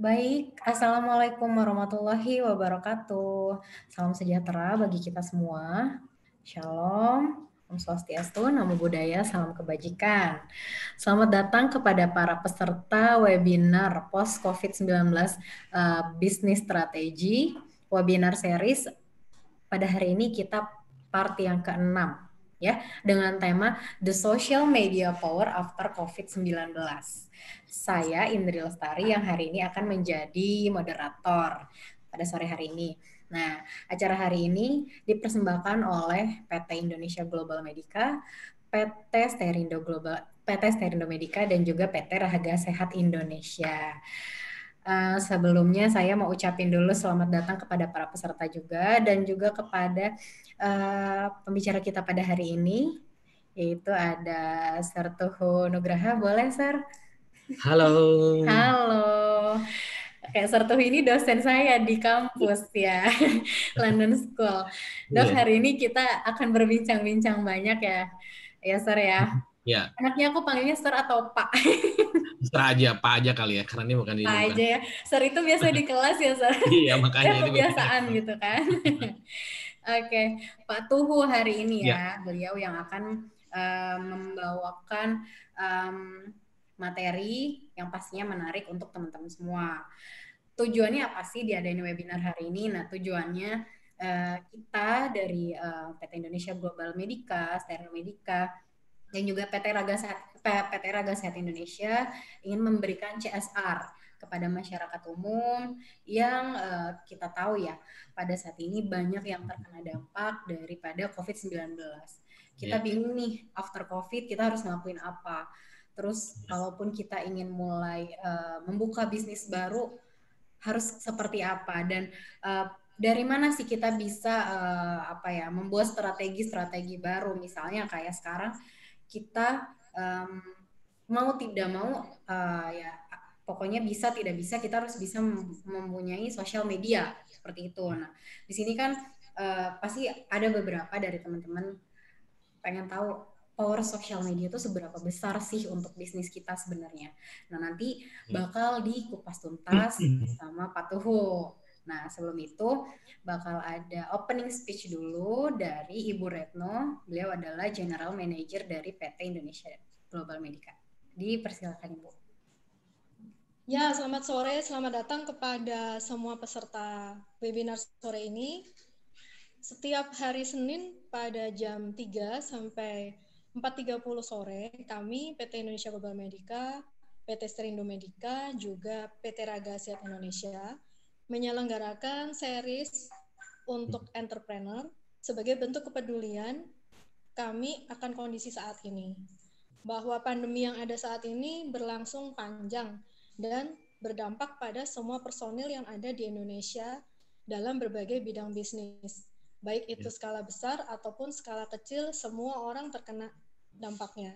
Baik, Assalamualaikum warahmatullahi wabarakatuh. Salam sejahtera bagi kita semua. Shalom, Om Swastiastu, Namo Buddhaya, Salam Kebajikan. Selamat datang kepada para peserta webinar Post COVID-19 uh, Bisnis Strategi, webinar series. Pada hari ini kita part yang keenam ya dengan tema The Social Media Power After COVID-19. Saya Indri Lestari yang hari ini akan menjadi moderator pada sore hari ini. Nah, acara hari ini dipersembahkan oleh PT Indonesia Global Medica, PT Sterindo Global PT Sterindo Medica dan juga PT Rahaga Sehat Indonesia. Eh, sebelumnya saya mau ucapin dulu selamat datang kepada para peserta juga dan juga kepada uh, pembicara kita pada hari ini yaitu ada Sir Tuhu Nugraha. Boleh, Sir? Halo. Halo. Kayak Sir ini dosen saya di kampus ya, London School. Dok, yeah. hari ini kita akan berbincang-bincang banyak ya, ya Sir ya. Ya. Anaknya aku panggilnya Sir atau Pak. Sir aja, Pak aja kali ya, karena ini bukan di Pak aja ya. Sir itu biasa di kelas ya, Sir. iya, makanya. Ya, kebiasaan ini gitu kan. Oke, okay. Pak Tuhu hari ini ya, ya. beliau yang akan um, membawakan um, materi yang pastinya menarik untuk teman-teman semua. Tujuannya apa sih diadain webinar hari ini? Nah, tujuannya eh, kita dari eh, PT Indonesia Global Medica, Steril Medica, dan juga PT Raga Sehat PT Raga Sehat Indonesia ingin memberikan CSR kepada masyarakat umum yang uh, kita tahu ya pada saat ini banyak yang terkena dampak daripada COVID-19. Kita yeah. bingung nih after COVID kita harus ngelakuin apa. Terus iya. kalaupun kita ingin mulai uh, membuka bisnis baru harus seperti apa dan uh, dari mana sih kita bisa uh, apa ya membuat strategi-strategi baru misalnya kayak sekarang kita um, mau tidak mau uh, ya pokoknya bisa tidak bisa kita harus bisa mempunyai sosial media seperti itu. Nah, di sini kan uh, pasti ada beberapa dari teman-teman pengen tahu power sosial media itu seberapa besar sih untuk bisnis kita sebenarnya. Nah, nanti hmm. bakal dikupas tuntas sama Pak Tuhu. Nah, sebelum itu bakal ada opening speech dulu dari Ibu Retno. Beliau adalah General Manager dari PT Indonesia Global Medica. Dipersilakan Ibu. Ya, selamat sore, selamat datang kepada semua peserta webinar sore ini. Setiap hari Senin pada jam 3 sampai 4.30 sore, kami PT Indonesia Global Medica, PT Serindo Medica, juga PT Raga Sehat Indonesia, menyelenggarakan series untuk entrepreneur sebagai bentuk kepedulian kami akan kondisi saat ini. Bahwa pandemi yang ada saat ini berlangsung panjang dan berdampak pada semua personil yang ada di Indonesia dalam berbagai bidang bisnis. Baik itu ya. skala besar ataupun skala kecil, semua orang terkena dampaknya.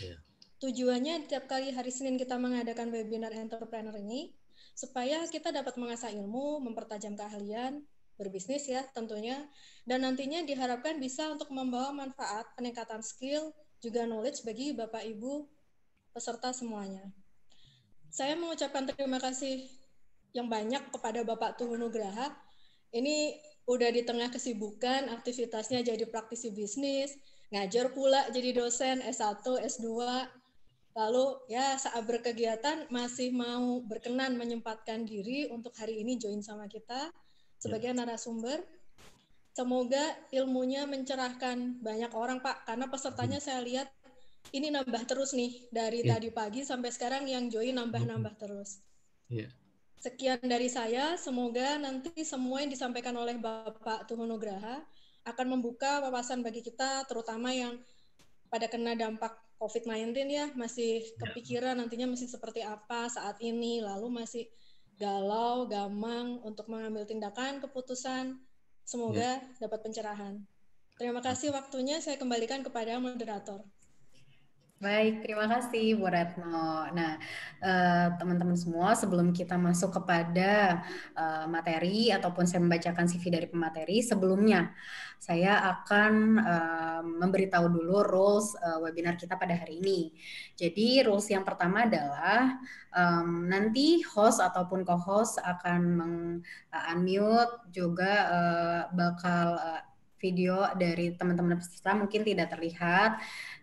Ya. Tujuannya tiap kali hari Senin kita mengadakan webinar entrepreneur ini supaya kita dapat mengasah ilmu, mempertajam keahlian, berbisnis ya tentunya, dan nantinya diharapkan bisa untuk membawa manfaat peningkatan skill, juga knowledge bagi Bapak Ibu peserta semuanya. Saya mengucapkan terima kasih yang banyak kepada Bapak Nugraha. Ini udah di tengah kesibukan, aktivitasnya jadi praktisi bisnis, ngajar pula jadi dosen S1, S2, lalu ya saat berkegiatan masih mau berkenan menyempatkan diri untuk hari ini join sama kita sebagai ya. narasumber. Semoga ilmunya mencerahkan banyak orang Pak karena pesertanya hmm. saya lihat ini nambah terus nih dari ya. tadi pagi sampai sekarang yang join nambah-nambah hmm. terus. Ya. Sekian dari saya, semoga nanti semua yang disampaikan oleh Bapak Nugraha akan membuka wawasan bagi kita terutama yang pada kena dampak COVID-19 ya masih ya. kepikiran nantinya masih seperti apa saat ini, lalu masih galau, gamang untuk mengambil tindakan, keputusan. Semoga yeah. dapat pencerahan. Terima kasih waktunya saya kembalikan kepada moderator. Baik, terima kasih Bu Retno. Nah, eh, teman-teman semua, sebelum kita masuk kepada eh, materi ataupun saya membacakan CV dari pemateri, sebelumnya saya akan eh, memberitahu dulu rules webinar kita pada hari ini. Jadi, rules yang pertama adalah nanti host ataupun co-host akan meng-unmute juga bakal video dari teman-teman peserta mungkin tidak terlihat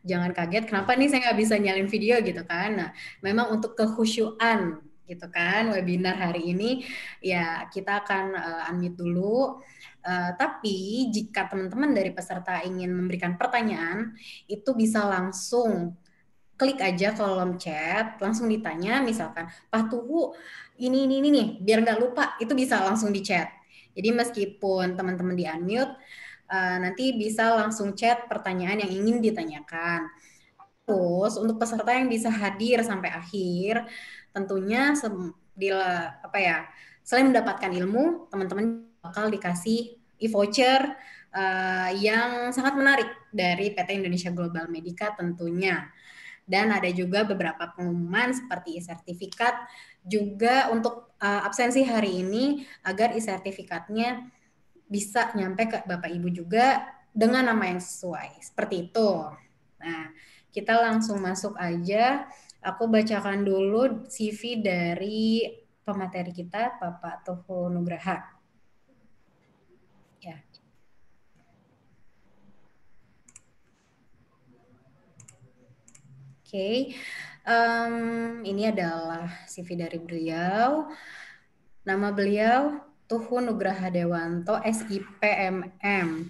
jangan kaget kenapa nih saya nggak bisa nyalin video gitu kan nah memang untuk kekhusyuan gitu kan webinar hari ini ya kita akan uh, unmute dulu uh, tapi jika teman-teman dari peserta ingin memberikan pertanyaan itu bisa langsung klik aja kolom chat langsung ditanya misalkan Pak Tuhu ini ini ini nih biar nggak lupa itu bisa langsung di chat jadi meskipun teman-teman di unmute Eh, nanti bisa langsung chat pertanyaan yang ingin ditanyakan. Terus untuk peserta yang bisa hadir sampai akhir, tentunya di apa ya? Selain mendapatkan ilmu, teman-teman bakal dikasih e-voucher uh, yang sangat menarik dari PT Indonesia Global Medica tentunya. Dan ada juga beberapa pengumuman seperti e sertifikat juga untuk uh, absensi hari ini agar e-sertifikatnya bisa nyampe ke Bapak Ibu juga dengan nama yang sesuai. Seperti itu. Nah, kita langsung masuk aja. Aku bacakan dulu CV dari pemateri kita, Bapak Tofu Nugraha. Ya. Oke, okay. um, ini adalah CV dari beliau. Nama beliau Tuhu Nugraha Dewanto, SIPMM, eh,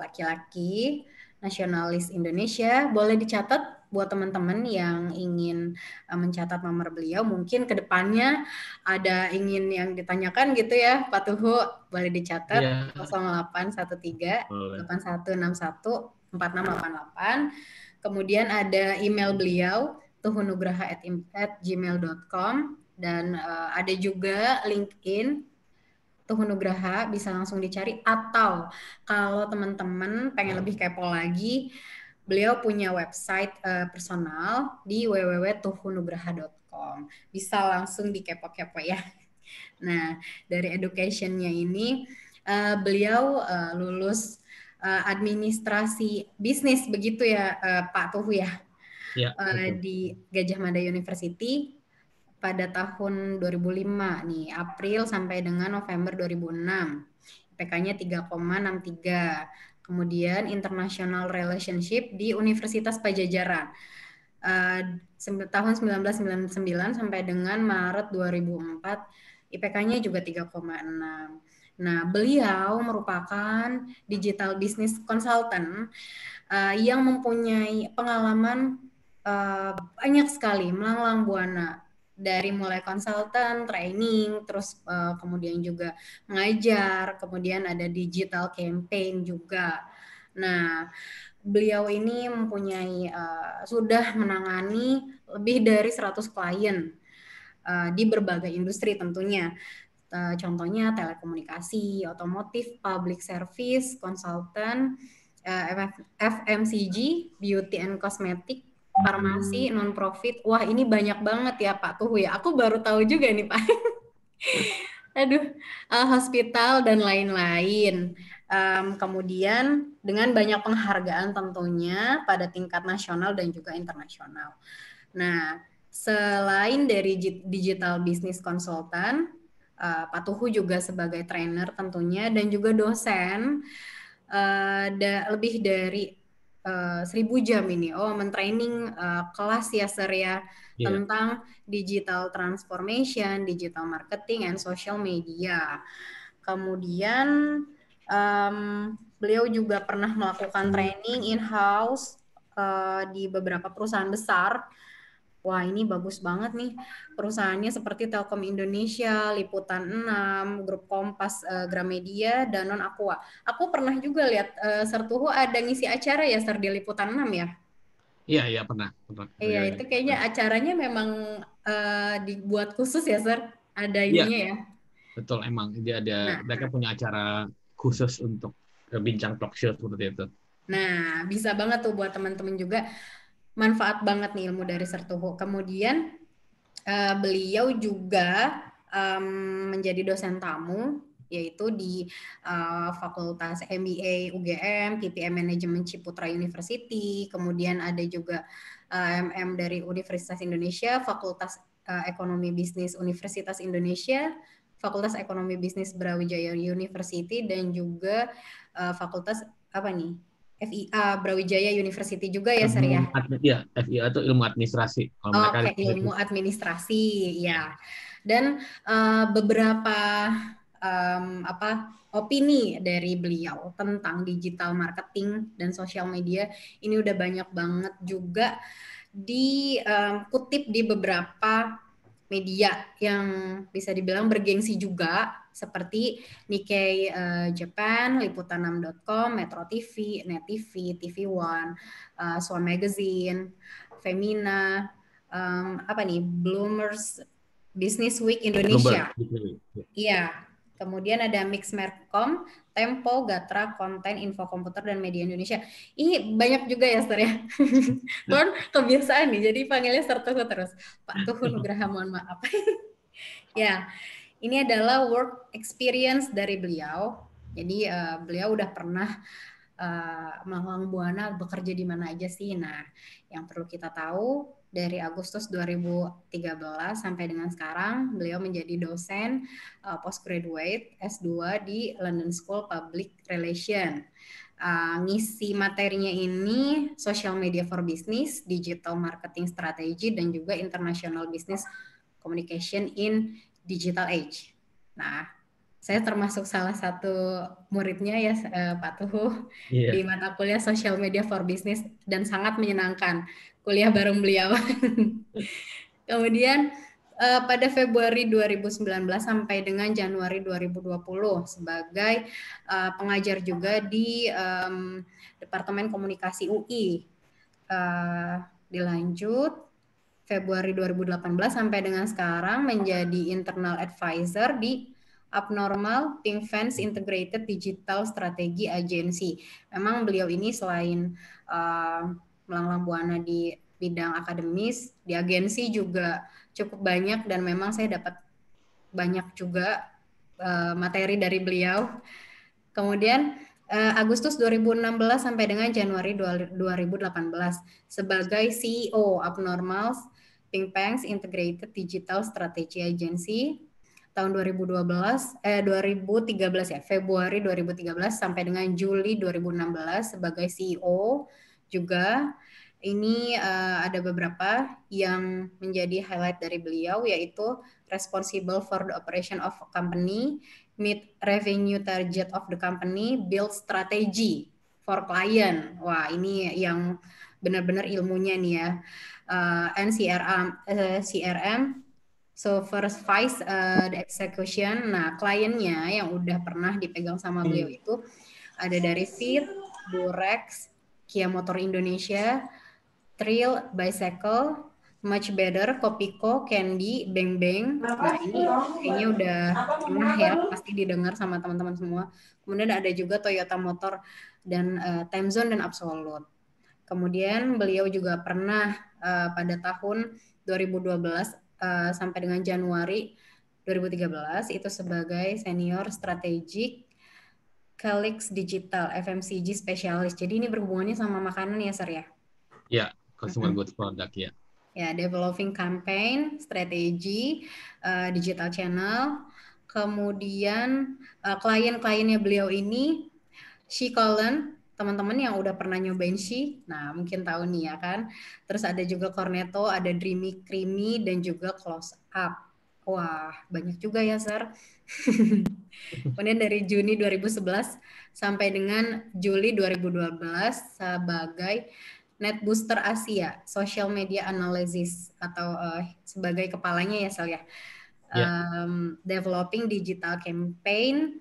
laki-laki, nasionalis Indonesia. Boleh dicatat buat teman-teman yang ingin eh, mencatat nomor beliau. Mungkin ke depannya ada ingin yang ditanyakan gitu ya, Pak Tuhu. Boleh dicatat yeah. 0813 8161 4688. Kemudian ada email beliau, tuhunugraha@gmail.com dan uh, ada juga LinkedIn Tuhu Nugraha bisa langsung dicari atau kalau teman-teman pengen lebih ya. kepo lagi beliau punya website uh, personal di www.tuhunugraha.com bisa langsung dikepo-kepo ya nah dari educationnya ini uh, beliau uh, lulus uh, administrasi bisnis begitu ya uh, Pak Tuhu ya, ya di Gajah Mada University pada tahun 2005 nih, April sampai dengan November 2006. IPK-nya 3,63. Kemudian International Relationship di Universitas Pajajaran. Uh, tahun 1999 sampai dengan Maret 2004 IPK-nya juga 3,6. Nah, beliau merupakan digital business consultant uh, yang mempunyai pengalaman uh, banyak sekali melanglang buana dari mulai konsultan, training, terus uh, kemudian juga mengajar, kemudian ada digital campaign juga. Nah, beliau ini mempunyai uh, sudah menangani lebih dari 100 klien uh, di berbagai industri tentunya. Uh, contohnya telekomunikasi, otomotif, public service, konsultan, uh, FMCG, beauty and cosmetic, farmasi non profit wah ini banyak banget ya Pak Tuhu ya aku baru tahu juga nih Pak aduh uh, hospital dan lain-lain um, kemudian dengan banyak penghargaan tentunya pada tingkat nasional dan juga internasional nah selain dari digital business consultant uh, Pak Tuhu juga sebagai trainer tentunya dan juga dosen uh, da lebih dari Eh, seribu jam ini. Oh, mentraining uh, eh, kelas ya Sir ya yeah. tentang digital transformation, digital marketing, and social media. Kemudian um, beliau juga pernah melakukan training in house uh, eh, di beberapa perusahaan besar wah ini bagus banget nih perusahaannya seperti Telkom Indonesia, Liputan 6, Grup Kompas, uh, Gramedia, Danon Aqua. Aku pernah juga lihat uh, eh, Sertuhu ada ngisi acara ya Ser di Liputan 6 ya? Iya, iya pernah. pernah. Iya, ya, itu iya. kayaknya acaranya memang uh, dibuat khusus ya Ser? Ada iya. ininya ya? ya? Betul, emang. Dia ada, nah. mereka punya acara khusus untuk bincang talk show seperti itu. Nah, bisa banget tuh buat teman-teman juga manfaat banget nih ilmu dari Sertuhu. Kemudian uh, beliau juga um, menjadi dosen tamu yaitu di uh, Fakultas MBA UGM, PPM Manajemen Ciputra University, kemudian ada juga uh, MM dari Universitas Indonesia, Fakultas uh, Ekonomi Bisnis Universitas Indonesia, Fakultas Ekonomi Bisnis Brawijaya University dan juga uh, Fakultas apa nih? FIA Brawijaya University juga ya, Sari ya? Iya, FIA itu ilmu administrasi. oh, okay, ilmu administrasi, ya. Dan uh, beberapa um, apa opini dari beliau tentang digital marketing dan sosial media ini udah banyak banget juga dikutip um, di beberapa media yang bisa dibilang bergengsi juga seperti Nikkei uh, Japan, liputan6.com, Metro TV, Net TV, TV One, uh, Swan Magazine, Femina, um, apa nih, Bloomers Business Week Indonesia. Ya. Iya. Yeah. Kemudian ada Mix Tempo, Gatra, Konten, Info Komputer, dan Media Indonesia. Ini banyak juga ya, Sir, ya. Tuhan, kebiasaan nih, jadi panggilnya Star terus. Pak Tuhun Graham, mohon maaf. ya, ini adalah work experience dari beliau. Jadi uh, beliau udah pernah uh, eh, melanglang buana bekerja di mana aja sih. Nah, yang perlu kita tahu dari Agustus 2013 sampai dengan sekarang beliau menjadi dosen uh, postgraduate S2 di London School Public Relation. Uh, ngisi materinya ini social media for business, digital marketing strategy dan juga international business communication in digital age. Nah, saya termasuk salah satu muridnya ya eh, Pak Tuhu yeah. di mata kuliah Social Media for Business dan sangat menyenangkan kuliah bareng beliau. Kemudian eh, pada Februari 2019 sampai dengan Januari 2020 sebagai eh, pengajar juga di Departemen Komunikasi UI. dilanjut Februari 2018 sampai dengan sekarang menjadi internal advisor di Abnormal Think Fans Integrated Digital Strategy Agency. Memang beliau ini selain uh, melanglang buana di bidang akademis, di agensi juga cukup banyak dan memang saya dapat banyak juga uh, materi dari beliau. Kemudian uh, Agustus 2016 sampai dengan Januari 2018 sebagai CEO Abnormals Ping Pangs Integrated Digital Strategy Agency tahun 2012 eh 2013 ya Februari 2013 sampai dengan Juli 2016 sebagai CEO juga ini uh, ada beberapa yang menjadi highlight dari beliau yaitu responsible for the operation of a company, meet revenue target of the company, build strategy for client. Wah, ini yang benar-benar ilmunya nih ya. Uh, and CRM, uh, eh, CRM phase vice uh, the execution. Nah, kliennya yang udah pernah dipegang sama beliau hmm. itu ada dari Fit, Durex, Kia Motor Indonesia, Trail, Bicycle, Much Better, Kopiko, Candy, Beng Beng, Nah ini kayaknya udah pernah ya, pasti didengar sama teman-teman semua. Kemudian ada juga Toyota Motor dan uh, Timezone dan Absolute. Kemudian beliau juga pernah uh, pada tahun 2012 uh, eh, sampai dengan Januari 2013 itu sebagai senior strategik Calix Digital FMCG specialist. Jadi ini berhubungannya sama makanan ya, Sir ya? Ya, consumer goods product ya. Ya, developing campaign, strategi, uh, eh, digital channel, kemudian uh, klien-kliennya beliau ini She Colon teman-teman yang udah pernah nyobain Shi, nah mungkin tahu nih ya kan. Terus ada juga Cornetto, ada Dreamy Creamy, dan juga Close Up. Wah, banyak juga ya, Sir. Kemudian dari Juni 2011 sampai dengan Juli 2012 sebagai Net Booster Asia, Social Media Analysis atau uh, sebagai kepalanya ya, Sal ya. Yeah. Ya. Um, developing Digital Campaign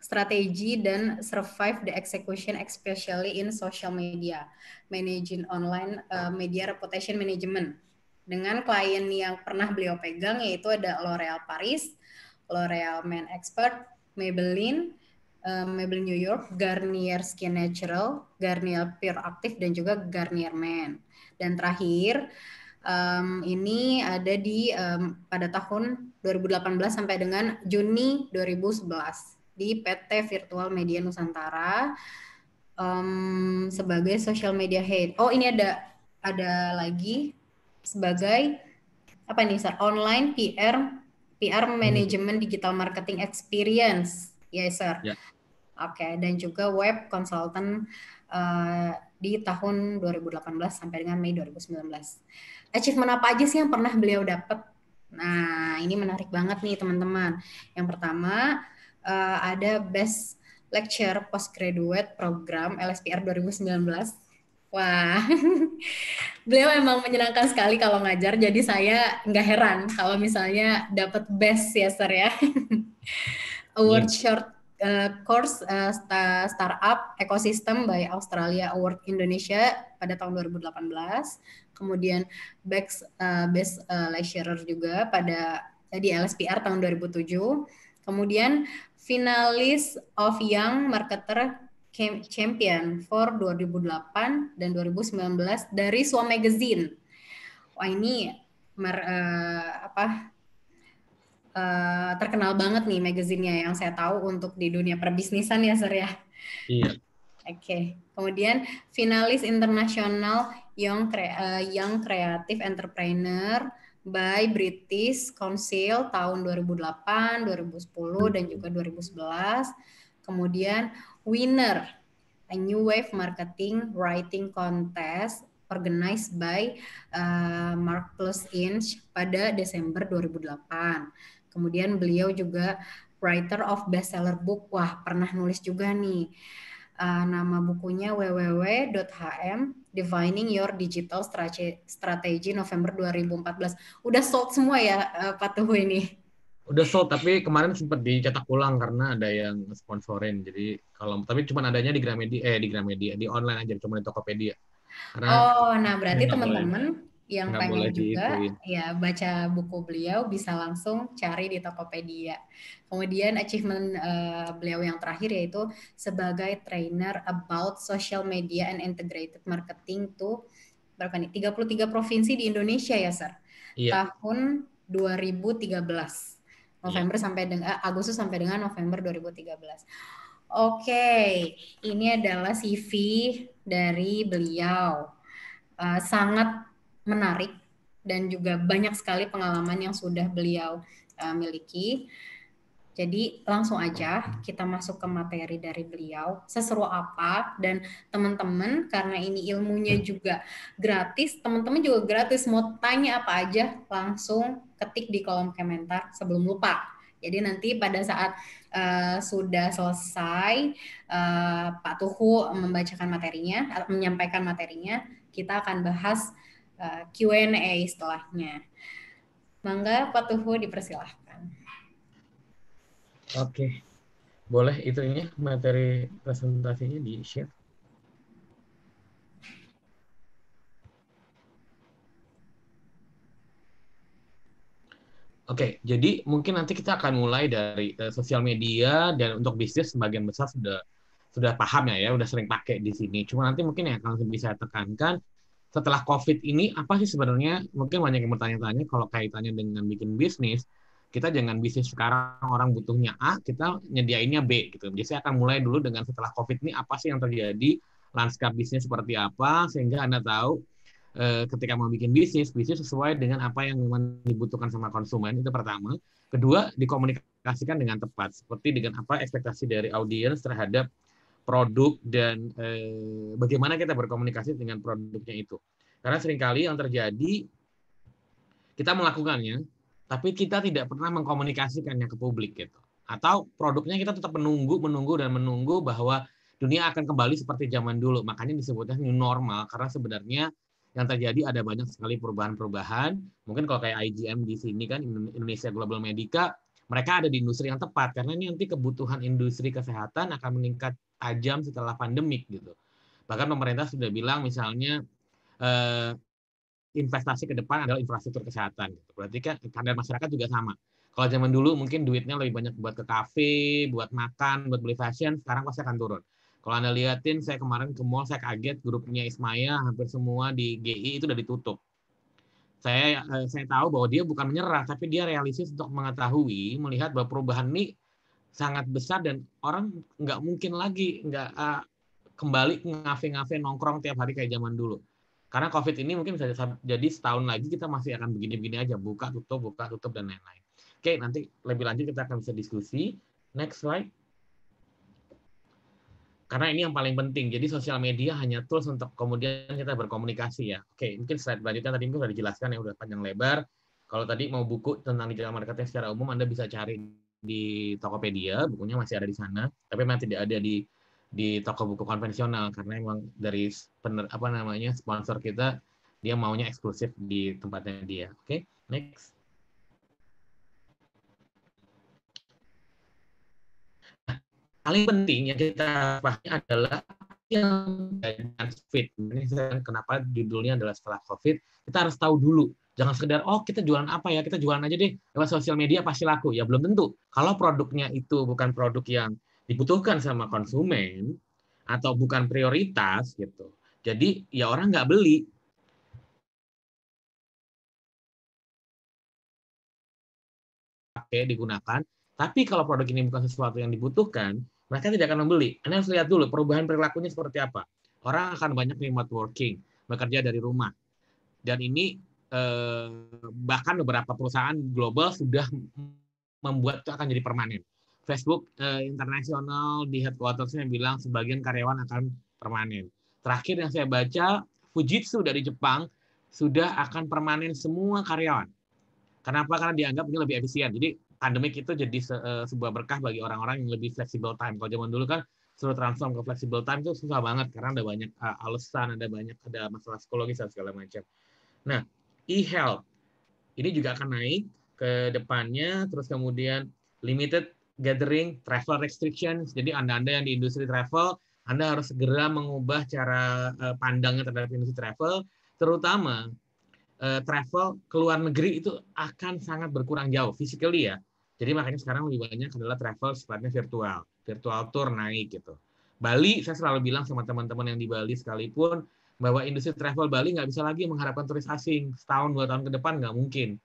Strategi dan survive the execution especially in social media, managing online uh, media reputation management. Dengan klien yang pernah beliau pegang yaitu ada L'Oreal Paris, L'Oreal Men Expert, Maybelline, uh, Maybelline New York, Garnier Skin Natural, Garnier Pure Active dan juga Garnier Men. Dan terakhir um, ini ada di um, pada tahun 2018 sampai dengan Juni 2011 di PT Virtual Media Nusantara um, sebagai social media head. Oh ini ada ada lagi sebagai apa nih sir online PR PR management hmm. digital marketing experience ya yes, sir. Ya. Oke okay. dan juga web consultant uh, di tahun 2018 sampai dengan Mei 2019. Achievement apa aja sih yang pernah beliau dapat? Nah ini menarik banget nih teman-teman. Yang pertama uh, ada Best Lecture Postgraduate Program LSPR 2019. Wah, beliau emang menyenangkan sekali kalau ngajar. Jadi saya nggak heran kalau misalnya dapat best ya, Sir ya. Award yeah. Short uh, Course uh, Startup Ecosystem by Australia Award Indonesia pada tahun 2018. Kemudian Best, uh, best uh, Lecturer juga pada di LSPR tahun 2007. Kemudian finalis of Young Marketer Champion for 2008 dan 2019 dari Swa Magazine. Wah ini mer, uh, apa uh, terkenal banget nih magazinnya yang saya tahu untuk di dunia perbisnisan ya Sir ya. Iya. Oke, okay. kemudian finalis internasional Young, eh, Young Creative Entrepreneur by British Council tahun 2008, 2010 dan juga 2011. Kemudian winner A New Wave Marketing Writing Contest organized by uh, Mark Plus Inch pada Desember 2008. Kemudian beliau juga writer of bestseller book. Wah, pernah nulis juga nih. Uh, nama bukunya www.hm Defining Your Digital Strategy November 2014. Udah sold semua ya uh, eh, Pak Tuhu ini? Udah sold, tapi kemarin sempat dicetak ulang karena ada yang sponsorin. Jadi kalau tapi cuma adanya di Gramedia, eh di Gramedia, di online aja, cuma di Tokopedia. Karena oh, nah berarti teman-teman yang Nggak pengen juga diituin. ya baca buku beliau bisa langsung cari di Tokopedia. Kemudian achievement uh, beliau yang terakhir yaitu sebagai trainer about social media and integrated marketing tuh berapa nih? 33 provinsi di Indonesia ya, Sir. Iya. Tahun 2013. Iya. November iya. sampai dengan eh, Agustus sampai dengan November 2013. Oke, okay. ini adalah CV dari beliau. Uh, sangat menarik dan juga banyak sekali pengalaman yang sudah beliau uh, miliki. Jadi langsung aja kita masuk ke materi dari beliau, seseru apa dan teman-teman karena ini ilmunya hmm. juga gratis, teman-teman juga gratis mau tanya apa aja langsung ketik di kolom komentar sebelum lupa. Jadi nanti pada saat uh, sudah selesai uh, Pak Tuhu membacakan materinya, menyampaikan materinya, kita akan bahas Eh, Q&A setelahnya, Mangga Pak Tufu dipersilahkan. Oke. Boleh itu ini materi presentasinya di share. Oke, okay, jadi mungkin nanti kita akan mulai dari uh, sosial media dan untuk bisnis sebagian besar sudah sudah paham ya, ya sudah sering pakai di sini. Cuma nanti mungkin yang akan bisa tekankan setelah COVID ini apa sih sebenarnya mungkin banyak yang bertanya-tanya kalau kaitannya dengan bikin bisnis kita jangan bisnis sekarang orang butuhnya A kita nyediainnya B gitu jadi saya akan mulai dulu dengan setelah COVID ini apa sih yang terjadi lanskap bisnis seperti apa sehingga anda tahu e, ketika mau bikin bisnis bisnis sesuai dengan apa yang memang dibutuhkan sama konsumen itu pertama kedua dikomunikasikan dengan tepat seperti dengan apa ekspektasi dari audiens terhadap produk dan eh, bagaimana kita berkomunikasi dengan produknya itu. Karena seringkali yang terjadi kita melakukannya, tapi kita tidak pernah mengkomunikasikannya ke publik gitu. Atau produknya kita tetap menunggu, menunggu dan menunggu bahwa dunia akan kembali seperti zaman dulu. Makanya disebutnya new normal karena sebenarnya yang terjadi ada banyak sekali perubahan-perubahan. Mungkin kalau kayak IGM di sini kan Indonesia Global Medica, mereka ada di industri yang tepat karena ini nanti kebutuhan industri kesehatan akan meningkat tajam setelah pandemik gitu. Bahkan pemerintah sudah bilang misalnya eh, investasi ke depan adalah infrastruktur kesehatan. Gitu. Berarti kan kadar masyarakat juga sama. Kalau zaman dulu mungkin duitnya lebih banyak buat ke kafe, buat makan, buat beli fashion, sekarang pasti akan turun. Kalau Anda lihatin, saya kemarin ke mall, saya kaget grupnya Ismaya hampir semua di GI itu sudah ditutup. Saya eh, saya tahu bahwa dia bukan menyerah, tapi dia realistis untuk mengetahui, melihat bahwa perubahan ini sangat besar dan orang nggak mungkin lagi nggak uh, kembali ngafe-ngafe nongkrong tiap hari kayak zaman dulu. Karena COVID ini mungkin bisa jadi setahun lagi kita masih akan begini-begini aja, buka tutup, buka tutup dan lain-lain. Oke, nanti lebih lanjut kita akan bisa diskusi. Next slide. Karena ini yang paling penting. Jadi sosial media hanya tools untuk kemudian kita berkomunikasi ya. Oke, mungkin slide berikutnya tadi mungkin sudah dijelaskan ya udah panjang lebar. Kalau tadi mau buku tentang digital marketing secara umum Anda bisa cari di Tokopedia, bukunya masih ada di sana, tapi memang tidak ada di di toko buku konvensional karena emang dari pener, apa namanya sponsor kita dia maunya eksklusif di tempatnya dia. Oke, okay, next. Nah, paling penting yang kita pahami adalah yang dengan fit. Ini kenapa judulnya adalah setelah COVID. Kita harus tahu dulu Jangan sekedar oh kita jualan apa ya, kita jualan aja deh lewat sosial media pasti laku. Ya belum tentu. Kalau produknya itu bukan produk yang dibutuhkan sama konsumen atau bukan prioritas gitu. Jadi ya orang nggak beli. Pakai digunakan. Tapi kalau produk ini bukan sesuatu yang dibutuhkan, mereka tidak akan membeli. Anda harus lihat dulu perubahan perilakunya seperti apa. Orang akan banyak remote working, bekerja dari rumah. Dan ini eh, bahkan beberapa perusahaan global sudah membuat itu akan jadi permanen. Facebook eh, internasional di headquarters-nya bilang sebagian karyawan akan permanen. Terakhir yang saya baca Fujitsu dari Jepang sudah akan permanen semua karyawan. Kenapa? Karena dianggap ini lebih efisien. Jadi pandemik itu jadi se eh, sebuah berkah bagi orang-orang yang lebih flexible time. Kalau zaman dulu kan suruh transform ke flexible time itu susah banget karena ada banyak uh, alasan, ada banyak ada masalah psikologis dan segala macam. Nah, e-health. Ini juga akan naik ke depannya, terus kemudian limited gathering, travel restrictions. Jadi Anda-Anda yang di industri travel, Anda harus segera mengubah cara eh, pandangnya terhadap industri travel, terutama eh, travel ke luar negeri itu akan sangat berkurang jauh, physically ya. Jadi makanya sekarang lebih banyak adalah travel sifatnya virtual, virtual tour naik gitu. Bali, saya selalu bilang sama teman-teman yang di Bali sekalipun, bahwa industri travel Bali nggak bisa lagi mengharapkan turis asing setahun dua tahun ke depan nggak mungkin.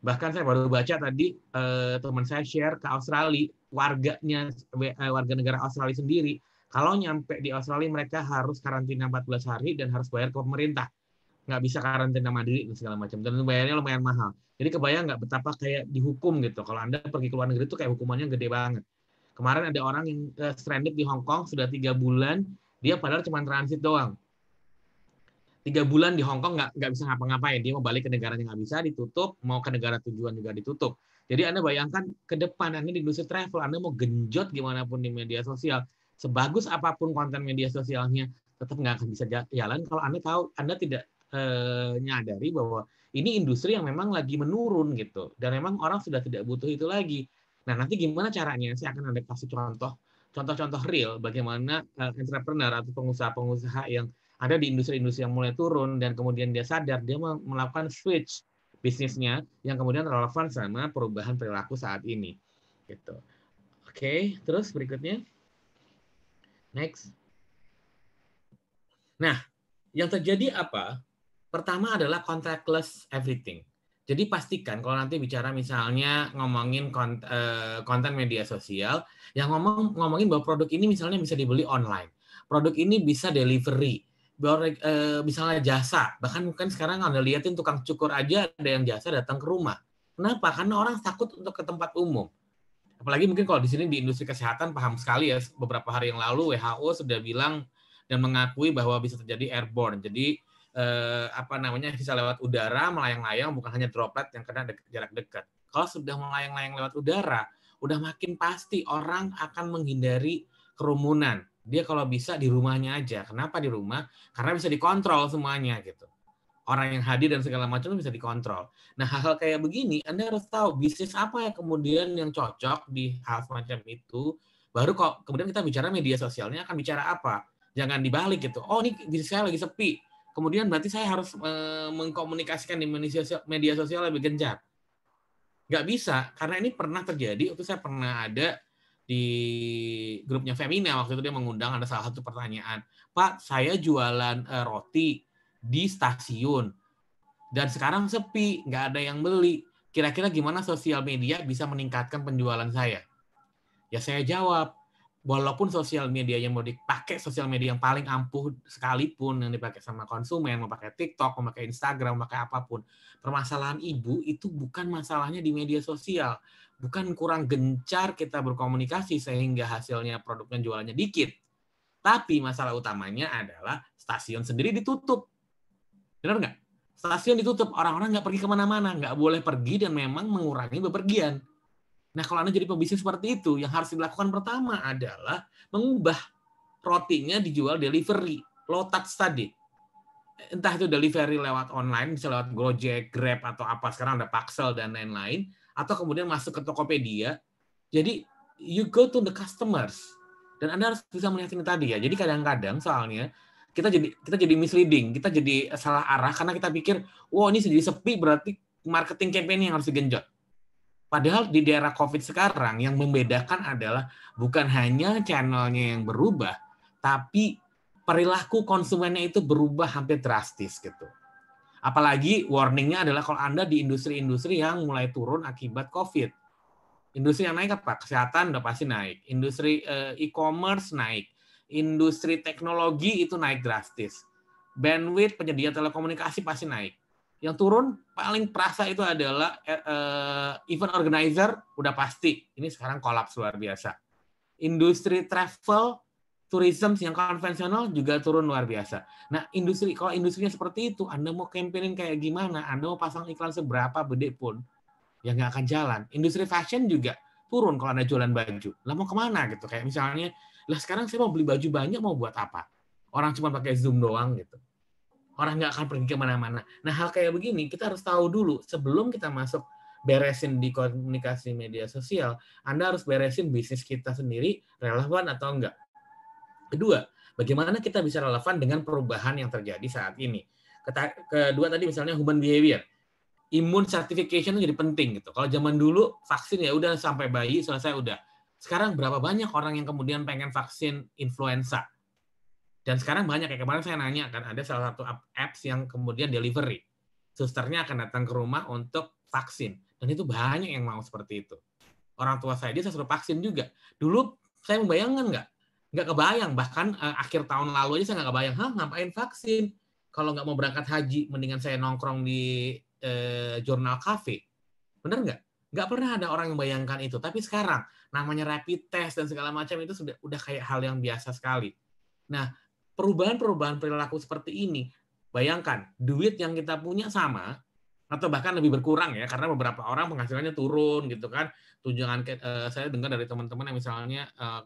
Bahkan saya baru baca tadi eh, teman saya share ke Australia warganya eh, warga negara Australia sendiri kalau nyampe di Australia mereka harus karantina 14 hari dan harus bayar ke pemerintah nggak bisa karantina mandiri dan segala macam dan bayarnya lumayan mahal jadi kebayang nggak betapa kayak dihukum gitu kalau anda pergi ke luar negeri itu kayak hukumannya gede banget kemarin ada orang yang eh, stranded di Hong Kong sudah tiga bulan dia padahal cuma transit doang tiga bulan di Hong Kong nggak nggak bisa ngapa-ngapain dia mau balik ke negaranya nggak bisa ditutup mau ke negara tujuan juga ditutup jadi anda bayangkan ke depan anda di industri travel anda mau genjot gimana pun di media sosial sebagus apapun konten media sosialnya tetap nggak akan bisa jalan kalau anda tahu anda tidak eh, nyadari bahwa ini industri yang memang lagi menurun gitu dan memang orang sudah tidak butuh itu lagi nah nanti gimana caranya saya akan anda kasih contoh contoh-contoh real bagaimana eh, entrepreneur atau pengusaha-pengusaha yang ada di industri-industri yang mulai turun dan kemudian dia sadar dia melakukan switch bisnisnya yang kemudian relevan sama perubahan perilaku saat ini gitu oke okay, terus berikutnya next nah yang terjadi apa pertama adalah contactless everything jadi pastikan kalau nanti bicara misalnya ngomongin konten, eh, konten media sosial, yang ngomong ngomongin bahwa produk ini misalnya bisa dibeli online, produk ini bisa delivery, baru uh, eh, misalnya jasa bahkan mungkin sekarang anda lihatin tukang cukur aja ada yang jasa datang ke rumah kenapa karena orang takut untuk ke tempat umum apalagi mungkin kalau di sini di industri kesehatan paham sekali ya beberapa hari yang lalu WHO sudah bilang dan mengakui bahwa bisa terjadi airborne jadi eh, apa namanya bisa lewat udara melayang-layang bukan hanya droplet yang kena de jarak dekat kalau sudah melayang-layang lewat udara udah makin pasti orang akan menghindari kerumunan dia kalau bisa di rumahnya aja. Kenapa di rumah? Karena bisa dikontrol semuanya gitu. Orang yang hadir dan segala macam bisa dikontrol. Nah hal-hal kayak begini, Anda harus tahu bisnis apa yang kemudian yang cocok di hal semacam itu. Baru kok kemudian kita bicara media sosialnya akan bicara apa. Jangan dibalik gitu. Oh ini bisnis saya lagi sepi. Kemudian berarti saya harus e, mengkomunikasikan di media sosial, lebih gencar. Gak bisa, karena ini pernah terjadi. Waktu saya pernah ada di grupnya Femina waktu itu dia mengundang ada salah satu pertanyaan, Pak saya jualan uh, roti di stasiun dan sekarang sepi nggak ada yang beli, kira-kira gimana sosial media bisa meningkatkan penjualan saya? Ya saya jawab walaupun sosial media yang mau dipakai sosial media yang paling ampuh sekalipun yang dipakai sama konsumen, mau pakai TikTok, mau pakai Instagram, mau pakai apapun, permasalahan ibu itu bukan masalahnya di media sosial, bukan kurang gencar kita berkomunikasi sehingga hasilnya produknya jualannya dikit. Tapi masalah utamanya adalah stasiun sendiri ditutup. Benar nggak? Stasiun ditutup, orang-orang nggak pergi kemana-mana, nggak boleh pergi dan memang mengurangi bepergian Nah, kalau Anda jadi pebisnis seperti itu, yang harus dilakukan pertama adalah mengubah rotinya dijual delivery, low touch tadi. Entah itu delivery lewat online, bisa lewat Gojek, Grab, atau apa. Sekarang ada Paxel dan lain-lain. Atau kemudian masuk ke Tokopedia. Jadi, you go to the customers. Dan Anda harus bisa melihat ini tadi ya. Jadi kadang-kadang soalnya kita jadi kita jadi misleading, kita jadi salah arah karena kita pikir, wow ini jadi sepi berarti marketing campaign yang harus digenjot Padahal di daerah COVID sekarang yang membedakan adalah bukan hanya channelnya yang berubah, tapi perilaku konsumennya itu berubah hampir drastis gitu. Apalagi warningnya adalah kalau Anda di industri-industri yang mulai turun akibat COVID. Industri yang naik apa? Kesehatan udah pasti naik. Industri eh, e-commerce naik. Industri teknologi itu naik drastis. Bandwidth penyedia telekomunikasi pasti naik yang turun paling perasa itu adalah uh, event organizer udah pasti ini sekarang kolaps luar biasa industri travel tourism yang konvensional juga turun luar biasa nah industri kalau industrinya seperti itu anda mau campaignin kayak gimana anda mau pasang iklan seberapa gede pun yang nggak akan jalan industri fashion juga turun kalau anda jualan baju lah mau kemana gitu kayak misalnya lah sekarang saya mau beli baju banyak mau buat apa orang cuma pakai zoom doang gitu orang nggak akan pergi kemana-mana. Nah hal kayak begini kita harus tahu dulu sebelum kita masuk beresin di komunikasi media sosial, Anda harus beresin bisnis kita sendiri relevan atau enggak. Kedua, bagaimana kita bisa relevan dengan perubahan yang terjadi saat ini. Kedua tadi misalnya human behavior. Imun certification itu jadi penting gitu. Kalau zaman dulu vaksin ya udah sampai bayi selesai udah. Sekarang berapa banyak orang yang kemudian pengen vaksin influenza? Dan sekarang banyak kayak kemarin saya nanya kan ada salah satu apps yang kemudian delivery. Susternya akan datang ke rumah untuk vaksin. Dan itu banyak yang mau seperti itu. Orang tua saya dia saya suruh vaksin juga. Dulu saya membayangkan nggak? Nggak kebayang. Bahkan eh, akhir tahun lalu aja saya nggak kebayang. Hah, ngapain vaksin? Kalau nggak mau berangkat haji, mendingan saya nongkrong di eh, jurnal kafe Bener nggak? Nggak pernah ada orang yang bayangkan itu. Tapi sekarang, namanya rapid test dan segala macam itu sudah udah kayak hal yang biasa sekali. Nah, perubahan-perubahan perilaku seperti ini, bayangkan duit yang kita punya sama atau bahkan lebih berkurang ya karena beberapa orang penghasilannya turun gitu kan tunjangan uh, saya dengar dari teman-teman yang misalnya uh,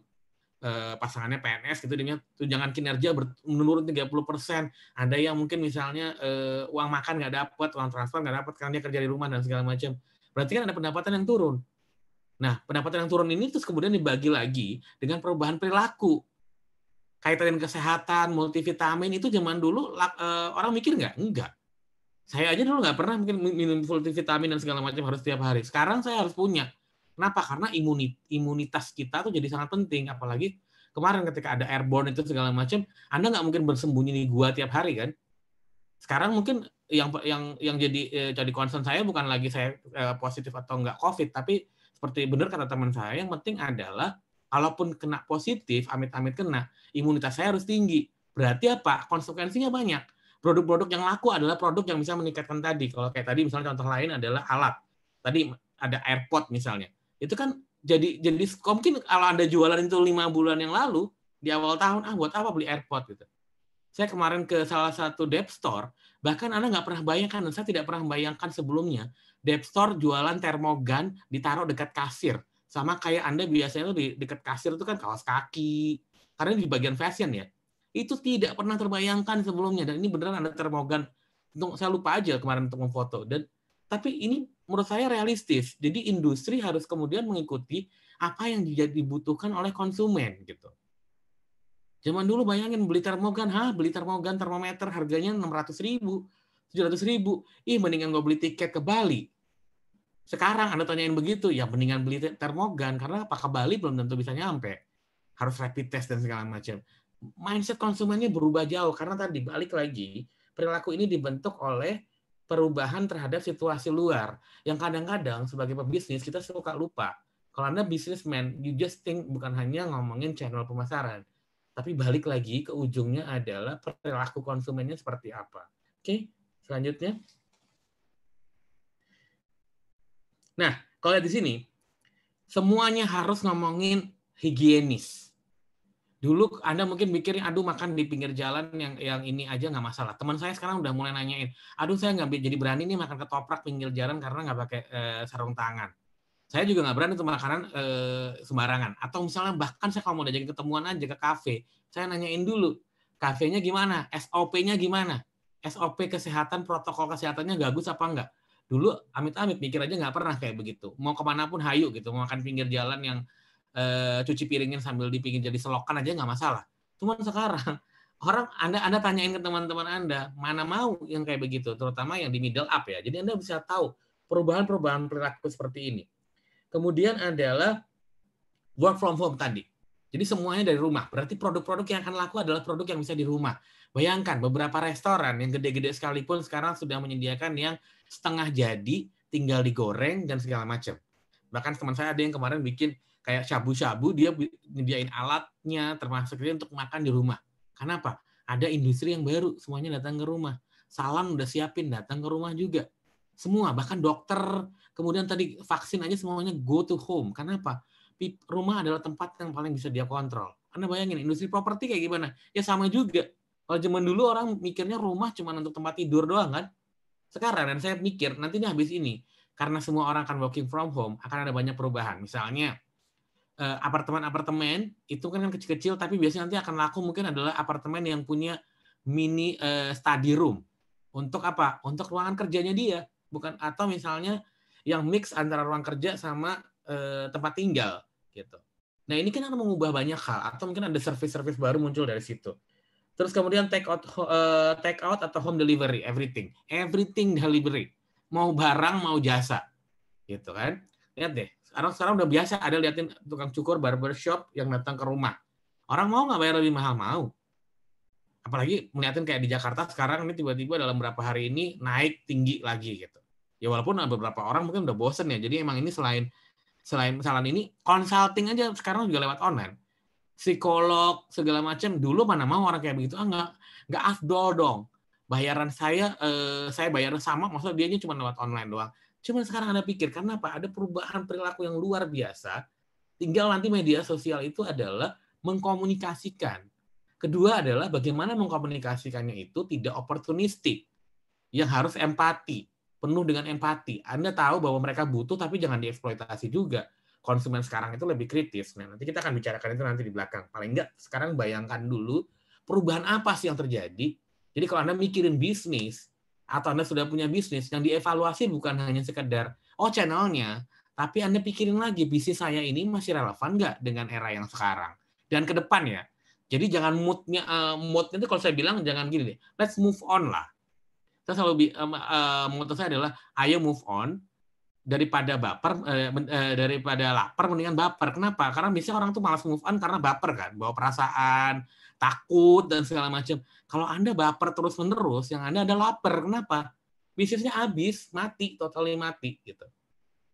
pasangannya PNS gitu dia tunjangan kinerja ber, menurun 30 persen ada yang mungkin misalnya uh, uang makan nggak dapat uang transfer nggak dapat karena dia kerja di rumah dan segala macam berarti kan ada pendapatan yang turun nah pendapatan yang turun ini terus kemudian dibagi lagi dengan perubahan perilaku kaitan dengan kesehatan, multivitamin itu zaman dulu eh, orang mikir nggak? Enggak. Saya aja dulu nggak pernah mungkin minum multivitamin dan segala macam harus setiap hari. Sekarang saya harus punya. Kenapa? Karena imunitas kita tuh jadi sangat penting. Apalagi kemarin ketika ada airborne itu segala macam, Anda nggak mungkin bersembunyi di gua tiap hari kan? Sekarang mungkin yang yang yang jadi eh, jadi concern saya bukan lagi saya eh, positif atau nggak covid, tapi seperti benar kata teman saya, yang penting adalah kalaupun kena positif, amit-amit kena, imunitas saya harus tinggi. Berarti apa? Konsekuensinya banyak. Produk-produk yang laku adalah produk yang bisa meningkatkan tadi. Kalau kayak tadi misalnya contoh lain adalah alat. Tadi ada AirPod misalnya. Itu kan jadi jadi mungkin kalau Anda jualan itu lima bulan yang lalu, di awal tahun, ah buat apa beli AirPod gitu. Saya kemarin ke salah satu dep Store, bahkan Anda nggak pernah bayangkan, dan saya tidak pernah bayangkan sebelumnya, dep Store jualan termogan ditaruh dekat kasir sama kayak Anda biasanya tuh di dekat kasir itu kan kaos kaki, karena di bagian fashion ya. Itu tidak pernah terbayangkan sebelumnya, dan ini beneran Anda termogan. Untuk, saya lupa aja kemarin untuk memfoto. Dan tapi ini menurut saya realistis. Jadi industri harus kemudian mengikuti apa yang dibutuhkan oleh konsumen gitu. Zaman dulu bayangin beli termogan, ha beli termogan termometer harganya 600 ribu, 700 ribu. Ih mendingan gue beli tiket ke Bali. Sekarang Anda tanyain begitu, ya mendingan beli termogan karena apakah Bali belum tentu bisa nyampe. Harus rapid test dan segala macam. Mindset konsumennya berubah jauh karena tadi balik lagi, perilaku ini dibentuk oleh perubahan terhadap situasi luar yang kadang-kadang sebagai pebisnis kita suka lupa. Kalau Anda bisnismen you just think bukan hanya ngomongin channel pemasaran, tapi balik lagi ke ujungnya adalah perilaku konsumennya seperti apa. Oke, okay? selanjutnya. Nah, kalau di sini semuanya harus ngomongin higienis. Dulu Anda mungkin mikirin, aduh makan di pinggir jalan yang yang ini aja nggak masalah. Teman saya sekarang udah mulai nanyain, aduh saya nggak jadi berani nih makan ketoprak pinggir jalan karena nggak pakai e, sarung tangan. Saya juga nggak berani untuk makanan e, sembarangan. Atau misalnya bahkan saya kalau mau jadi ketemuan aja ke kafe, saya nanyain dulu, kafenya gimana, SOP-nya gimana, SOP kesehatan, protokol kesehatannya bagus apa enggak dulu amit-amit mikir aja nggak pernah kayak begitu mau kemana pun hayu gitu mau makan pinggir jalan yang e, cuci piringin sambil di pinggir jadi selokan aja nggak masalah cuman sekarang orang anda anda tanyain ke teman-teman anda mana mau yang kayak begitu terutama yang di middle up ya jadi anda bisa tahu perubahan-perubahan perilaku seperti ini kemudian adalah work from home tadi jadi semuanya dari rumah berarti produk-produk yang akan laku adalah produk yang bisa di rumah Bayangkan beberapa restoran yang gede-gede sekalipun sekarang sudah menyediakan yang setengah jadi, tinggal digoreng dan segala macam. Bahkan teman saya ada yang kemarin bikin kayak shabu-shabu, dia nyediain alatnya termasuk dia untuk makan di rumah. Kenapa? Ada industri yang baru, semuanya datang ke rumah. Salam udah siapin, datang ke rumah juga. Semua, bahkan dokter, kemudian tadi vaksin aja semuanya go to home. Kenapa? Rumah adalah tempat yang paling bisa dia kontrol. Anda bayangin, industri properti kayak gimana? Ya sama juga kalau zaman dulu orang mikirnya rumah cuma untuk tempat tidur doang kan. Sekarang dan saya mikir nanti ini habis ini karena semua orang akan working from home akan ada banyak perubahan. Misalnya eh, apartemen-apartemen itu kan kecil-kecil tapi biasanya nanti akan laku mungkin adalah apartemen yang punya mini eh, study room. Untuk apa? Untuk ruangan kerjanya dia, bukan atau misalnya yang mix antara ruang kerja sama eh, tempat tinggal gitu. Nah, ini kan akan mengubah banyak hal atau mungkin ada service-service baru muncul dari situ. Terus kemudian take out uh, take out atau home delivery, everything. Everything delivery. Mau barang, mau jasa. Gitu kan? Lihat deh, sekarang sekarang udah biasa ada liatin tukang cukur barbershop yang datang ke rumah. Orang mau nggak bayar lebih mahal? Mau. Apalagi melihatin kayak di Jakarta sekarang ini tiba-tiba dalam beberapa hari ini naik tinggi lagi gitu. Ya walaupun beberapa orang mungkin udah bosen ya. Jadi emang ini selain selain misalnya ini consulting aja sekarang juga lewat online psikolog segala macam dulu mana mau orang kayak begitu ah nggak nggak afdol dong bayaran saya eh, saya bayar sama maksudnya dia aja cuma lewat online doang cuma sekarang anda pikir karena apa ada perubahan perilaku yang luar biasa tinggal nanti media sosial itu adalah mengkomunikasikan kedua adalah bagaimana mengkomunikasikannya itu tidak oportunistik yang harus empati penuh dengan empati anda tahu bahwa mereka butuh tapi jangan dieksploitasi juga konsumen sekarang itu lebih kritis. Nah, nanti kita akan bicarakan itu nanti di belakang. Paling enggak sekarang bayangkan dulu perubahan apa sih yang terjadi. Jadi kalau Anda mikirin bisnis atau Anda sudah punya bisnis yang dievaluasi bukan hanya sekedar oh channelnya, tapi Anda pikirin lagi bisnis saya ini masih relevan enggak dengan era yang sekarang dan ke depan ya. Jadi jangan moodnya uh, moodnya itu kalau saya bilang jangan gini deh. Let's move on lah. Saya selalu uh, eh, uh, eh, moto saya adalah ayo move on daripada baper eh, eh, daripada lapar mendingan baper kenapa karena biasanya orang tuh malas move on karena baper kan bawa perasaan takut dan segala macam kalau anda baper terus menerus yang anda ada lapar kenapa bisnisnya habis mati totalnya mati gitu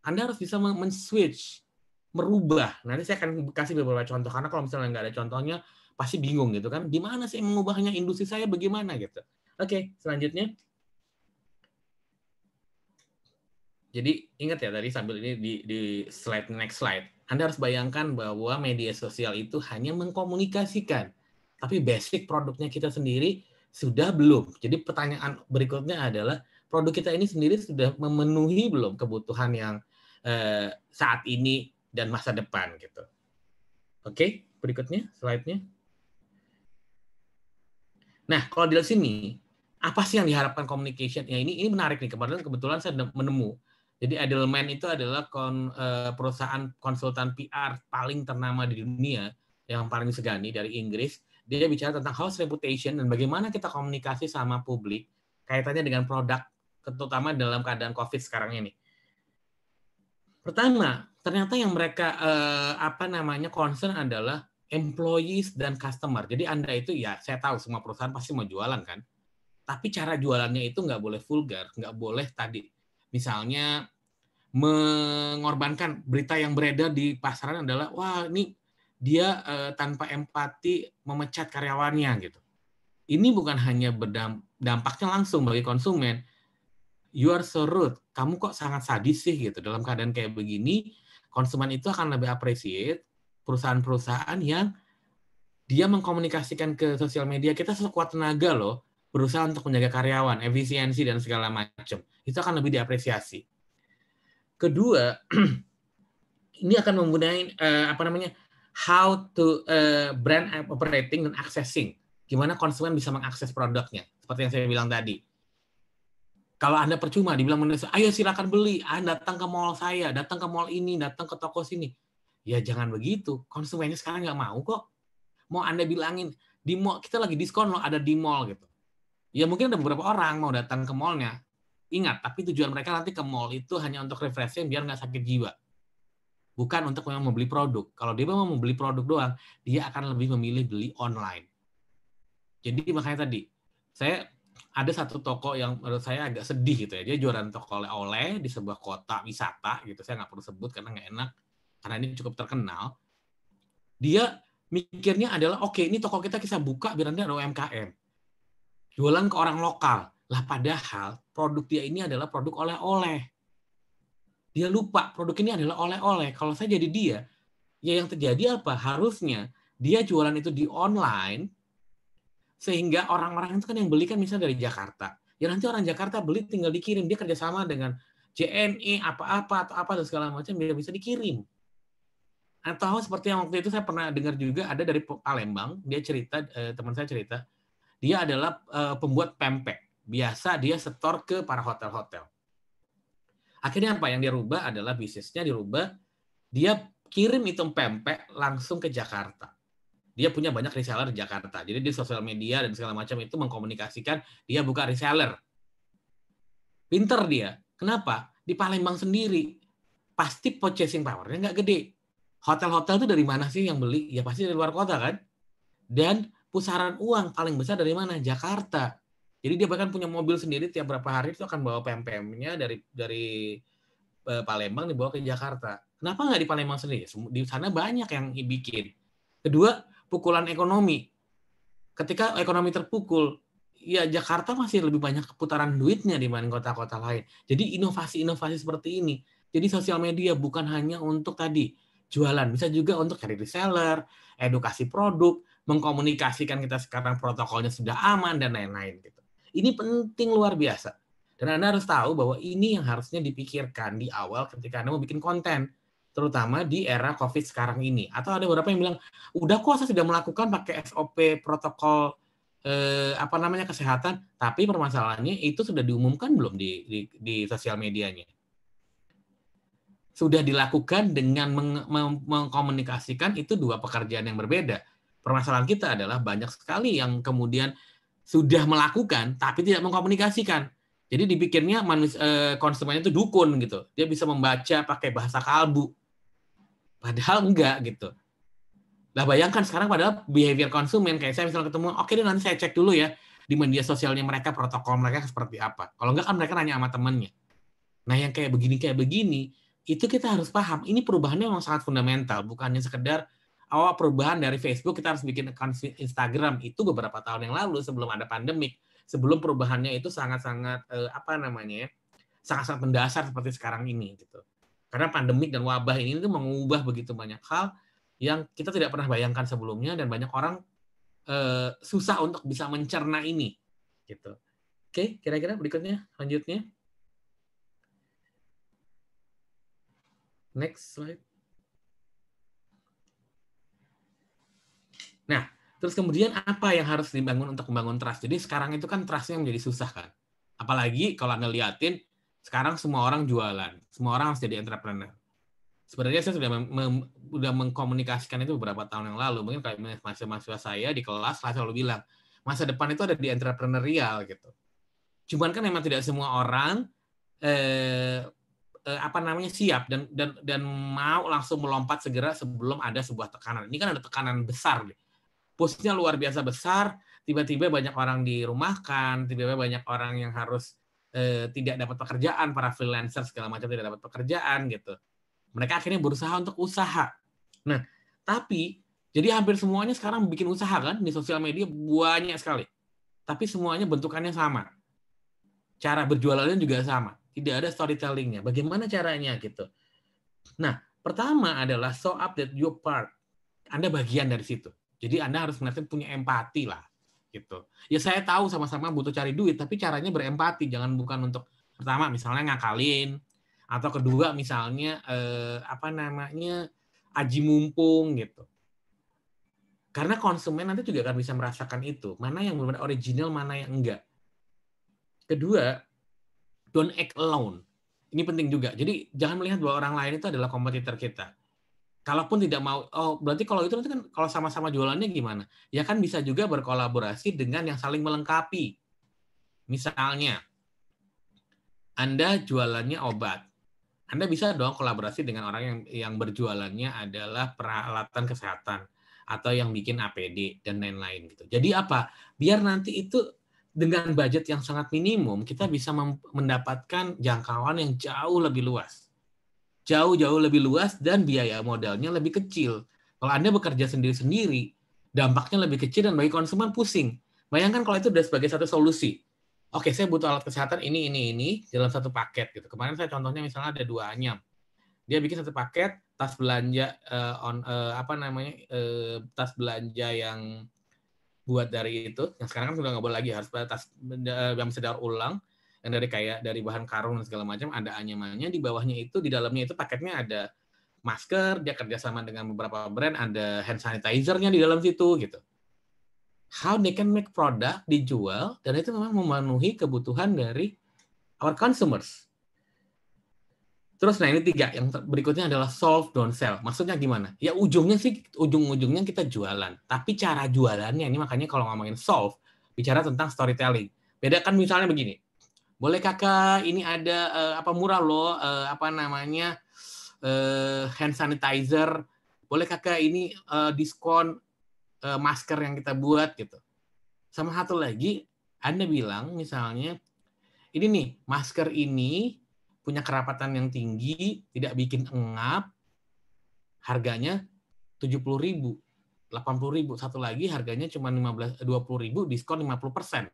anda harus bisa men-switch merubah nanti saya akan kasih beberapa contoh karena kalau misalnya nggak ada contohnya pasti bingung gitu kan gimana sih mengubahnya industri saya bagaimana gitu oke selanjutnya Jadi ingat ya tadi sambil ini di, di slide next slide. Anda harus bayangkan bahwa media sosial itu hanya mengkomunikasikan. Tapi basic produknya kita sendiri sudah belum. Jadi pertanyaan berikutnya adalah produk kita ini sendiri sudah memenuhi belum kebutuhan yang eh, saat ini dan masa depan gitu. Oke, berikutnya slide-nya. Nah, kalau di sini apa sih yang diharapkan communication? Ya ini ini menarik nih kemarin kebetulan saya menemu jadi Edelman itu adalah kon, uh, perusahaan konsultan PR paling ternama di dunia yang paling segani dari Inggris. Dia bicara tentang house reputation dan bagaimana kita komunikasi sama publik kaitannya dengan produk, terutama dalam keadaan COVID sekarang ini. Pertama, ternyata yang mereka uh, apa namanya concern adalah employees dan customer. Jadi Anda itu ya saya tahu semua perusahaan pasti mau jualan kan, tapi cara jualannya itu nggak boleh vulgar, nggak boleh tadi misalnya mengorbankan berita yang beredar di pasaran adalah wah ini dia uh, tanpa empati memecat karyawannya gitu. Ini bukan hanya berdampaknya langsung bagi konsumen. You are so rude. Kamu kok sangat sadis sih gitu. Dalam keadaan kayak begini, konsumen itu akan lebih appreciate perusahaan-perusahaan yang dia mengkomunikasikan ke sosial media kita sekuat tenaga loh berusaha untuk menjaga karyawan, efisiensi dan segala macam. Itu akan lebih diapresiasi. Kedua, ini akan menggunakan uh, eh, apa namanya? how to uh, brand operating dan accessing. Gimana konsumen bisa mengakses produknya? Seperti yang saya bilang tadi. Kalau Anda percuma dibilang menulis, ayo silakan beli, ah, datang ke mall saya, datang ke mall ini, datang ke toko sini. Ya jangan begitu. Konsumennya sekarang nggak mau kok. Mau Anda bilangin, di mall kita lagi diskon loh ada di mall gitu Ya mungkin ada beberapa orang mau datang ke mallnya. Ingat, tapi tujuan mereka nanti ke mall itu hanya untuk refreshing biar nggak sakit jiwa. Bukan untuk memang membeli produk. Kalau dia mau membeli produk doang, dia akan lebih memilih beli online. Jadi makanya tadi, saya ada satu toko yang menurut saya agak sedih gitu ya. Dia jualan toko oleh-oleh di sebuah kota wisata gitu. Saya nggak perlu sebut karena nggak enak. Karena ini cukup terkenal. Dia mikirnya adalah, oke okay, ini toko kita bisa buka biar nanti ada UMKM jualan ke orang lokal. Lah padahal produk dia ini adalah produk oleh-oleh. Dia lupa produk ini adalah oleh-oleh. Kalau saya jadi dia, ya yang terjadi apa? Harusnya dia jualan itu di online sehingga orang-orang itu kan yang beli kan misalnya dari Jakarta. Ya nanti orang Jakarta beli tinggal dikirim. Dia kerjasama dengan JNE apa-apa atau apa dan segala macam dia bisa dikirim. Atau seperti yang waktu itu saya pernah dengar juga ada dari Palembang, dia cerita eh, teman saya cerita dia adalah uh, pembuat pempek. Biasa dia setor ke para hotel-hotel. Akhirnya apa yang dirubah adalah bisnisnya dirubah. Dia kirim itu pempek langsung ke Jakarta. Dia punya banyak reseller di Jakarta. Jadi di sosial media dan segala macam itu mengkomunikasikan dia buka reseller. Pinter dia. Kenapa? Di Palembang sendiri pasti purchasing powernya nggak gede. Hotel-hotel itu dari mana sih yang beli? Ya pasti dari luar kota kan. Dan pusaran uang paling besar dari mana? Jakarta. Jadi dia bahkan punya mobil sendiri tiap berapa hari itu akan bawa PMPM-nya dari dari e, Palembang dibawa ke Jakarta. Kenapa nggak di Palembang sendiri? Di sana banyak yang bikin. Kedua, pukulan ekonomi. Ketika ekonomi terpukul, ya Jakarta masih lebih banyak keputaran duitnya dibanding kota-kota lain. Jadi inovasi-inovasi seperti ini. Jadi sosial media bukan hanya untuk tadi jualan, bisa juga untuk cari reseller, edukasi produk, mengkomunikasikan kita sekarang protokolnya sudah aman dan lain-lain gitu. Ini penting luar biasa. Dan Anda harus tahu bahwa ini yang harusnya dipikirkan di awal ketika Anda mau bikin konten, terutama di era COVID sekarang ini. Atau ada beberapa yang bilang, udah kok saya sudah melakukan pakai SOP protokol eh, apa namanya kesehatan, tapi permasalahannya itu sudah diumumkan belum di, di, di sosial medianya sudah dilakukan dengan meng meng mengkomunikasikan itu dua pekerjaan yang berbeda permasalahan kita adalah banyak sekali yang kemudian sudah melakukan tapi tidak mengkomunikasikan. Jadi dipikirnya manusia, e, konsumennya itu dukun gitu. Dia bisa membaca pakai bahasa kalbu. Padahal enggak gitu. Lah bayangkan sekarang padahal behavior konsumen kayak saya misalnya ketemu, oke okay, nanti saya cek dulu ya di media sosialnya mereka protokol mereka seperti apa. Kalau enggak kan mereka nanya sama temannya. Nah yang kayak begini kayak begini itu kita harus paham ini perubahannya memang sangat fundamental bukannya sekedar awal perubahan dari Facebook kita harus bikin account Instagram itu beberapa tahun yang lalu sebelum ada pandemik sebelum perubahannya itu sangat-sangat eh, apa namanya ya, sangat-sangat mendasar seperti sekarang ini gitu karena pandemik dan wabah ini itu mengubah begitu banyak hal yang kita tidak pernah bayangkan sebelumnya dan banyak orang eh, susah untuk bisa mencerna ini gitu oke kira-kira berikutnya lanjutnya next slide Nah, terus kemudian apa yang harus dibangun untuk membangun trust? Jadi sekarang itu kan trustnya menjadi susah kan. Apalagi kalau Anda lihatin, sekarang semua orang jualan. Semua orang harus jadi entrepreneur. Sebenarnya saya sudah, sudah mengkomunikasikan itu beberapa tahun yang lalu. Mungkin kalau mahasiswa-mahasiswa saya di kelas, saya selalu bilang, masa depan itu ada di entrepreneurial gitu. Cuman kan memang tidak semua orang eh, eh, apa namanya siap dan dan dan mau langsung melompat segera sebelum ada sebuah tekanan. Ini kan ada tekanan besar deh Posisinya luar biasa besar, tiba-tiba banyak orang dirumahkan, tiba-tiba banyak orang yang harus eh, tidak dapat pekerjaan, para freelancer segala macam tidak dapat pekerjaan gitu. Mereka akhirnya berusaha untuk usaha. Nah, tapi jadi hampir semuanya sekarang bikin usaha kan di sosial media banyak sekali. Tapi semuanya bentukannya sama. Cara berjualannya juga sama. Tidak ada storytellingnya. Bagaimana caranya gitu. Nah, pertama adalah show update your part. Anda bagian dari situ. Jadi Anda harus ngeliatnya punya empati lah gitu. Ya saya tahu sama-sama butuh cari duit, tapi caranya berempati, jangan bukan untuk pertama misalnya ngakalin atau kedua misalnya eh, apa namanya aji mumpung gitu. Karena konsumen nanti juga akan bisa merasakan itu, mana yang benar-benar original, mana yang enggak. Kedua, don't act alone. Ini penting juga. Jadi jangan melihat bahwa orang lain itu adalah kompetitor kita kalaupun tidak mau oh berarti kalau itu nanti kan kalau sama-sama jualannya gimana ya kan bisa juga berkolaborasi dengan yang saling melengkapi misalnya anda jualannya obat anda bisa dong kolaborasi dengan orang yang yang berjualannya adalah peralatan kesehatan atau yang bikin APD dan lain-lain gitu jadi apa biar nanti itu dengan budget yang sangat minimum kita bisa mendapatkan jangkauan yang jauh lebih luas jauh-jauh lebih luas dan biaya modalnya lebih kecil. Kalau Anda bekerja sendiri-sendiri, dampaknya lebih kecil dan bagi konsumen pusing. Bayangkan kalau itu sudah sebagai satu solusi. Oke, saya butuh alat kesehatan ini, ini, ini dalam satu paket. gitu. Kemarin saya contohnya misalnya ada dua anyam. Dia bikin satu paket tas belanja uh, on uh, apa namanya uh, tas belanja yang buat dari itu. Yang sekarang kan sudah nggak boleh lagi harus tas uh, yang bisa daur ulang yang dari kayak dari bahan karung dan segala macam ada anyamannya di bawahnya itu di dalamnya itu paketnya ada masker dia kerjasama dengan beberapa brand ada hand sanitizernya di dalam situ gitu how they can make product dijual dan itu memang memenuhi kebutuhan dari our consumers Terus nah ini tiga yang berikutnya adalah solve don't sell. Maksudnya gimana? Ya ujungnya sih ujung-ujungnya kita jualan. Tapi cara jualannya ini makanya kalau ngomongin solve bicara tentang storytelling. Beda kan misalnya begini boleh kakak ini ada uh, apa murah loh uh, apa namanya uh, hand sanitizer boleh kakak ini uh, diskon uh, masker yang kita buat gitu sama satu lagi anda bilang misalnya ini nih masker ini punya kerapatan yang tinggi tidak bikin engap harganya tujuh puluh ribu delapan puluh ribu satu lagi harganya cuma lima belas dua puluh ribu diskon lima puluh persen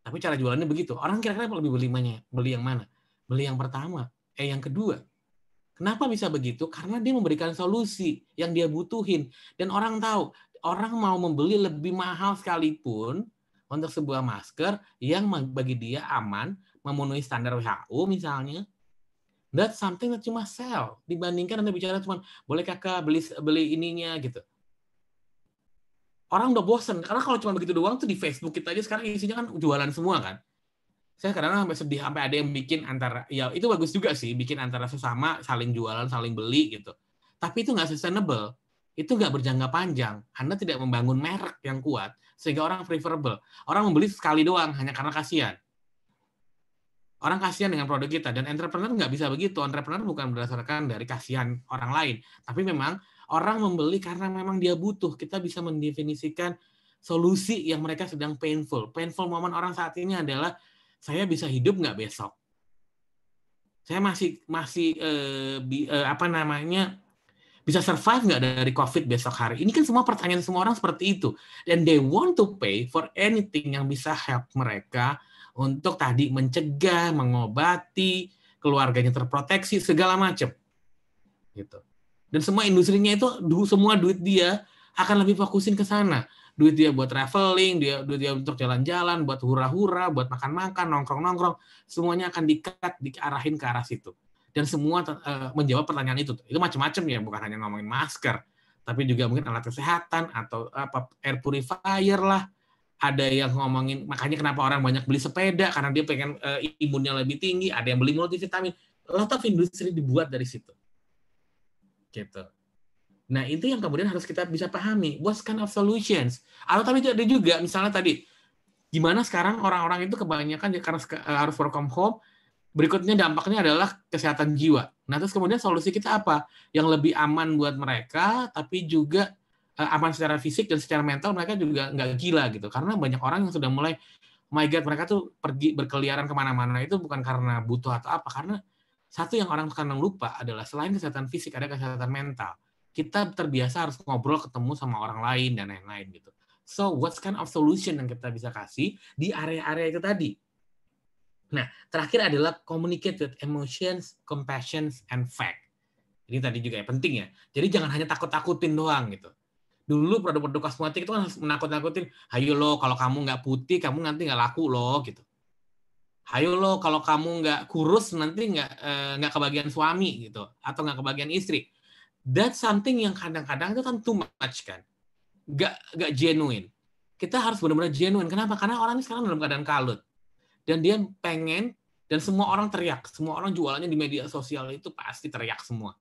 tapi cara jualannya begitu. Orang kira-kira lebih beli mana? Beli yang mana? Beli yang pertama, eh yang kedua. Kenapa bisa begitu? Karena dia memberikan solusi yang dia butuhin dan orang tahu orang mau membeli lebih mahal sekalipun untuk sebuah masker yang bagi dia aman, memenuhi standar WHO misalnya. That's something that cuma sell dibandingkan Anda bicara cuma boleh kakak beli beli ininya gitu orang udah bosen karena kalau cuma begitu doang tuh di Facebook kita aja sekarang isinya kan jualan semua kan saya kadang-kadang sampai sedih sampai ada yang bikin antara ya itu bagus juga sih bikin antara sesama saling jualan saling beli gitu tapi itu nggak sustainable itu nggak berjangka panjang anda tidak membangun merek yang kuat sehingga orang preferable orang membeli sekali doang hanya karena kasihan orang kasihan dengan produk kita dan entrepreneur nggak bisa begitu entrepreneur bukan berdasarkan dari kasihan orang lain tapi memang Orang membeli karena memang dia butuh. Kita bisa mendefinisikan solusi yang mereka sedang painful. Painful momen orang saat ini adalah saya bisa hidup nggak besok. Saya masih masih eh, bi, eh, apa namanya bisa survive nggak dari COVID besok hari? Ini kan semua pertanyaan semua orang seperti itu. Dan they want to pay for anything yang bisa help mereka untuk tadi mencegah, mengobati, keluarganya terproteksi, segala macam. Gitu dan semua industrinya itu du semua duit dia akan lebih fokusin ke sana duit dia buat traveling dia duit dia untuk jalan-jalan buat hura-hura buat makan-makan nongkrong-nongkrong semuanya akan dikat diarahin ke arah situ dan semua uh, menjawab pertanyaan itu itu macam-macam ya bukan hanya ngomongin masker tapi juga mungkin alat kesehatan atau apa air purifier lah ada yang ngomongin makanya kenapa orang banyak beli sepeda karena dia pengen uh, imunnya lebih tinggi ada yang beli multivitamin lot of industri dibuat dari situ gitu. Nah, itu yang kemudian harus kita bisa pahami. What kind of solutions? Atau tapi ada juga, misalnya tadi, gimana sekarang orang-orang itu kebanyakan ya karena harus work from home, berikutnya dampaknya adalah kesehatan jiwa. Nah, terus kemudian solusi kita apa? Yang lebih aman buat mereka, tapi juga eh, aman secara fisik dan secara mental mereka juga nggak gila gitu. Karena banyak orang yang sudah mulai, oh my God, mereka tuh pergi berkeliaran kemana-mana itu bukan karena butuh atau apa, karena satu yang orang sekarang lupa adalah selain kesehatan fisik ada kesehatan mental. Kita terbiasa harus ngobrol ketemu sama orang lain dan lain-lain gitu. So what kind of solution yang kita bisa kasih di area-area itu tadi? Nah, terakhir adalah communicate with emotions, compassion, and fact. Ini tadi juga ya penting ya. Jadi jangan hanya takut-takutin doang gitu. Dulu produk-produk kosmetik itu kan menakut-nakutin, "Hayo lo kalau kamu nggak putih kamu nanti nggak laku loh gitu. Hayo lo kalau kamu nggak kurus nanti nggak eh, nggak kebagian suami gitu atau nggak kebagian istri. that something yang kadang-kadang itu kan too much kan. Nggak nggak genuine. Kita harus benar-benar genuine. Kenapa? Karena orang ini sekarang dalam keadaan kalut dan dia pengen dan semua orang teriak, semua orang jualannya di media sosial itu pasti teriak semua.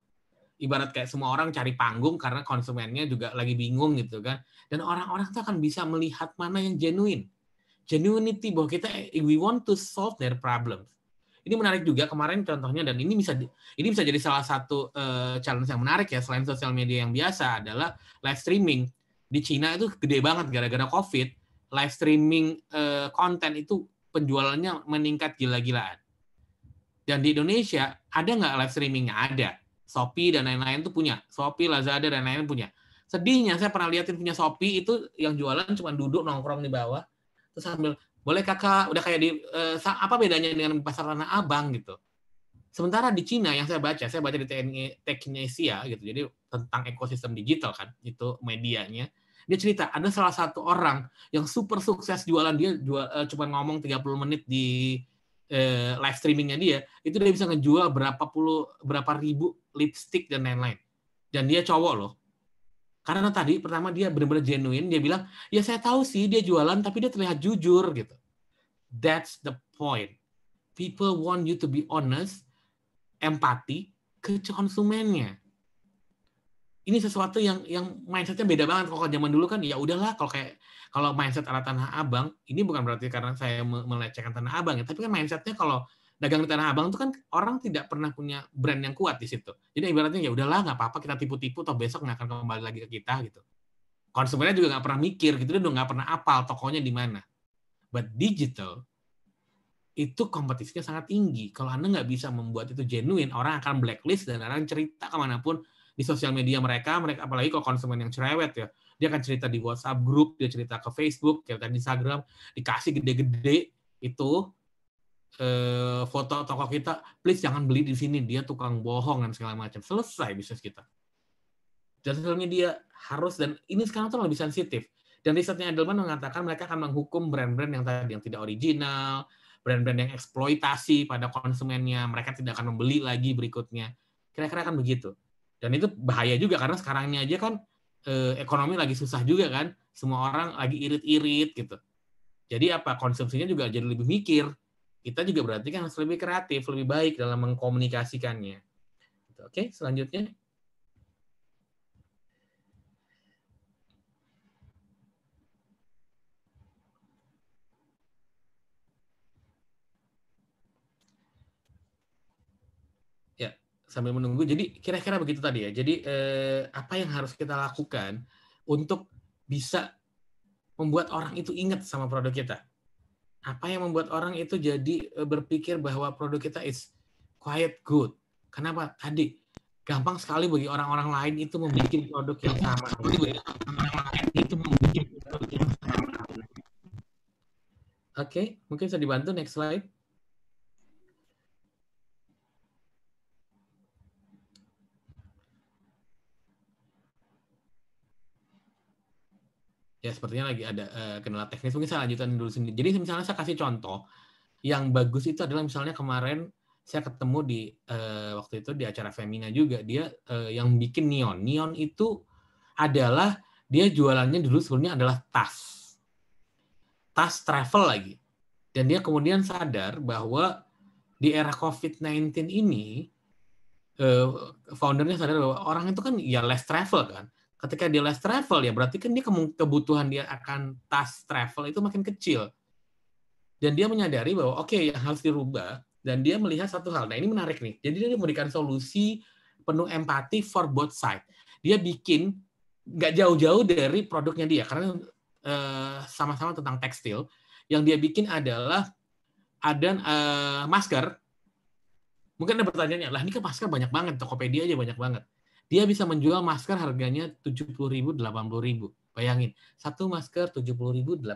Ibarat kayak semua orang cari panggung karena konsumennya juga lagi bingung gitu kan. Dan orang-orang itu akan bisa melihat mana yang genuine genuinity bahwa kita we want to solve their problems. Ini menarik juga kemarin contohnya dan ini bisa ini bisa jadi salah satu uh, challenge yang menarik ya selain sosial media yang biasa adalah live streaming. Di Cina itu gede banget gara-gara Covid, live streaming uh, itu penjualannya meningkat gila-gilaan. Dan di Indonesia ada nggak live streamingnya? Ada. Shopee dan lain-lain tuh punya. Shopee, Lazada dan lain-lain punya. Sedihnya saya pernah liatin punya Shopee itu yang jualan cuma duduk nongkrong di bawah terus sambil boleh kakak udah kayak di uh, apa bedanya dengan pasar tanah abang gitu sementara di Cina yang saya baca saya baca di TNI Teknesia gitu jadi tentang ekosistem digital kan itu medianya dia cerita ada salah satu orang yang super sukses jualan dia jual uh, cuma ngomong 30 menit di uh, live streamingnya dia itu dia bisa ngejual berapa puluh berapa ribu lipstick dan lain-lain dan dia cowok loh karena tadi pertama dia benar-benar genuine, dia bilang, "Ya saya tahu sih dia jualan tapi dia terlihat jujur" gitu. That's the point. People want you to be honest, empati ke konsumennya. Ini sesuatu yang yang mindsetnya beda banget kalau zaman dulu kan ya udahlah kalau kayak kalau mindset ala tanah abang ini bukan berarti karena saya melecehkan tanah abang ya tapi kan mindsetnya kalau dagang di Tanah Abang itu kan orang tidak pernah punya brand yang kuat di situ. Jadi ibaratnya ya udahlah nggak apa-apa kita tipu-tipu atau besok nggak akan kembali lagi ke kita gitu. Konsumennya juga nggak pernah mikir gitu, dia udah nggak pernah apal tokonya di mana. But digital itu kompetisinya sangat tinggi. Kalau Anda nggak bisa membuat itu genuine, orang akan blacklist dan orang cerita kemanapun di sosial media mereka, mereka apalagi kalau konsumen yang cerewet ya, dia akan cerita di WhatsApp grup, dia cerita ke Facebook, cerita di Instagram, dikasih gede-gede itu eh, foto toko kita, please jangan beli di sini, dia tukang bohong dan segala macam. Selesai bisnis kita. Dan sebelumnya dia harus, dan ini sekarang tuh lebih sensitif. Dan risetnya Edelman mengatakan mereka akan menghukum brand-brand yang tadi yang tidak original, brand-brand yang eksploitasi pada konsumennya, mereka tidak akan membeli lagi berikutnya. Kira-kira akan begitu. Dan itu bahaya juga karena sekarang ini aja kan eh, ekonomi lagi susah juga kan, semua orang lagi irit-irit gitu. Jadi apa konsumsinya juga jadi lebih mikir kita juga berarti kan harus lebih kreatif, lebih baik dalam mengkomunikasikannya. Gitu, oke, selanjutnya. Ya, sambil menunggu. Jadi kira-kira begitu tadi ya. Jadi eh, apa yang harus kita lakukan untuk bisa membuat orang itu ingat sama produk kita? apa yang membuat orang itu jadi e, berpikir bahwa produk kita is quite good? Kenapa? Tadi gampang sekali bagi orang-orang lain itu membuat produk yang sama. orang lain itu membuat produk yang sama. Oke, okay, mungkin bisa dibantu next slide. ya sepertinya lagi ada uh, kendala teknis mungkin saya lanjutkan dulu sendiri jadi misalnya saya kasih contoh yang bagus itu adalah misalnya kemarin saya ketemu di uh, waktu itu di acara Femina juga dia uh, yang bikin neon neon itu adalah dia jualannya dulu sebelumnya adalah tas tas travel lagi dan dia kemudian sadar bahwa di era COVID-19 ini eh, foundernya sadar bahwa orang itu kan ya less travel kan ketika dia less travel ya berarti kan dia kebutuhan dia akan tas travel itu makin kecil dan dia menyadari bahwa oke okay, yang harus dirubah dan dia melihat satu hal nah ini menarik nih jadi dia memberikan solusi penuh empati for both side dia bikin nggak jauh-jauh dari produknya dia karena sama eh, sama-sama tentang tekstil yang dia bikin adalah ada eh, masker mungkin ada pertanyaannya lah ini kan masker banyak banget Tokopedia aja banyak banget dia bisa menjual masker harganya 70.000, 80.000. Bayangin, satu masker 70.000, 80.000.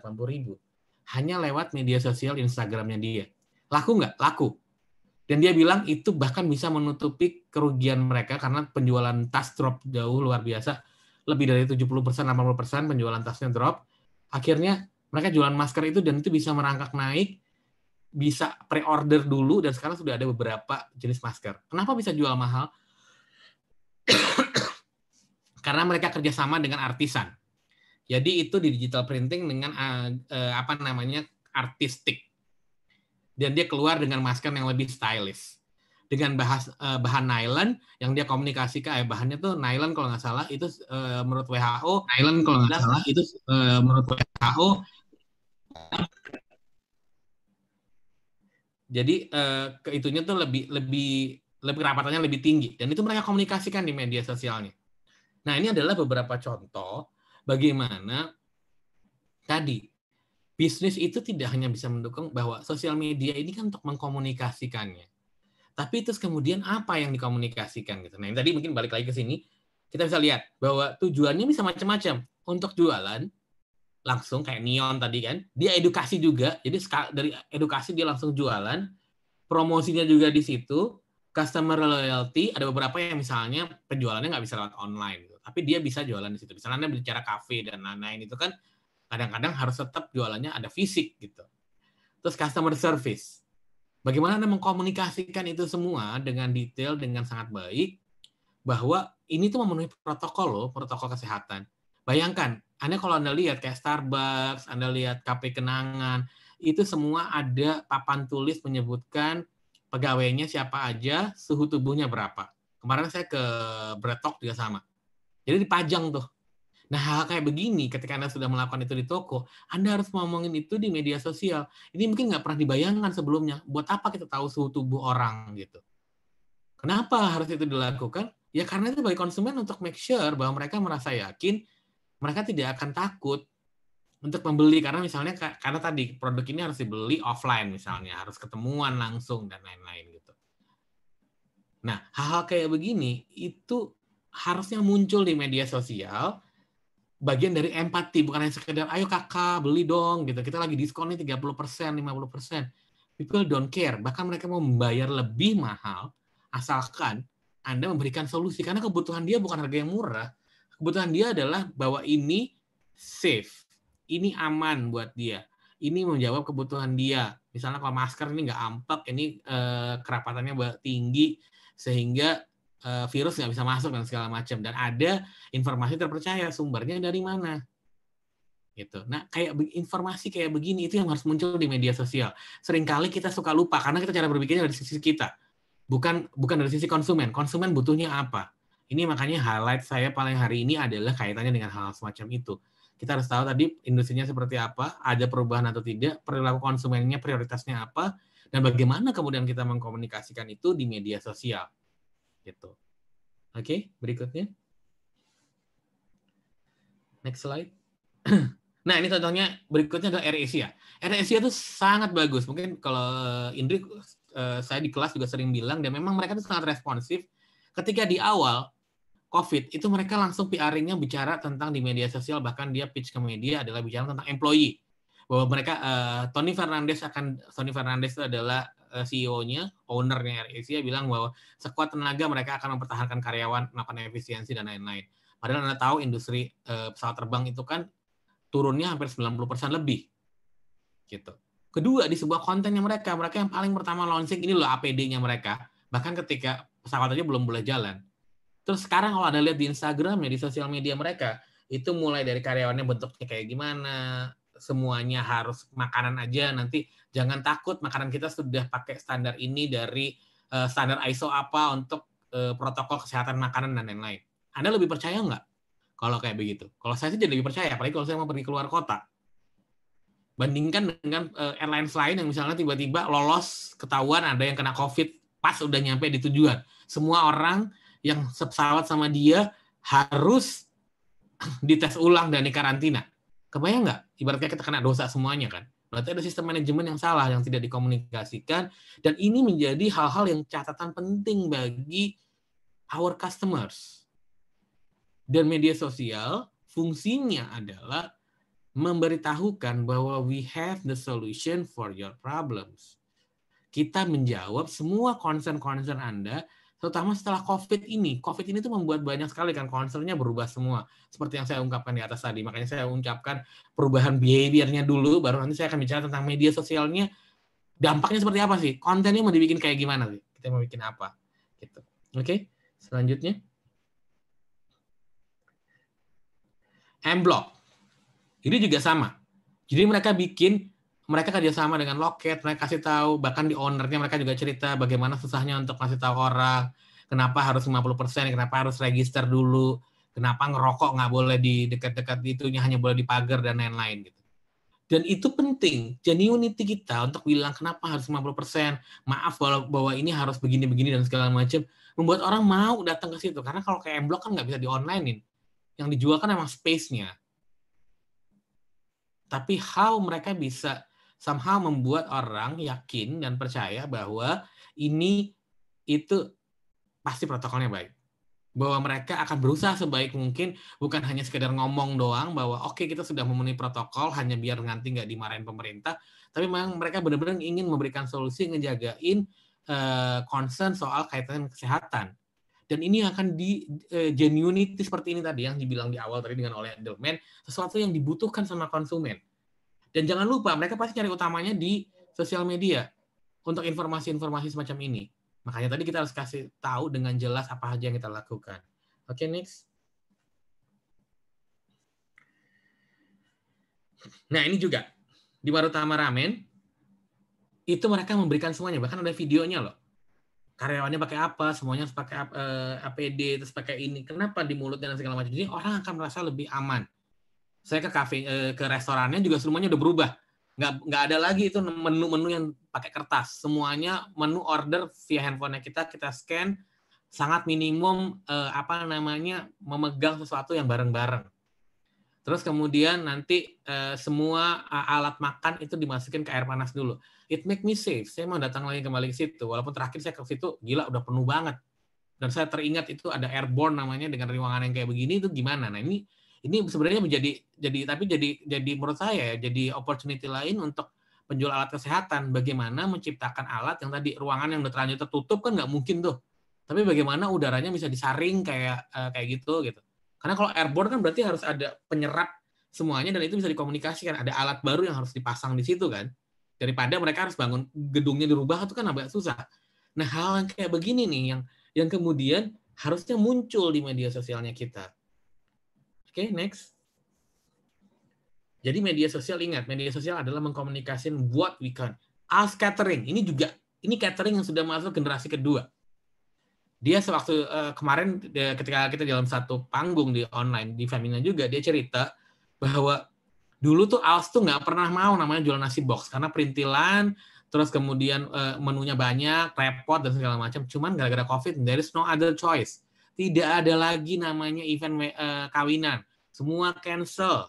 Hanya lewat media sosial Instagramnya dia. Laku nggak? Laku. Dan dia bilang itu bahkan bisa menutupi kerugian mereka karena penjualan tas drop jauh luar biasa. Lebih dari 70%, 80% penjualan tasnya drop. Akhirnya mereka jualan masker itu dan itu bisa merangkak naik, bisa pre-order dulu dan sekarang sudah ada beberapa jenis masker. Kenapa bisa jual mahal? karena mereka kerjasama dengan artisan. Jadi itu di digital printing dengan uh, uh, apa namanya artistik. Dan dia keluar dengan masker yang lebih stylish. Dengan bahas, uh, bahan nylon yang dia komunikasi ke eh, bahannya tuh nylon kalau nggak salah itu uh, menurut WHO nylon kalau nggak salah itu uh, menurut WHO jadi uh, ke itunya tuh lebih lebih lebih kerapatannya lebih tinggi dan itu mereka komunikasikan di media sosialnya. Nah, ini adalah beberapa contoh bagaimana tadi bisnis itu tidak hanya bisa mendukung bahwa sosial media ini kan untuk mengkomunikasikannya. Tapi terus kemudian apa yang dikomunikasikan gitu. Nah, yang tadi mungkin balik lagi ke sini kita bisa lihat bahwa tujuannya bisa macam-macam. Untuk jualan langsung kayak neon tadi kan, dia edukasi juga. Jadi dari edukasi dia langsung jualan, promosinya juga di situ, customer loyalty ada beberapa yang misalnya penjualannya nggak bisa lewat online gitu. tapi dia bisa jualan di situ misalnya anda bicara kafe dan lain-lain itu kan kadang-kadang harus tetap jualannya ada fisik gitu terus customer service bagaimana anda mengkomunikasikan itu semua dengan detail dengan sangat baik bahwa ini tuh memenuhi protokol loh protokol kesehatan bayangkan anda kalau anda lihat kayak Starbucks anda lihat kafe kenangan itu semua ada papan tulis menyebutkan pegawainya siapa aja, suhu tubuhnya berapa. Kemarin saya ke Bretok juga sama. Jadi dipajang tuh. Nah, hal, hal kayak begini, ketika Anda sudah melakukan itu di toko, Anda harus ngomongin itu di media sosial. Ini mungkin nggak pernah dibayangkan sebelumnya. Buat apa kita tahu suhu tubuh orang gitu? Kenapa harus itu dilakukan? Ya karena itu bagi konsumen untuk make sure bahwa mereka merasa yakin, mereka tidak akan takut untuk membeli karena misalnya karena tadi produk ini harus dibeli offline misalnya harus ketemuan langsung dan lain-lain gitu. Nah hal-hal kayak begini itu harusnya muncul di media sosial bagian dari empati bukan hanya sekedar ayo kakak beli dong gitu kita lagi diskon tiga 30 persen 50 persen people don't care bahkan mereka mau membayar lebih mahal asalkan anda memberikan solusi karena kebutuhan dia bukan harga yang murah kebutuhan dia adalah bahwa ini safe ini aman buat dia ini menjawab kebutuhan dia misalnya kalau masker ini nggak ampek ini eh, kerapatannya tinggi sehingga eh, virus nggak bisa masuk dan segala macam dan ada informasi terpercaya sumbernya dari mana gitu. Nah, kayak informasi kayak begini itu yang harus muncul di media sosial. Seringkali kita suka lupa karena kita cara berpikirnya dari sisi kita. Bukan bukan dari sisi konsumen. Konsumen butuhnya apa? Ini makanya highlight saya paling hari ini adalah kaitannya dengan -hal semacam itu kita harus tahu tadi industrinya seperti apa, ada perubahan atau tidak, perilaku konsumennya prioritasnya apa, dan bagaimana kemudian kita mengkomunikasikan itu di media sosial. Gitu. Oke, berikutnya. Next slide. Nah, ini contohnya berikutnya adalah Air Asia. Air Asia itu sangat bagus. Mungkin kalau eh, Indri, eh, saya di kelas juga sering bilang, dan memang mereka itu sangat responsif. Ketika di awal, COVID, itu mereka langsung PR-nya bicara tentang di media sosial, bahkan dia pitch ke media adalah bicara tentang employee. Bahwa mereka, uh, Tony Fernandez akan, Tony Fernandez itu adalah eh, CEO-nya, ownernya RSI, bilang bahwa sekuat tenaga mereka akan mempertahankan karyawan, melakukan efisiensi, dan lain-lain. Padahal Anda tahu industri uh, pesawat terbang itu kan turunnya hampir 90% lebih. Gitu. Kedua, di sebuah kontennya mereka, mereka yang paling pertama launching ini loh APD-nya mereka. Bahkan ketika pesawat aja belum boleh jalan Terus sekarang kalau Anda lihat di Instagram ya, di sosial media mereka, itu mulai dari karyawannya bentuknya kayak gimana, semuanya harus makanan aja nanti jangan takut makanan kita sudah pakai standar ini dari uh, standar ISO apa untuk uh, protokol kesehatan makanan dan lain-lain. Anda lebih percaya nggak kalau kayak begitu? Kalau saya sih jadi lebih percaya, apalagi kalau saya mau pergi keluar kota. Bandingkan dengan uh, airlines lain yang misalnya tiba-tiba lolos ketahuan ada yang kena COVID pas udah nyampe di tujuan. Semua orang yang sepesawat sama dia harus dites ulang dan dikarantina. Kebayang nggak? Ibaratnya kita kena dosa semuanya kan. Berarti ada sistem manajemen yang salah, yang tidak dikomunikasikan. Dan ini menjadi hal-hal yang catatan penting bagi our customers. Dan media sosial fungsinya adalah memberitahukan bahwa we have the solution for your problems. Kita menjawab semua concern-concern Anda terutama setelah COVID ini. COVID ini tuh membuat banyak sekali kan konsernya berubah semua. Seperti yang saya ungkapkan di atas tadi. Makanya saya ungkapkan perubahan behaviornya dulu, baru nanti saya akan bicara tentang media sosialnya. Dampaknya seperti apa sih? Kontennya mau dibikin kayak gimana sih? Kita mau bikin apa? Gitu. Oke, okay? selanjutnya. M-Block. Ini juga sama. Jadi mereka bikin mereka kerjasama dengan loket, mereka kasih tahu, bahkan di ownernya mereka juga cerita bagaimana susahnya untuk kasih tahu orang, kenapa harus 50%, kenapa harus register dulu, kenapa ngerokok nggak boleh di dekat-dekat itunya, hanya boleh di pagar, dan lain-lain gitu. Dan itu penting, genuinity kita untuk bilang kenapa harus 50%, maaf bahwa, ini harus begini-begini dan segala macam, membuat orang mau datang ke situ. Karena kalau kayak M-Block kan nggak bisa di online onlinein. Yang dijual kan emang space-nya. Tapi how mereka bisa somehow membuat orang yakin dan percaya bahwa ini itu pasti protokolnya baik bahwa mereka akan berusaha sebaik mungkin bukan hanya sekedar ngomong doang bahwa oke okay, kita sudah memenuhi protokol hanya biar nanti nggak dimarahin pemerintah tapi memang mereka benar-benar ingin memberikan solusi ngejagain uh, concern soal kaitan kesehatan dan ini akan di uh, genuinity seperti ini tadi yang dibilang di awal tadi dengan oleh Edelman sesuatu yang dibutuhkan sama konsumen dan jangan lupa, mereka pasti cari utamanya di sosial media untuk informasi-informasi semacam ini. Makanya tadi kita harus kasih tahu dengan jelas apa saja yang kita lakukan. Oke, okay, next. Nah, ini juga. Di Marutama Ramen, itu mereka memberikan semuanya. Bahkan ada videonya loh. Karyawannya pakai apa, semuanya pakai eh, APD, terus pakai ini. Kenapa di mulutnya dan segala macam. Jadi orang akan merasa lebih aman saya ke kafe eh, ke restorannya juga semuanya udah berubah nggak nggak ada lagi itu menu-menu yang pakai kertas semuanya menu order via handphonenya kita kita scan sangat minimum eh, apa namanya memegang sesuatu yang bareng-bareng terus kemudian nanti eh, semua alat makan itu dimasukin ke air panas dulu it make me safe saya mau datang lagi kembali ke situ walaupun terakhir saya ke situ gila udah penuh banget dan saya teringat itu ada airborne namanya dengan ruangan yang kayak begini itu gimana nah ini ini sebenarnya menjadi jadi tapi jadi jadi menurut saya ya jadi opportunity lain untuk penjual alat kesehatan bagaimana menciptakan alat yang tadi ruangan yang terlanjur tertutup kan nggak mungkin tuh tapi bagaimana udaranya bisa disaring kayak eh, kayak gitu gitu karena kalau airborne kan berarti harus ada penyerap semuanya dan itu bisa dikomunikasikan ada alat baru yang harus dipasang di situ kan daripada mereka harus bangun gedungnya dirubah itu kan agak susah nah hal yang kayak begini nih yang yang kemudian harusnya muncul di media sosialnya kita Oke, okay, next. Jadi media sosial ingat, media sosial adalah mengkomunikasikan what we can. Ask catering, ini juga ini catering yang sudah masuk generasi kedua. Dia sewaktu uh, kemarin dia, eh, ketika kita dalam satu panggung di online di Femina juga dia cerita bahwa dulu tuh Als tuh nggak pernah mau namanya jual nasi box karena perintilan terus kemudian uh, menunya banyak repot dan segala macam cuman gara-gara covid there is no other choice tidak ada lagi namanya event uh, kawinan. Semua cancel.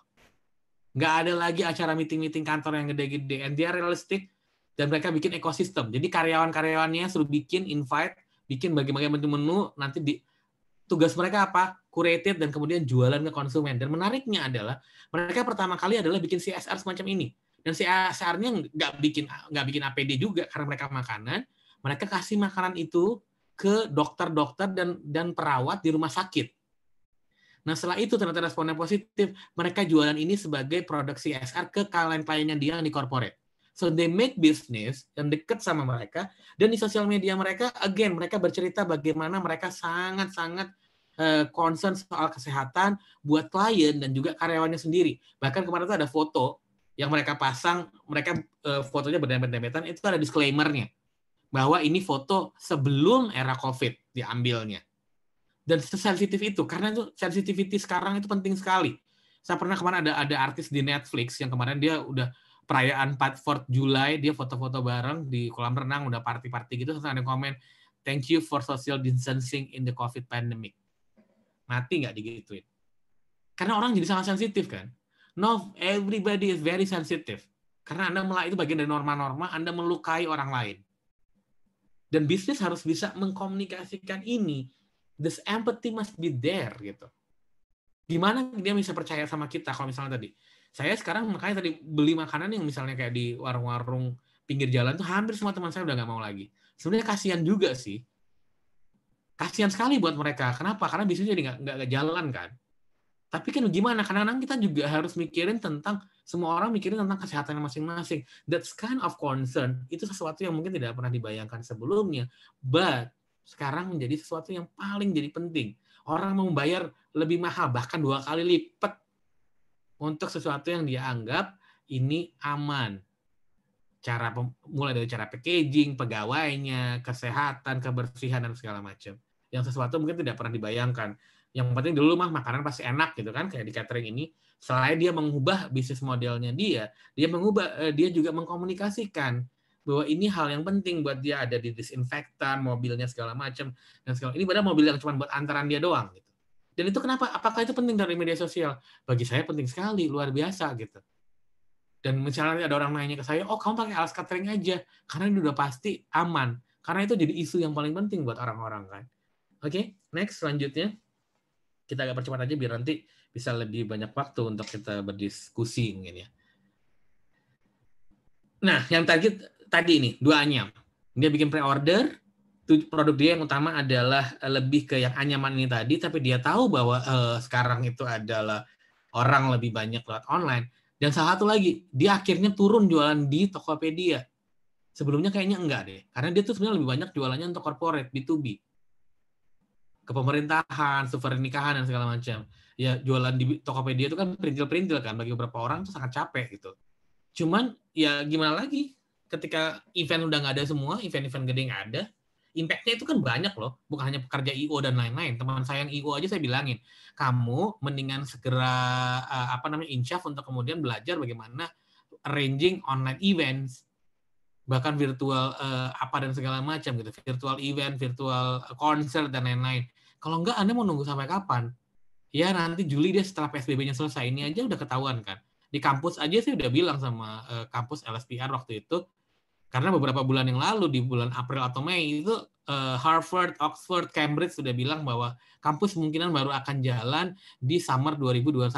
Nggak ada lagi acara meeting-meeting kantor yang gede-gede. And they are realistic. Dan mereka bikin ekosistem. Jadi karyawan-karyawannya suruh bikin invite, bikin bagi-bagi menu-menu, nanti di tugas mereka apa? Curated dan kemudian jualan ke konsumen. Dan menariknya adalah mereka pertama kali adalah bikin CSR semacam ini. Dan CSR-nya nggak bikin nggak bikin APD juga karena mereka makanan, mereka kasih makanan itu ke dokter-dokter dan dan perawat di rumah sakit. Nah, setelah itu ternyata responnya positif, mereka jualan ini sebagai produk CSR ke klien-kliennya dia yang di corporate. So they make business yang dekat sama mereka dan di sosial media mereka again mereka bercerita bagaimana mereka sangat-sangat uh, concern soal kesehatan buat klien dan juga karyawannya sendiri. Bahkan kemarin itu ada foto yang mereka pasang, mereka uh, fotonya berdempet-dempetan itu ada disclaimer-nya bahwa ini foto sebelum era COVID diambilnya. Dan sensitif itu, karena itu sensitivity sekarang itu penting sekali. Saya pernah kemarin ada ada artis di Netflix yang kemarin dia udah perayaan 4 4 Juli dia foto-foto bareng di kolam renang udah party-party gitu terus ada komen thank you for social distancing in the covid pandemic. Mati nggak digituin. Karena orang jadi sangat sensitif kan. No, everybody is very sensitive. Karena Anda melak itu bagian dari norma-norma, Anda melukai orang lain dan bisnis harus bisa mengkomunikasikan ini. This empathy must be there gitu. Gimana dia bisa percaya sama kita kalau misalnya tadi. Saya sekarang makanya tadi beli makanan yang misalnya kayak di warung-warung pinggir jalan tuh hampir semua teman saya udah nggak mau lagi. Sebenarnya kasihan juga sih. Kasihan sekali buat mereka. Kenapa? Karena bisnis jadi nggak jalan kan. Tapi kan gimana? Kadang-kadang kita juga harus mikirin tentang semua orang mikirin tentang kesehatan masing-masing. That's kind of concern. Itu sesuatu yang mungkin tidak pernah dibayangkan sebelumnya, but sekarang menjadi sesuatu yang paling jadi penting. Orang mau membayar lebih mahal, bahkan dua kali lipat untuk sesuatu yang dia anggap ini aman. Cara mulai dari cara packaging, pegawainya, kesehatan, kebersihan dan segala macam. Yang sesuatu mungkin tidak pernah dibayangkan. Yang penting dulu mah makanan pasti enak gitu kan kayak di catering ini. Selain dia mengubah bisnis modelnya dia, dia mengubah eh, dia juga mengkomunikasikan bahwa ini hal yang penting buat dia ada di disinfektan mobilnya segala macam dan segala ini padahal mobil yang cuma buat antaran dia doang gitu dan itu kenapa apakah itu penting dari media sosial bagi saya penting sekali luar biasa gitu dan misalnya ada orang nanya ke saya oh kamu pakai alas catering aja karena ini udah pasti aman karena itu jadi isu yang paling penting buat orang-orang kan oke okay, next selanjutnya kita agak percepat aja biar nanti bisa lebih banyak waktu untuk kita berdiskusi mungkin ya. Nah, yang tadi tadi ini dua anyam. Dia bikin pre-order, produk dia yang utama adalah eh, lebih ke yang anyaman ini tadi, tapi dia tahu bahwa eh, sekarang itu adalah orang lebih banyak lewat online. Dan salah satu lagi, dia akhirnya turun jualan di Tokopedia. Sebelumnya kayaknya enggak deh, karena dia tuh sebenarnya lebih banyak jualannya untuk corporate, B2B kepemerintahan, suffer nikahan dan segala macam. Ya jualan di Tokopedia itu kan perintil-perintil kan bagi beberapa orang itu sangat capek gitu. Cuman ya gimana lagi ketika event udah nggak ada semua, event-event gede nggak ada, impactnya itu kan banyak loh, bukan hanya pekerja IO dan lain-lain. Teman saya yang IO aja saya bilangin, kamu mendingan segera eh, apa namanya insaf untuk kemudian belajar bagaimana arranging online events bahkan virtual uh, apa dan segala macam gitu, virtual event, virtual eh, concert dan lain-lain. Kalau enggak Anda mau nunggu sampai kapan? Ya nanti Juli dia setelah PSBB-nya selesai ini aja udah ketahuan kan. Di kampus aja sih udah bilang sama uh, kampus LSPR waktu itu karena beberapa bulan yang lalu di bulan April atau Mei itu uh, Harvard, Oxford, Cambridge sudah bilang bahwa kampus kemungkinan baru akan jalan di summer 2021.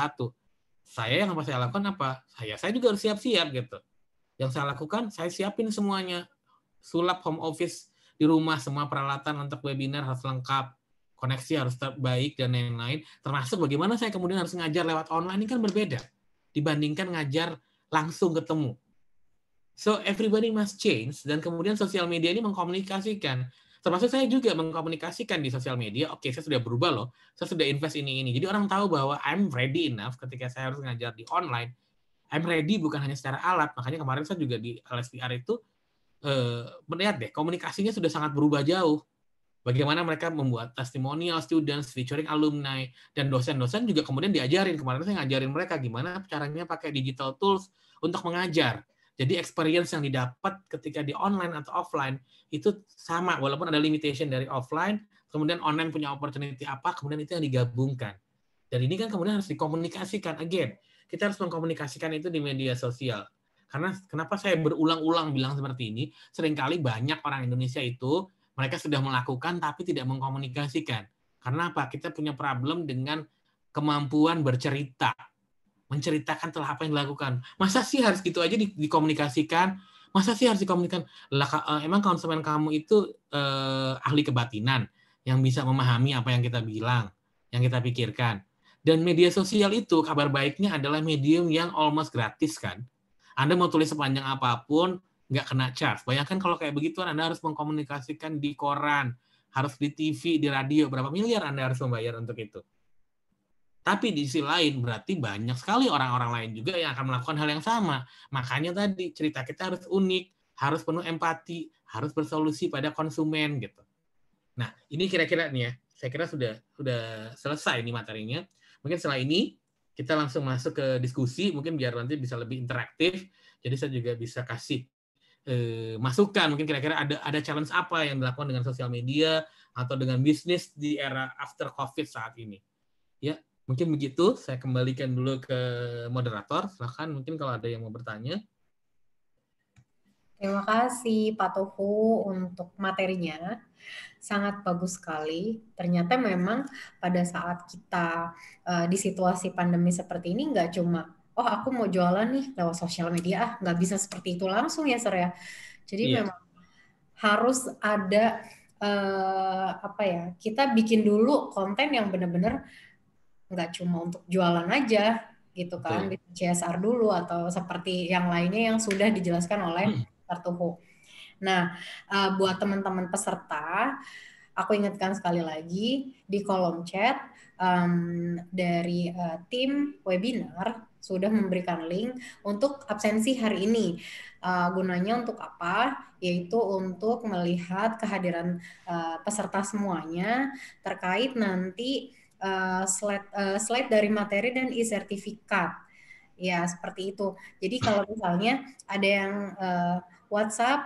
Saya yang apa saya lakukan apa? Saya saya juga harus siap-siap gitu yang saya lakukan, saya siapin semuanya. Sulap home office di rumah, semua peralatan untuk webinar harus lengkap, koneksi harus baik, dan lain-lain. Termasuk bagaimana saya kemudian harus ngajar lewat online ini kan berbeda dibandingkan ngajar langsung ketemu. So everybody must change dan kemudian sosial media ini mengkomunikasikan. Termasuk saya juga mengkomunikasikan di sosial media, oke okay, saya sudah berubah loh, saya sudah invest ini ini. Jadi orang tahu bahwa I'm ready enough ketika saya harus ngajar di online, I'm ready bukan hanya secara alat. Makanya kemarin saya juga di LSPR itu eh, melihat deh komunikasinya sudah sangat berubah jauh. Bagaimana mereka membuat testimonial students, featuring alumni, dan dosen-dosen juga kemudian diajarin. Kemarin saya ngajarin mereka gimana caranya pakai digital tools untuk mengajar. Jadi experience yang didapat ketika di online atau offline itu sama, walaupun ada limitation dari offline, kemudian online punya opportunity apa, kemudian itu yang digabungkan. Dan ini kan kemudian harus dikomunikasikan again kita harus mengkomunikasikan itu di media sosial. Karena kenapa saya berulang-ulang bilang seperti ini, seringkali banyak orang Indonesia itu mereka sudah melakukan tapi tidak mengkomunikasikan. Karena apa? Kita punya problem dengan kemampuan bercerita, menceritakan telah apa yang dilakukan. Masa sih harus gitu aja di, dikomunikasikan? Masa sih harus dikomunikasikan? Lah, eh, emang konsumen kamu itu eh, ahli kebatinan yang bisa memahami apa yang kita bilang, yang kita pikirkan. Dan media sosial itu kabar baiknya adalah medium yang almost gratis kan. Anda mau tulis sepanjang apapun, nggak kena charge. Bayangkan kalau kayak begitu Anda harus mengkomunikasikan di koran, harus di TV, di radio, berapa miliar Anda harus membayar untuk itu. Tapi di sisi lain berarti banyak sekali orang-orang lain juga yang akan melakukan hal yang sama. Makanya tadi cerita kita harus unik, harus penuh empati, harus bersolusi pada konsumen gitu. Nah, ini kira-kira nih ya, saya kira sudah sudah selesai nih materinya. Mungkin setelah ini kita langsung masuk ke diskusi, mungkin biar nanti bisa lebih interaktif. Jadi saya juga bisa kasih eh, masukan, mungkin kira-kira ada ada challenge apa yang dilakukan dengan sosial media atau dengan bisnis di era after COVID saat ini. Ya, mungkin begitu. Saya kembalikan dulu ke moderator. Silahkan mungkin kalau ada yang mau bertanya. Terima kasih Pak Tofu untuk materinya. Sangat bagus sekali. Ternyata memang pada saat kita uh, di situasi pandemi seperti ini nggak cuma, oh aku mau jualan nih lewat sosial media, ah nggak bisa seperti itu langsung ya Surya. Jadi yeah. memang harus ada uh, apa ya, kita bikin dulu konten yang benar-benar nggak cuma untuk jualan aja gitu kan, di CSR dulu atau seperti yang lainnya yang sudah dijelaskan oleh hmm tertuhu. Nah, uh, buat teman-teman peserta, aku ingatkan sekali lagi di kolom chat um, dari uh, tim webinar sudah memberikan link untuk absensi hari ini. Uh, gunanya untuk apa? Yaitu untuk melihat kehadiran uh, peserta semuanya terkait nanti uh, slide, uh, slide dari materi dan e-sertifikat. Ya, seperti itu. Jadi kalau misalnya ada yang uh, WhatsApp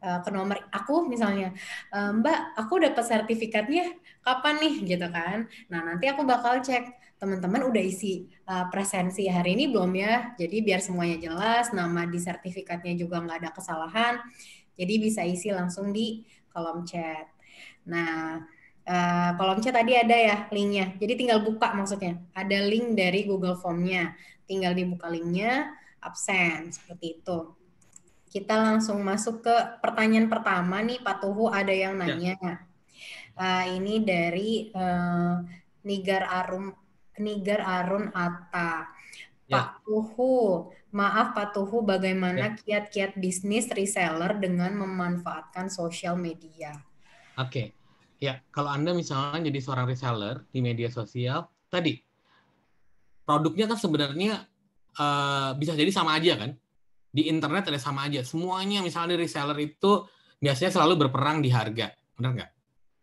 eh, ke nomor aku misalnya eh, Mbak aku dapat sertifikatnya kapan nih gitu kan nah nanti aku bakal cek teman-teman udah isi eh, presensi hari ini belum ya jadi biar semuanya jelas nama di sertifikatnya juga nggak ada kesalahan jadi bisa isi langsung di kolom chat nah Uh, kolom chat tadi ada ya linknya. Jadi tinggal buka maksudnya. Ada link dari Google Formnya. Tinggal dibuka linknya, absen seperti itu kita langsung masuk ke pertanyaan pertama nih Pak Tuhu ada yang ya. nanya. Ya. Uh, ini dari uh, Nigar Arum Nigar Arun Ata Ya. Pak Tuhu, maaf Pak Tuhu, bagaimana ya. kiat-kiat ya. bisnis reseller dengan memanfaatkan sosial media? Oke, okay. ya kalau Anda misalnya jadi seorang reseller di media sosial, tadi produknya kan sebenarnya uh, bisa jadi sama aja kan? di internet ada sama aja. Semuanya misalnya reseller itu biasanya selalu berperang di harga, benar nggak?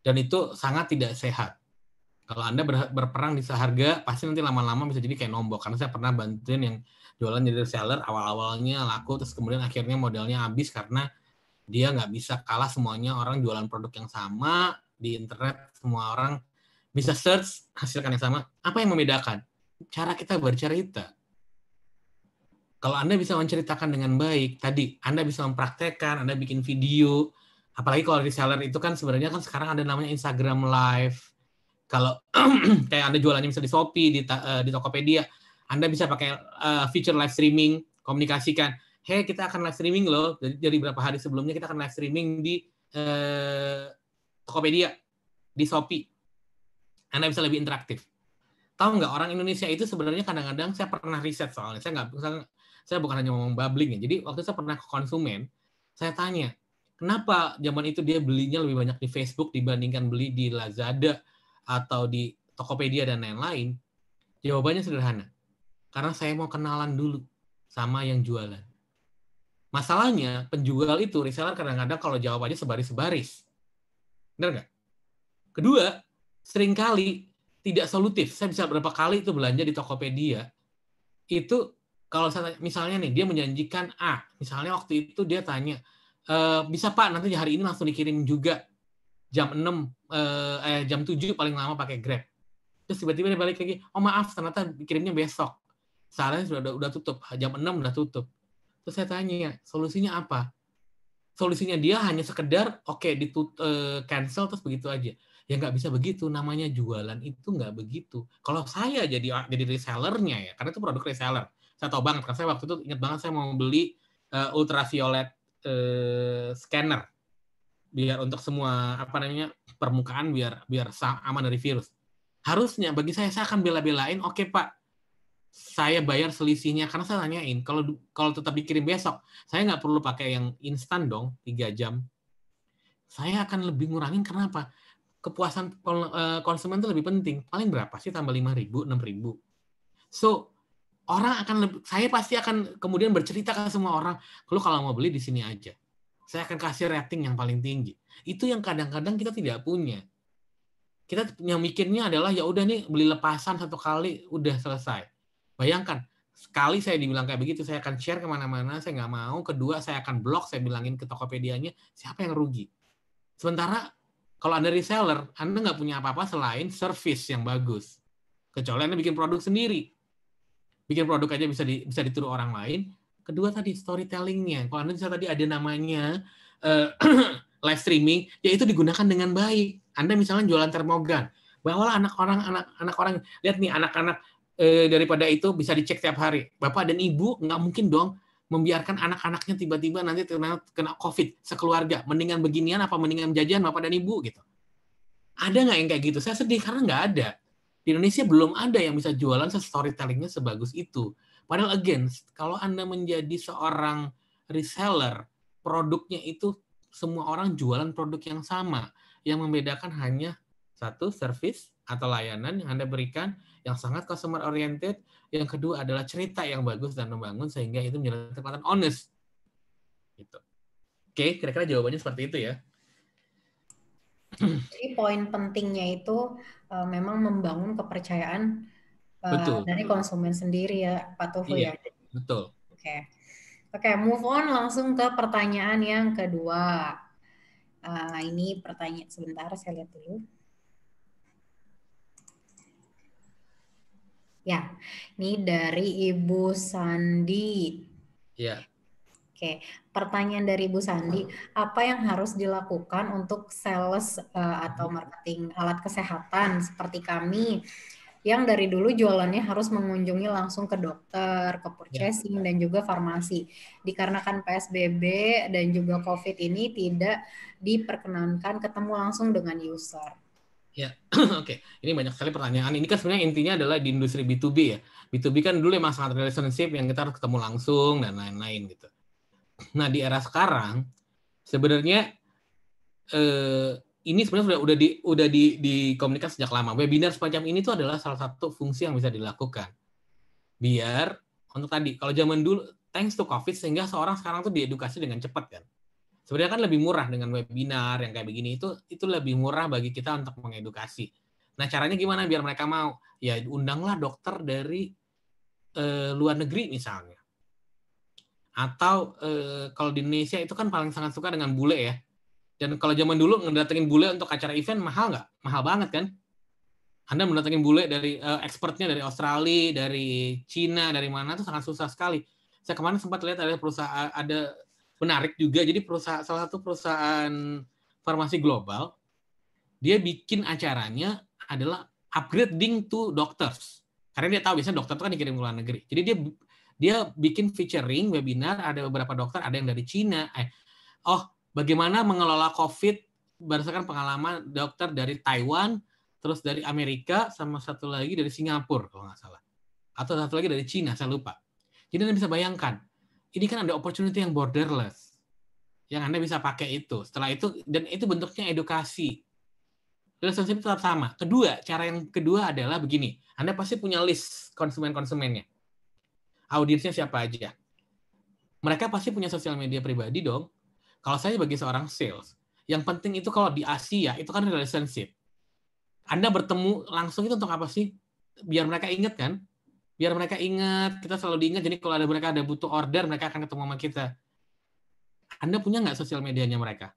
Dan itu sangat tidak sehat. Kalau Anda berperang di seharga, pasti nanti lama-lama bisa jadi kayak nombok. Karena saya pernah bantuin yang jualan jadi reseller, awal-awalnya laku, terus kemudian akhirnya modalnya habis karena dia nggak bisa kalah semuanya orang jualan produk yang sama di internet semua orang bisa search hasilkan yang sama apa yang membedakan cara kita bercerita kalau Anda bisa menceritakan dengan baik, tadi Anda bisa mempraktekkan, Anda bikin video, apalagi kalau reseller itu kan sebenarnya kan sekarang ada namanya Instagram Live. Kalau kayak Anda jualannya bisa di Shopee, di, uh, di Tokopedia, Anda bisa pakai uh, feature live streaming, komunikasikan, "Hey, kita akan live streaming loh." Jadi dari berapa hari sebelumnya kita akan live streaming di uh, Tokopedia, di Shopee. Anda bisa lebih interaktif tahu nggak orang Indonesia itu sebenarnya kadang-kadang saya pernah riset soalnya saya nggak saya bukan hanya ngomong bubbling ya. Jadi waktu saya pernah ke konsumen, saya tanya, kenapa zaman itu dia belinya lebih banyak di Facebook dibandingkan beli di Lazada atau di Tokopedia dan lain-lain? Jawabannya sederhana. Karena saya mau kenalan dulu sama yang jualan. Masalahnya penjual itu, reseller kadang-kadang kalau jawab aja sebaris-sebaris. Benar nggak? Kedua, seringkali tidak solutif. Saya bisa berapa kali itu belanja di Tokopedia, itu kalau saya, misalnya nih dia menjanjikan A, ah, misalnya waktu itu dia tanya, e, bisa Pak nanti hari ini langsung dikirim juga jam 6 eh, eh, jam 7 paling lama pakai Grab. Terus tiba-tiba dia balik lagi, "Oh maaf, ternyata dikirimnya besok." Sarannya sudah udah tutup, jam 6 udah tutup. Terus saya tanya, "Solusinya apa?" Solusinya dia hanya sekedar oke okay, ditut eh, cancel terus begitu aja. Ya nggak bisa begitu, namanya jualan itu nggak begitu. Kalau saya jadi jadi resellernya ya, karena itu produk reseller saya tahu banget kan saya waktu itu ingat banget saya mau beli uh, ultraviolet uh, scanner biar untuk semua apa namanya permukaan biar biar aman dari virus. Harusnya bagi saya saya akan bela-belain, oke okay, Pak, saya bayar selisihnya karena saya nanyain kalau kalau tetap dikirim besok, saya nggak perlu pakai yang instan dong, tiga jam. Saya akan lebih ngurangin apa Kepuasan eh, konsumen itu lebih penting. Paling berapa sih tambah lima ribu, enam ribu. So, orang akan saya pasti akan kemudian bercerita ke semua orang lu kalau mau beli di sini aja saya akan kasih rating yang paling tinggi itu yang kadang-kadang kita tidak punya kita yang mikirnya adalah ya udah nih beli lepasan satu kali udah selesai bayangkan sekali saya dibilang kayak begitu saya akan share kemana-mana saya nggak mau kedua saya akan blok saya bilangin ke Tokopedia-nya siapa yang rugi sementara kalau anda reseller anda nggak punya apa-apa selain service yang bagus kecuali anda bikin produk sendiri bikin produk aja bisa di, bisa ditiru orang lain. Kedua tadi storytellingnya. Kalau anda bisa tadi ada namanya uh, live streaming, ya itu digunakan dengan baik. Anda misalnya jualan termogan, bawalah anak orang anak anak orang lihat nih anak-anak eh, daripada itu bisa dicek tiap hari. Bapak dan ibu nggak mungkin dong membiarkan anak-anaknya tiba-tiba nanti kena, kena COVID sekeluarga. Mendingan beginian apa mendingan jajan bapak dan ibu gitu. Ada nggak yang kayak gitu? Saya sedih karena nggak ada di Indonesia belum ada yang bisa jualan storytellingnya sebagus itu. Padahal again, kalau Anda menjadi seorang reseller, produknya itu semua orang jualan produk yang sama. Yang membedakan hanya satu, service atau layanan yang Anda berikan yang sangat customer oriented. Yang kedua adalah cerita yang bagus dan membangun sehingga itu menjadi kelihatan honest. Gitu. Oke, kira-kira jawabannya seperti itu ya. Jadi poin pentingnya itu uh, memang membangun kepercayaan uh, betul. dari konsumen sendiri ya Pak Tofu iya, ya. Betul. Oke. Okay. Oke, okay, move on langsung ke pertanyaan yang kedua. Uh, ini pertanyaan sebentar saya lihat dulu. Ya, ini dari Ibu Sandi. Ya. Oke, pertanyaan dari Bu Sandi, hmm. apa yang harus dilakukan untuk sales eh, atau hmm. marketing alat kesehatan seperti kami yang dari dulu jualannya harus mengunjungi langsung ke dokter, ke ya, purchasing ya. dan juga farmasi. Dikarenakan PSBB dan juga COVID ini tidak diperkenankan ketemu langsung dengan user. Ya, oke. Okay. Ini banyak sekali pertanyaan. Ini kan sebenarnya intinya adalah di industri B2B ya. B2B kan dulu emang sangat relationship yang kita harus ketemu langsung dan lain-lain gitu. Nah di era sekarang sebenarnya eh, ini sebenarnya sudah udah di udah di komunikasi sejak lama. Webinar semacam ini tuh adalah salah satu fungsi yang bisa dilakukan. Biar untuk tadi kalau zaman dulu thanks to covid sehingga seorang sekarang tuh diedukasi dengan cepat kan. Sebenarnya kan lebih murah dengan webinar yang kayak begini itu itu lebih murah bagi kita untuk mengedukasi. Nah, caranya gimana biar mereka mau? Ya undanglah dokter dari eh, luar negeri misalnya atau eh, kalau di Indonesia itu kan paling sangat suka dengan bule ya. Dan kalau zaman dulu ngedatengin bule untuk acara event mahal nggak? Mahal banget kan? Anda mendatengin bule dari eh, expertnya dari Australia, dari Cina, dari mana itu sangat susah sekali. Saya kemarin sempat lihat ada perusahaan ada menarik juga. Jadi perusahaan salah satu perusahaan farmasi global dia bikin acaranya adalah upgrading to doctors. Karena dia tahu biasanya dokter itu kan dikirim ke luar negeri. Jadi dia dia bikin featuring webinar ada beberapa dokter ada yang dari Cina eh, oh bagaimana mengelola COVID berdasarkan pengalaman dokter dari Taiwan terus dari Amerika sama satu lagi dari Singapura kalau nggak salah atau satu lagi dari Cina saya lupa jadi anda bisa bayangkan ini kan ada opportunity yang borderless yang anda bisa pakai itu setelah itu dan itu bentuknya edukasi relationship tetap sama kedua cara yang kedua adalah begini anda pasti punya list konsumen-konsumennya audiensnya siapa aja. Mereka pasti punya sosial media pribadi dong. Kalau saya sebagai seorang sales, yang penting itu kalau di Asia itu kan relationship. Anda bertemu langsung itu untuk apa sih? Biar mereka ingat kan? Biar mereka ingat, kita selalu diingat. Jadi kalau ada mereka ada butuh order, mereka akan ketemu sama kita. Anda punya nggak sosial medianya mereka?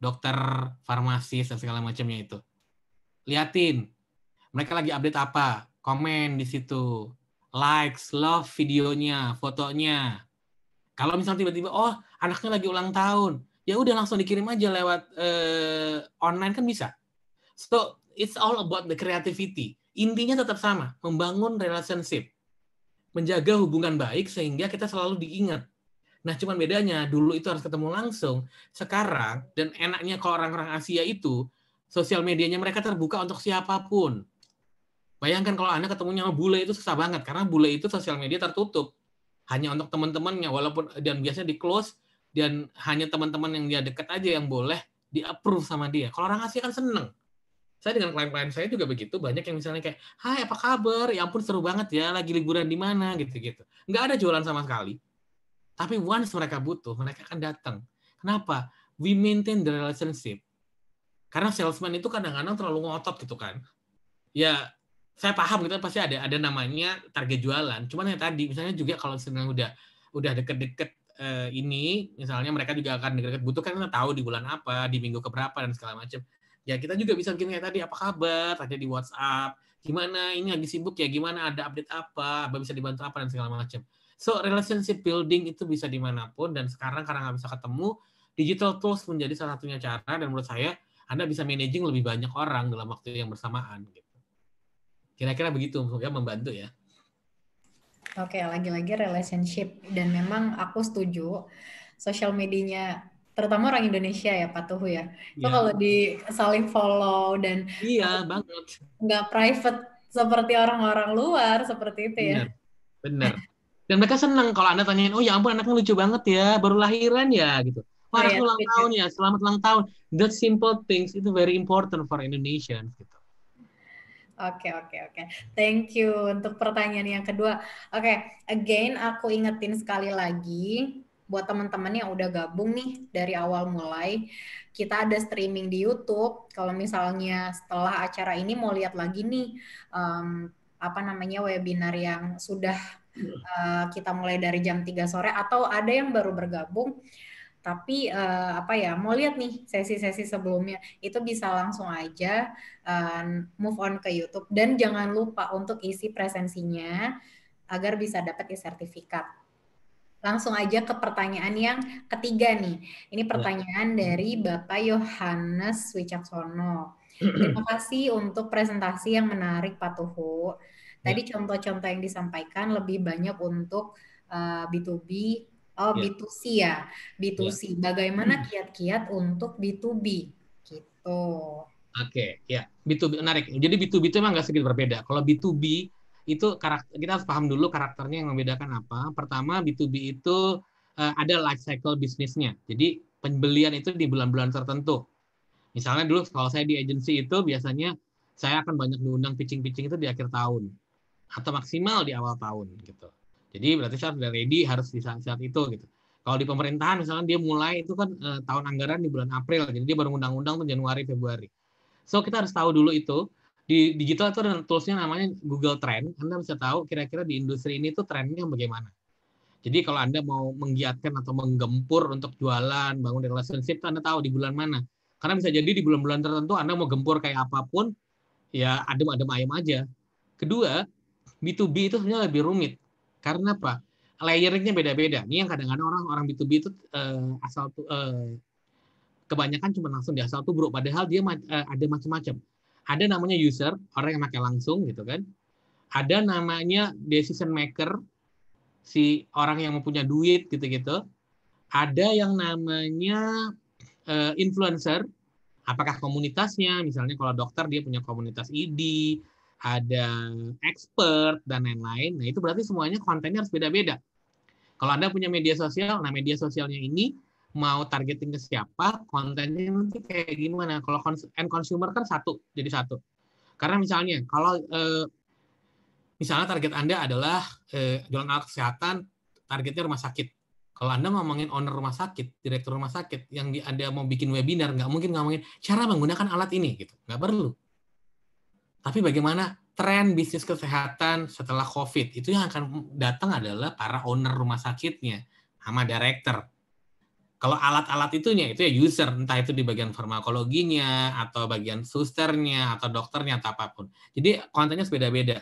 Dokter, farmasis, dan segala macamnya itu. Liatin. Mereka lagi update apa? Komen di situ likes, love videonya, fotonya. Kalau misalnya tiba-tiba, oh anaknya lagi ulang tahun, ya udah langsung dikirim aja lewat uh, online kan bisa. So it's all about the creativity. Intinya tetap sama, membangun relationship, menjaga hubungan baik sehingga kita selalu diingat. Nah, cuman bedanya dulu itu harus ketemu langsung. Sekarang dan enaknya kalau orang-orang Asia itu sosial medianya mereka terbuka untuk siapapun Bayangkan kalau Anda ketemunya sama bule itu susah banget karena bule itu sosial media tertutup. Hanya untuk teman-temannya walaupun dan biasanya di close dan hanya teman-teman yang dia dekat aja yang boleh di approve sama dia. Kalau orang Asia kan seneng. Saya dengan klien-klien saya juga begitu, banyak yang misalnya kayak, "Hai, apa kabar? Ya ampun seru banget ya, lagi liburan di mana?" gitu-gitu. Nggak ada jualan sama sekali. Tapi once mereka butuh, mereka akan datang. Kenapa? We maintain the relationship. Karena salesman itu kadang-kadang terlalu ngotot gitu kan. Ya saya paham gitu pasti ada ada namanya target jualan. Cuman yang tadi misalnya juga kalau sebenarnya udah udah deket-deket uh, ini misalnya mereka juga akan deket-deket butuh kan kita tahu di bulan apa, di minggu keberapa dan segala macam. Ya kita juga bisa gini kayak tadi apa kabar, tanya di WhatsApp, gimana ini lagi sibuk ya, gimana ada update apa, apa bisa dibantu apa dan segala macam. So relationship building itu bisa dimanapun dan sekarang karena nggak bisa ketemu, digital tools menjadi salah satunya cara dan menurut saya Anda bisa managing lebih banyak orang dalam waktu yang bersamaan. Gitu. Kira-kira begitu ya membantu ya. Oke, lagi-lagi relationship dan memang aku setuju social medianya terutama orang Indonesia ya Pak Tuhu ya. Itu yeah. kalau di saling follow dan Iya, yeah, banget. nggak private seperti orang-orang luar seperti itu ya. Benar. Dan mereka senang kalau Anda tanyain, "Oh ya ampun anaknya lucu banget ya, baru lahiran ya." gitu. oh, iya, ulang tahun ya, selamat ulang tahun. That simple things itu very important for Indonesian. gitu. Oke, okay, oke, okay, oke. Okay. Thank you untuk pertanyaan yang kedua. Oke, okay, again aku ingetin sekali lagi buat teman-teman yang udah gabung nih dari awal mulai, kita ada streaming di YouTube. Kalau misalnya setelah acara ini mau lihat lagi nih um, apa namanya webinar yang sudah uh, kita mulai dari jam 3 sore atau ada yang baru bergabung tapi uh, apa ya mau lihat nih sesi-sesi sebelumnya itu bisa langsung aja uh, move on ke YouTube dan jangan lupa untuk isi presensinya agar bisa dapat sertifikat. Langsung aja ke pertanyaan yang ketiga nih. Ini iya. pertanyaan dari Bapak Yohanes Wicaksono. Terima kasih untuk presentasi yang menarik Pak Tuhu. Iya. Tadi contoh-contoh yang disampaikan lebih banyak untuk B2B eh, Oh, yeah. B2C ya. B2C. Yeah. Ya. Bagaimana hmm. kiat-kiat untuk B2B gitu. Oke, okay, ya. Yeah. B2B menarik. Jadi B2B itu memang nggak sedikit berbeda. Kalau B2B itu karakter kita harus paham dulu karakternya yang membedakan apa. Pertama, B2B itu uh, ada life cycle bisnisnya. Jadi pembelian itu di bulan-bulan tertentu. Misalnya dulu kalau saya di agensi itu biasanya saya akan banyak diundang pitching-pitching itu di akhir tahun atau maksimal di awal tahun gitu. Jadi berarti saya sudah ready harus di saat, saat itu gitu. Kalau di pemerintahan misalnya dia mulai itu kan eh, tahun anggaran di bulan April, jadi dia baru undang-undang tuh Januari Februari. So kita harus tahu dulu itu di digital itu ada toolsnya namanya Google Trend. Anda bisa tahu kira-kira di industri ini tuh trennya bagaimana. Jadi kalau Anda mau menggiatkan atau menggempur untuk jualan, bangun relationship, itu Anda tahu di bulan mana. Karena bisa jadi di bulan-bulan tertentu Anda mau gempur kayak apapun, ya adem-adem ayam aja. Kedua, B2B itu sebenarnya lebih rumit. Karena apa? Layernya beda-beda. Ini yang kadang-kadang orang orang B2B itu uh, asal tuh eh, kebanyakan cuma langsung di asal tuh bro. Padahal dia uh, ada macam-macam. Ada namanya user, orang yang pakai langsung gitu kan. Ada namanya decision maker, si orang yang mempunyai duit gitu-gitu. Ada yang namanya uh, influencer, apakah komunitasnya, misalnya kalau dokter dia punya komunitas ID, ada expert dan lain-lain. Nah, itu berarti semuanya kontennya harus beda-beda. Kalau Anda punya media sosial, nah media sosialnya ini mau targeting ke siapa, kontennya nanti kayak gimana. Kalau end consumer kan satu, jadi satu. Karena misalnya, kalau eh, misalnya target Anda adalah eh, jualan alat kesehatan, targetnya rumah sakit. Kalau Anda ngomongin owner rumah sakit, direktur rumah sakit, yang di, Anda mau bikin webinar, nggak mungkin ngomongin cara menggunakan alat ini. gitu Nggak perlu tapi bagaimana tren bisnis kesehatan setelah COVID? Itu yang akan datang adalah para owner rumah sakitnya sama director. Kalau alat-alat itunya itu ya user, entah itu di bagian farmakologinya atau bagian susternya atau dokternya atau apapun. Jadi kontennya beda-beda.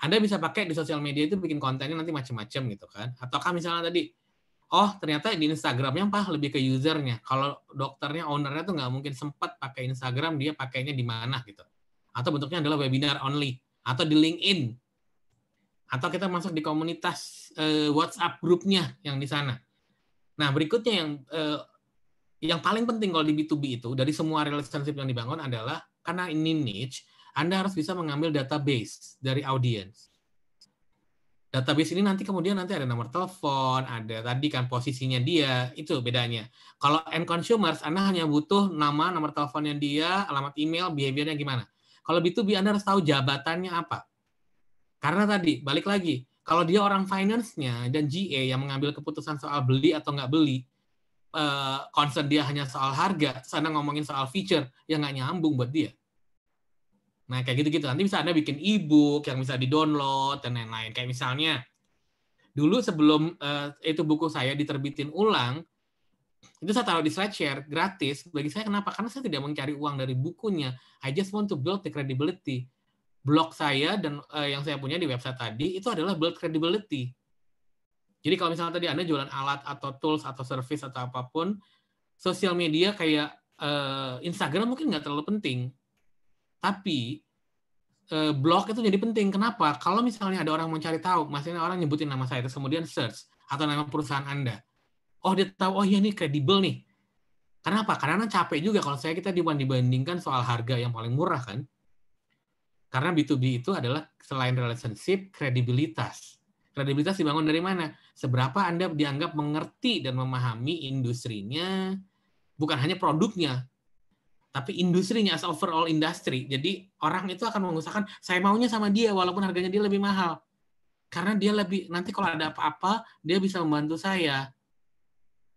Anda bisa pakai di sosial media itu bikin kontennya nanti macam-macam gitu kan. Atau Ataukah misalnya tadi, oh ternyata di Instagramnya pah lebih ke usernya. Kalau dokternya, ownernya tuh nggak mungkin sempat pakai Instagram, dia pakainya di mana gitu atau bentuknya adalah webinar only atau di LinkedIn atau kita masuk di komunitas uh, WhatsApp grupnya yang di sana. Nah, berikutnya yang uh, yang paling penting kalau di B2B itu dari semua relationship yang dibangun adalah karena ini niche, Anda harus bisa mengambil database dari audience. Database ini nanti kemudian nanti ada nomor telepon, ada tadi kan posisinya dia, itu bedanya. Kalau end consumers, Anda hanya butuh nama, nomor teleponnya dia, alamat email, behaviornya gimana. Kalau b 2 Anda harus tahu jabatannya apa. Karena tadi balik lagi, kalau dia orang finance-nya dan GA yang mengambil keputusan soal beli atau nggak beli, eh, concern dia hanya soal harga, Sana ngomongin soal feature, yang nggak nyambung buat dia. Nah, kayak gitu-gitu. Nanti bisa Anda bikin e-book yang bisa di-download dan lain-lain. Kayak misalnya, dulu sebelum eh, itu buku saya diterbitin ulang, itu saya taruh di slide share gratis bagi saya kenapa karena saya tidak mencari uang dari bukunya I just want to build the credibility blog saya dan uh, yang saya punya di website tadi itu adalah build credibility jadi kalau misalnya tadi anda jualan alat atau tools atau service atau apapun sosial media kayak uh, Instagram mungkin nggak terlalu penting tapi uh, blog itu jadi penting. Kenapa? Kalau misalnya ada orang mencari tahu, maksudnya orang nyebutin nama saya, terus kemudian search atau nama perusahaan Anda, oh dia tahu oh iya nih kredibel nih karena apa karena capek juga kalau saya kita dibanding dibandingkan soal harga yang paling murah kan karena B2B itu adalah selain relationship kredibilitas kredibilitas dibangun dari mana seberapa anda dianggap mengerti dan memahami industrinya bukan hanya produknya tapi industrinya as overall industry. Jadi orang itu akan mengusahakan saya maunya sama dia walaupun harganya dia lebih mahal. Karena dia lebih nanti kalau ada apa-apa dia bisa membantu saya.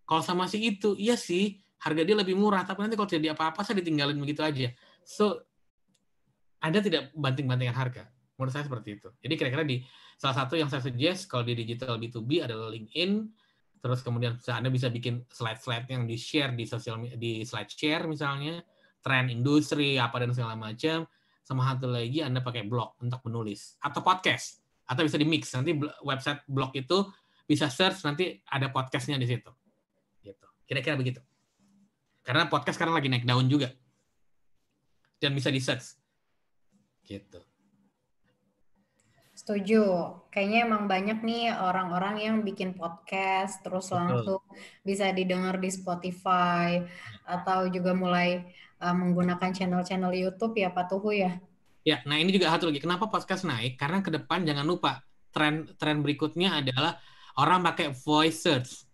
Kalau sama si itu, iya sih, harga dia lebih murah, tapi nanti kalau jadi apa-apa saya ditinggalin begitu aja. So, Anda tidak banting-bantingan harga. Menurut saya seperti itu. Jadi kira-kira di salah satu yang saya suggest kalau di digital B2B adalah LinkedIn, terus kemudian Anda bisa bikin slide-slide yang di-share di sosial di slide share misalnya, tren industri apa dan segala macam, sama satu lagi Anda pakai blog untuk menulis atau podcast atau bisa di mix nanti website blog itu bisa search nanti ada podcastnya di situ Kira-kira begitu. Karena podcast sekarang lagi naik daun juga. Dan bisa di-search. Gitu. Setuju. Kayaknya emang banyak nih orang-orang yang bikin podcast terus Betul. langsung bisa didengar di Spotify atau juga mulai uh, menggunakan channel-channel YouTube ya Pak Tuhu ya. Ya, nah ini juga satu lagi. Kenapa podcast naik? Karena ke depan jangan lupa tren tren berikutnya adalah orang pakai voice search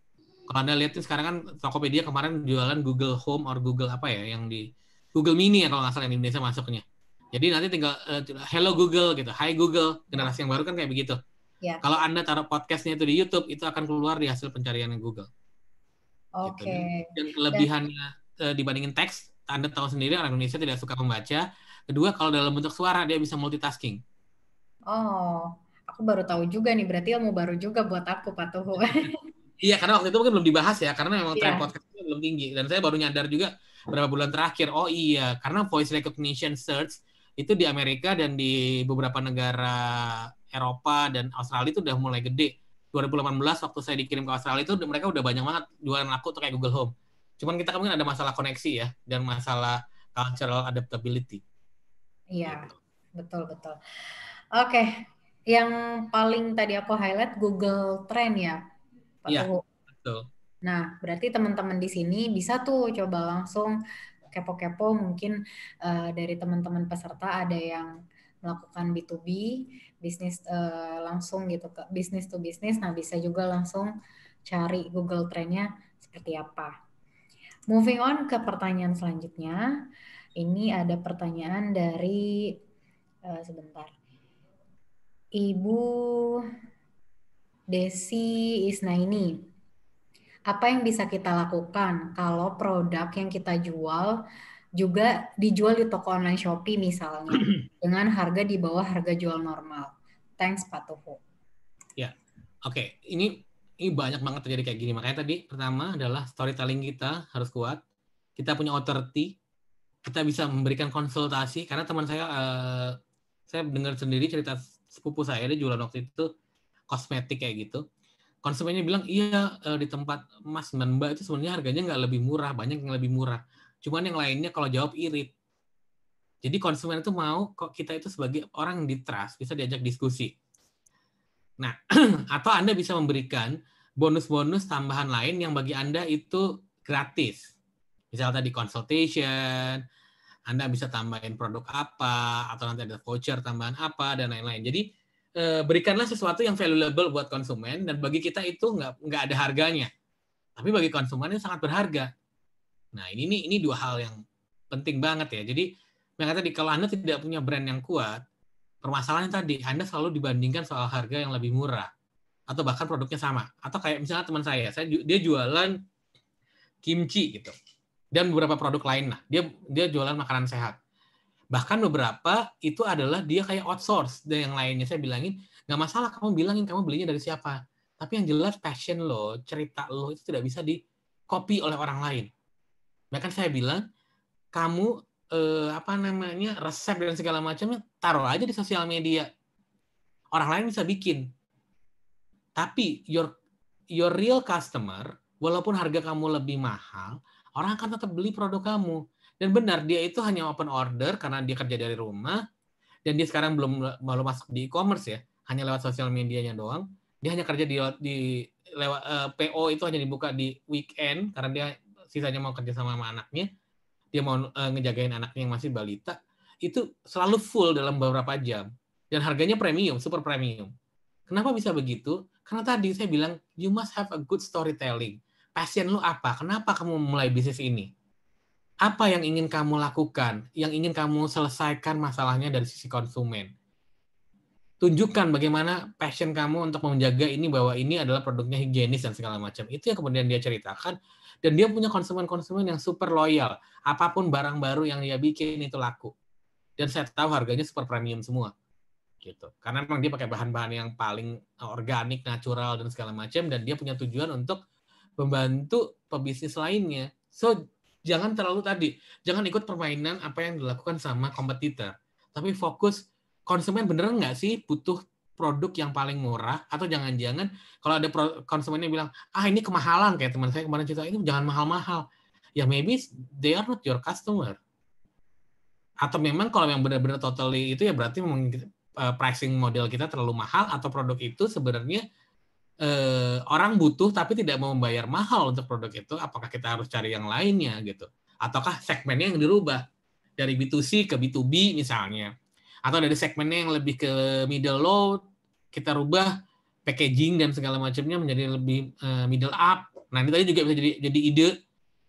kalau anda lihat sekarang kan Tokopedia kemarin jualan Google Home or Google apa ya yang di Google Mini ya kalau nggak salah di Indonesia masuknya. Jadi nanti tinggal uh, Hello Google gitu, Hi Google generasi yang baru kan kayak begitu. Ya. Kalau anda taruh podcastnya itu di YouTube itu akan keluar di hasil pencarian Google. Gitu. Oke. Okay. Gitu. Dan kelebihannya Dan... Uh, eh, dibandingin teks, anda tahu sendiri orang Indonesia tidak suka membaca. Kedua kalau dalam bentuk suara dia bisa multitasking. Oh, aku baru tahu juga nih berarti ilmu baru juga buat aku Pak Tuhu. Iya, karena waktu itu mungkin belum dibahas ya, karena memang yeah. tren iya. podcast belum tinggi. Dan saya baru nyadar juga beberapa bulan terakhir, oh iya, karena voice recognition search itu di Amerika dan di beberapa negara Eropa dan Australia itu udah mulai gede. 2018 waktu saya dikirim ke Australia itu mereka udah banyak banget jualan laku tuh kayak Google Home. Cuman kita mungkin ada masalah koneksi ya dan masalah cultural adaptability. Iya, gitu. betul betul. Oke, okay. yang paling tadi aku highlight Google Trend ya Pak ya, Tuhu. Betul. Nah, berarti teman-teman di sini bisa tuh coba langsung kepo-kepo mungkin uh, dari teman-teman peserta ada yang melakukan B2B, bisnis uh, langsung gitu ke bisnis to bisnis. Nah, bisa juga langsung cari Google Trend-nya seperti apa. Moving on ke pertanyaan selanjutnya. Ini ada pertanyaan dari uh, sebentar. Ibu Desi ini Apa yang bisa kita lakukan kalau produk yang kita jual juga dijual di toko online Shopee misalnya dengan harga di bawah harga jual normal? Thanks Pak Tuhu. Ya, oke. Okay. Ini ini banyak banget terjadi kayak gini. Makanya tadi pertama adalah storytelling kita harus kuat. Kita punya authority. Kita bisa memberikan konsultasi. Karena teman saya, uh, saya dengar sendiri cerita sepupu saya, dia jualan waktu itu kosmetik kayak gitu konsumennya bilang iya eh, di tempat mas dan mbak itu sebenarnya harganya nggak lebih murah banyak yang lebih murah cuman yang lainnya kalau jawab irit jadi konsumen itu mau kok kita itu sebagai orang di trust bisa diajak diskusi nah atau anda bisa memberikan bonus-bonus tambahan lain yang bagi anda itu gratis misal tadi consultation anda bisa tambahin produk apa atau nanti ada voucher tambahan apa dan lain-lain jadi Eh, berikanlah sesuatu yang valuable buat konsumen dan bagi kita itu nggak nggak ada harganya tapi bagi konsumen itu sangat berharga nah ini ini ini dua hal yang penting banget ya jadi yang tadi kalau anda tidak punya brand yang kuat permasalahan tadi anda selalu dibandingkan soal harga yang lebih murah atau bahkan produknya sama atau kayak misalnya teman saya saya dia jualan kimchi gitu dan beberapa produk lain lah dia dia jualan makanan sehat bahkan beberapa itu adalah dia kayak outsource dan yang lainnya saya bilangin nggak masalah kamu bilangin kamu belinya dari siapa tapi yang jelas passion lo cerita lo itu tidak bisa di copy oleh orang lain bahkan saya bilang kamu eh, apa namanya resep dan segala macamnya taruh aja di sosial media orang lain bisa bikin tapi your your real customer walaupun harga kamu lebih mahal orang akan tetap beli produk kamu dan benar, dia itu hanya open order karena dia kerja dari rumah, dan dia sekarang belum belum masuk di e-commerce ya, hanya lewat sosial medianya doang. Dia hanya kerja di, di lewat uh, eh, PO itu hanya dibuka di weekend karena dia sisanya mau kerja sama, sama anaknya. Dia mau uh, ngejagain anaknya yang masih balita. Itu selalu full dalam beberapa jam. Dan harganya premium, super premium. Kenapa bisa begitu? Karena tadi saya bilang, you must have a good storytelling. Passion lu apa? Kenapa kamu mulai bisnis ini? apa yang ingin kamu lakukan, yang ingin kamu selesaikan masalahnya dari sisi konsumen. Tunjukkan bagaimana passion kamu untuk menjaga ini bahwa ini adalah produknya higienis dan segala macam. Itu yang kemudian dia ceritakan dan dia punya konsumen-konsumen yang super loyal. Apapun barang baru yang dia bikin itu laku. Dan saya tahu harganya super premium semua. Gitu. Karena memang dia pakai bahan-bahan yang paling eh, organik, natural dan segala macam dan dia punya tujuan untuk membantu pebisnis lainnya. So jangan terlalu tadi, jangan ikut permainan apa yang dilakukan sama kompetitor. Tapi fokus konsumen beneran nggak sih butuh produk yang paling murah atau jangan-jangan kalau ada konsumennya bilang ah ini kemahalan kayak teman saya kemarin cerita ini jangan mahal-mahal ya maybe they are not your customer atau memang kalau yang benar-benar totally itu ya berarti memang eh, pricing model kita terlalu mahal atau produk itu sebenarnya eh, orang butuh tapi tidak mau membayar mahal untuk produk itu, apakah kita harus cari yang lainnya gitu? Ataukah segmennya yang dirubah dari B2C ke B2B misalnya? Atau dari segmennya yang lebih ke middle low kita rubah packaging dan segala macamnya menjadi lebih eh, middle up. Nah, ini tadi juga bisa jadi jadi ide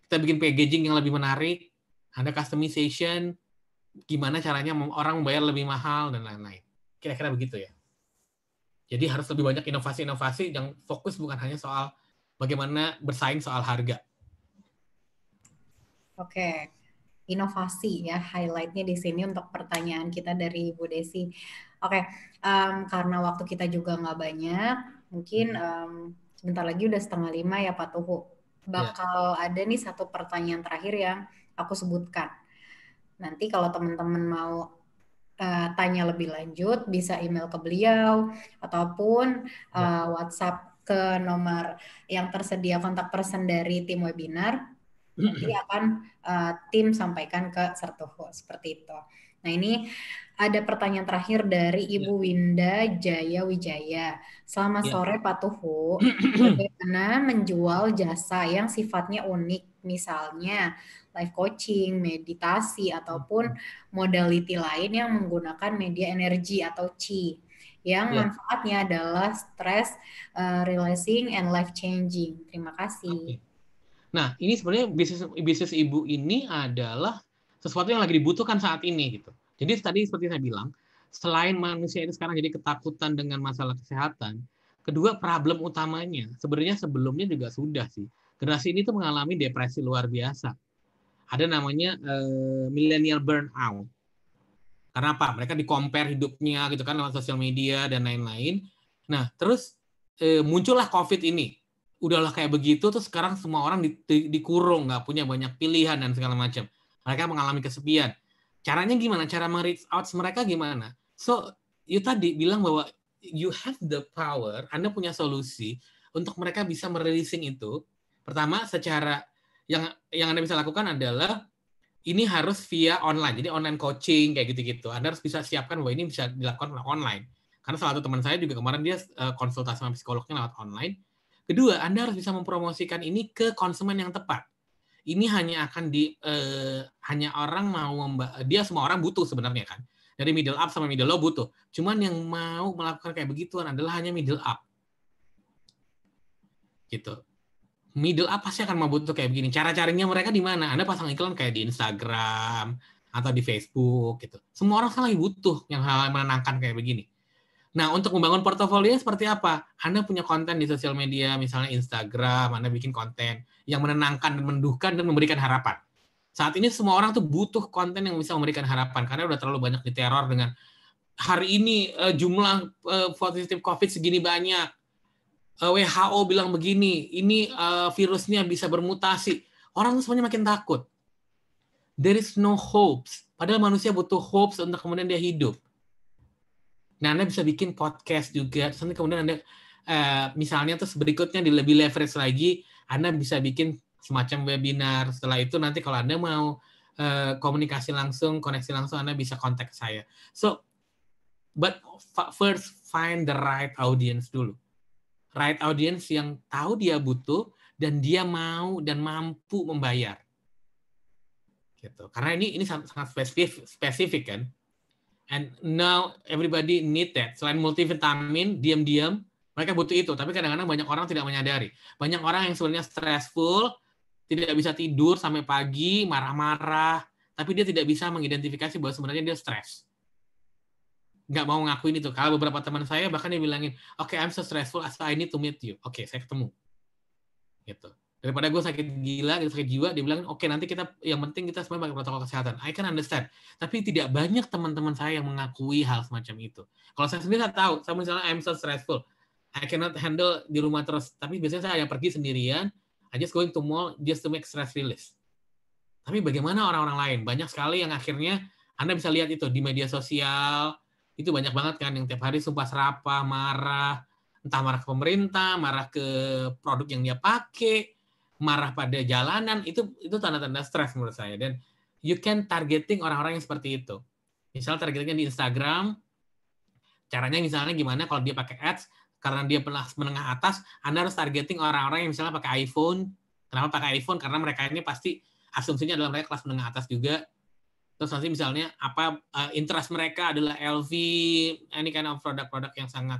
kita bikin packaging yang lebih menarik, ada customization, gimana caranya orang membayar lebih mahal dan lain-lain. Kira-kira begitu ya. Jadi harus lebih banyak inovasi-inovasi yang fokus bukan hanya soal bagaimana bersaing soal harga. Oke, okay. inovasi ya highlightnya di sini untuk pertanyaan kita dari Bu Desi. Oke, okay. um, karena waktu kita juga nggak banyak, mungkin um, sebentar lagi udah setengah lima ya Pak Tuhu. Ya. Bakal yeah. ada nih satu pertanyaan terakhir yang aku sebutkan. Nanti kalau teman-teman mau uh, tanya lebih lanjut bisa email ke beliau ataupun uh, WhatsApp ke nomor yang tersedia kontak person dari tim webinar nanti akan uh, tim sampaikan ke sertuho seperti itu. Nah ini ada pertanyaan terakhir dari ya. Ibu Winda Jaya Wijaya. Selamat ya. sore Pak Tuhu, bagaimana menjual jasa yang sifatnya unik? Misalnya life coaching, meditasi ataupun hmm. modality lain yang menggunakan media energi atau chi yang yeah. manfaatnya adalah stress uh, eh, releasing and life changing. Terima kasih. Okay. Nah, ini sebenarnya bisnis bisnis ibu ini adalah sesuatu yang lagi dibutuhkan saat ini gitu. Jadi tadi seperti saya bilang, selain manusia itu sekarang jadi ketakutan dengan masalah kesehatan, kedua problem utamanya sebenarnya sebelumnya juga sudah sih. Generasi ini tuh mengalami depresi luar biasa ada namanya uh, millennial burnout. Karena apa? Mereka di hidupnya gitu kan lewat sosial media dan lain-lain. Nah, terus uh, muncullah COVID ini. Udahlah kayak begitu terus sekarang semua orang di, di, dikurung, nggak punya banyak pilihan dan segala macam. Mereka mengalami kesepian. Caranya gimana? Cara reach out mereka gimana? So, you tadi bilang bahwa you have the power, Anda punya solusi untuk mereka bisa merelising itu. Pertama, secara yang yang Anda bisa lakukan adalah ini harus via online. Jadi online coaching kayak gitu-gitu. Anda harus bisa siapkan bahwa ini bisa dilakukan online. Karena salah satu teman saya juga kemarin dia eh, konsultasi sama psikolognya lewat online. Kedua, Anda harus bisa mempromosikan ini ke konsumen yang tepat. Ini hanya akan di uh, hanya orang mau dia semua orang butuh sebenarnya kan. Dari middle up sama middle low butuh. Cuman yang mau melakukan kayak begituan adalah hanya middle up. Gitu middle apa sih akan membutuh tuh kayak begini? Cara-caranya mereka di mana? Anda pasang iklan kayak di Instagram atau di Facebook gitu. Semua orang lagi butuh yang hal, hal menenangkan kayak begini. Nah, untuk membangun portofolio seperti apa? Anda punya konten di sosial media, misalnya Instagram, Anda bikin konten yang menenangkan dan menduhkan dan memberikan harapan. Saat ini semua orang tuh butuh konten yang bisa memberikan harapan karena udah terlalu banyak diteror dengan hari ini eh, jumlah uh, positif COVID segini banyak, Eh, WHO bilang begini, ini uh, virusnya bisa bermutasi. Orang semuanya makin takut. There is no hopes. Padahal manusia butuh hopes untuk kemudian dia hidup. Nah, Anda bisa bikin podcast juga. nanti kemudian Anda, uh, misalnya terus berikutnya di lebih leverage lagi, Anda bisa bikin semacam webinar. Setelah itu nanti kalau Anda mau uh, komunikasi langsung, koneksi langsung, Anda bisa kontak saya. So, but first find the right audience dulu right audience yang tahu dia butuh dan dia mau dan mampu membayar. Gitu. Karena ini ini sangat, sangat spesifik, spesifik kan. And now everybody need that. Selain multivitamin, diam-diam mereka butuh itu, tapi kadang-kadang banyak orang tidak menyadari. Banyak orang yang sebenarnya stressful, tidak bisa tidur sampai pagi, marah-marah, tapi dia tidak bisa mengidentifikasi bahwa sebenarnya dia stres nggak mau ngakuin itu. Kalau beberapa teman saya bahkan dia bilangin, oke okay, I'm so stressful, as I need to meet you. Oke, okay, saya ketemu. Gitu. Daripada gue sakit gila, gitu, sakit jiwa, dia bilang, oke okay, nanti kita, yang penting kita semua pakai protokol kesehatan. I can understand. Tapi tidak banyak teman-teman saya yang mengakui hal semacam itu. Kalau saya sendiri saya tahu, saya misalnya I'm so stressful, I cannot handle di rumah terus. Tapi biasanya saya ada pergi sendirian, I just going to mall just to make stress release. Tapi bagaimana orang-orang lain? Banyak sekali yang akhirnya Anda bisa lihat itu di media sosial, itu banyak banget kan yang tiap hari sumpah serapah, marah, entah marah ke pemerintah, marah ke produk yang dia pakai, marah pada jalanan, itu itu tanda-tanda stres menurut saya. Dan you can targeting orang-orang yang seperti itu. Misal targetingnya di Instagram, caranya misalnya gimana kalau dia pakai ads, karena dia pernah menengah atas, Anda harus targeting orang-orang yang misalnya pakai iPhone. Kenapa pakai iPhone? Karena mereka ini pasti asumsinya adalah mereka kelas menengah atas juga terus nanti misalnya apa uh, interest mereka adalah LV nah, ini kind of produk-produk yang sangat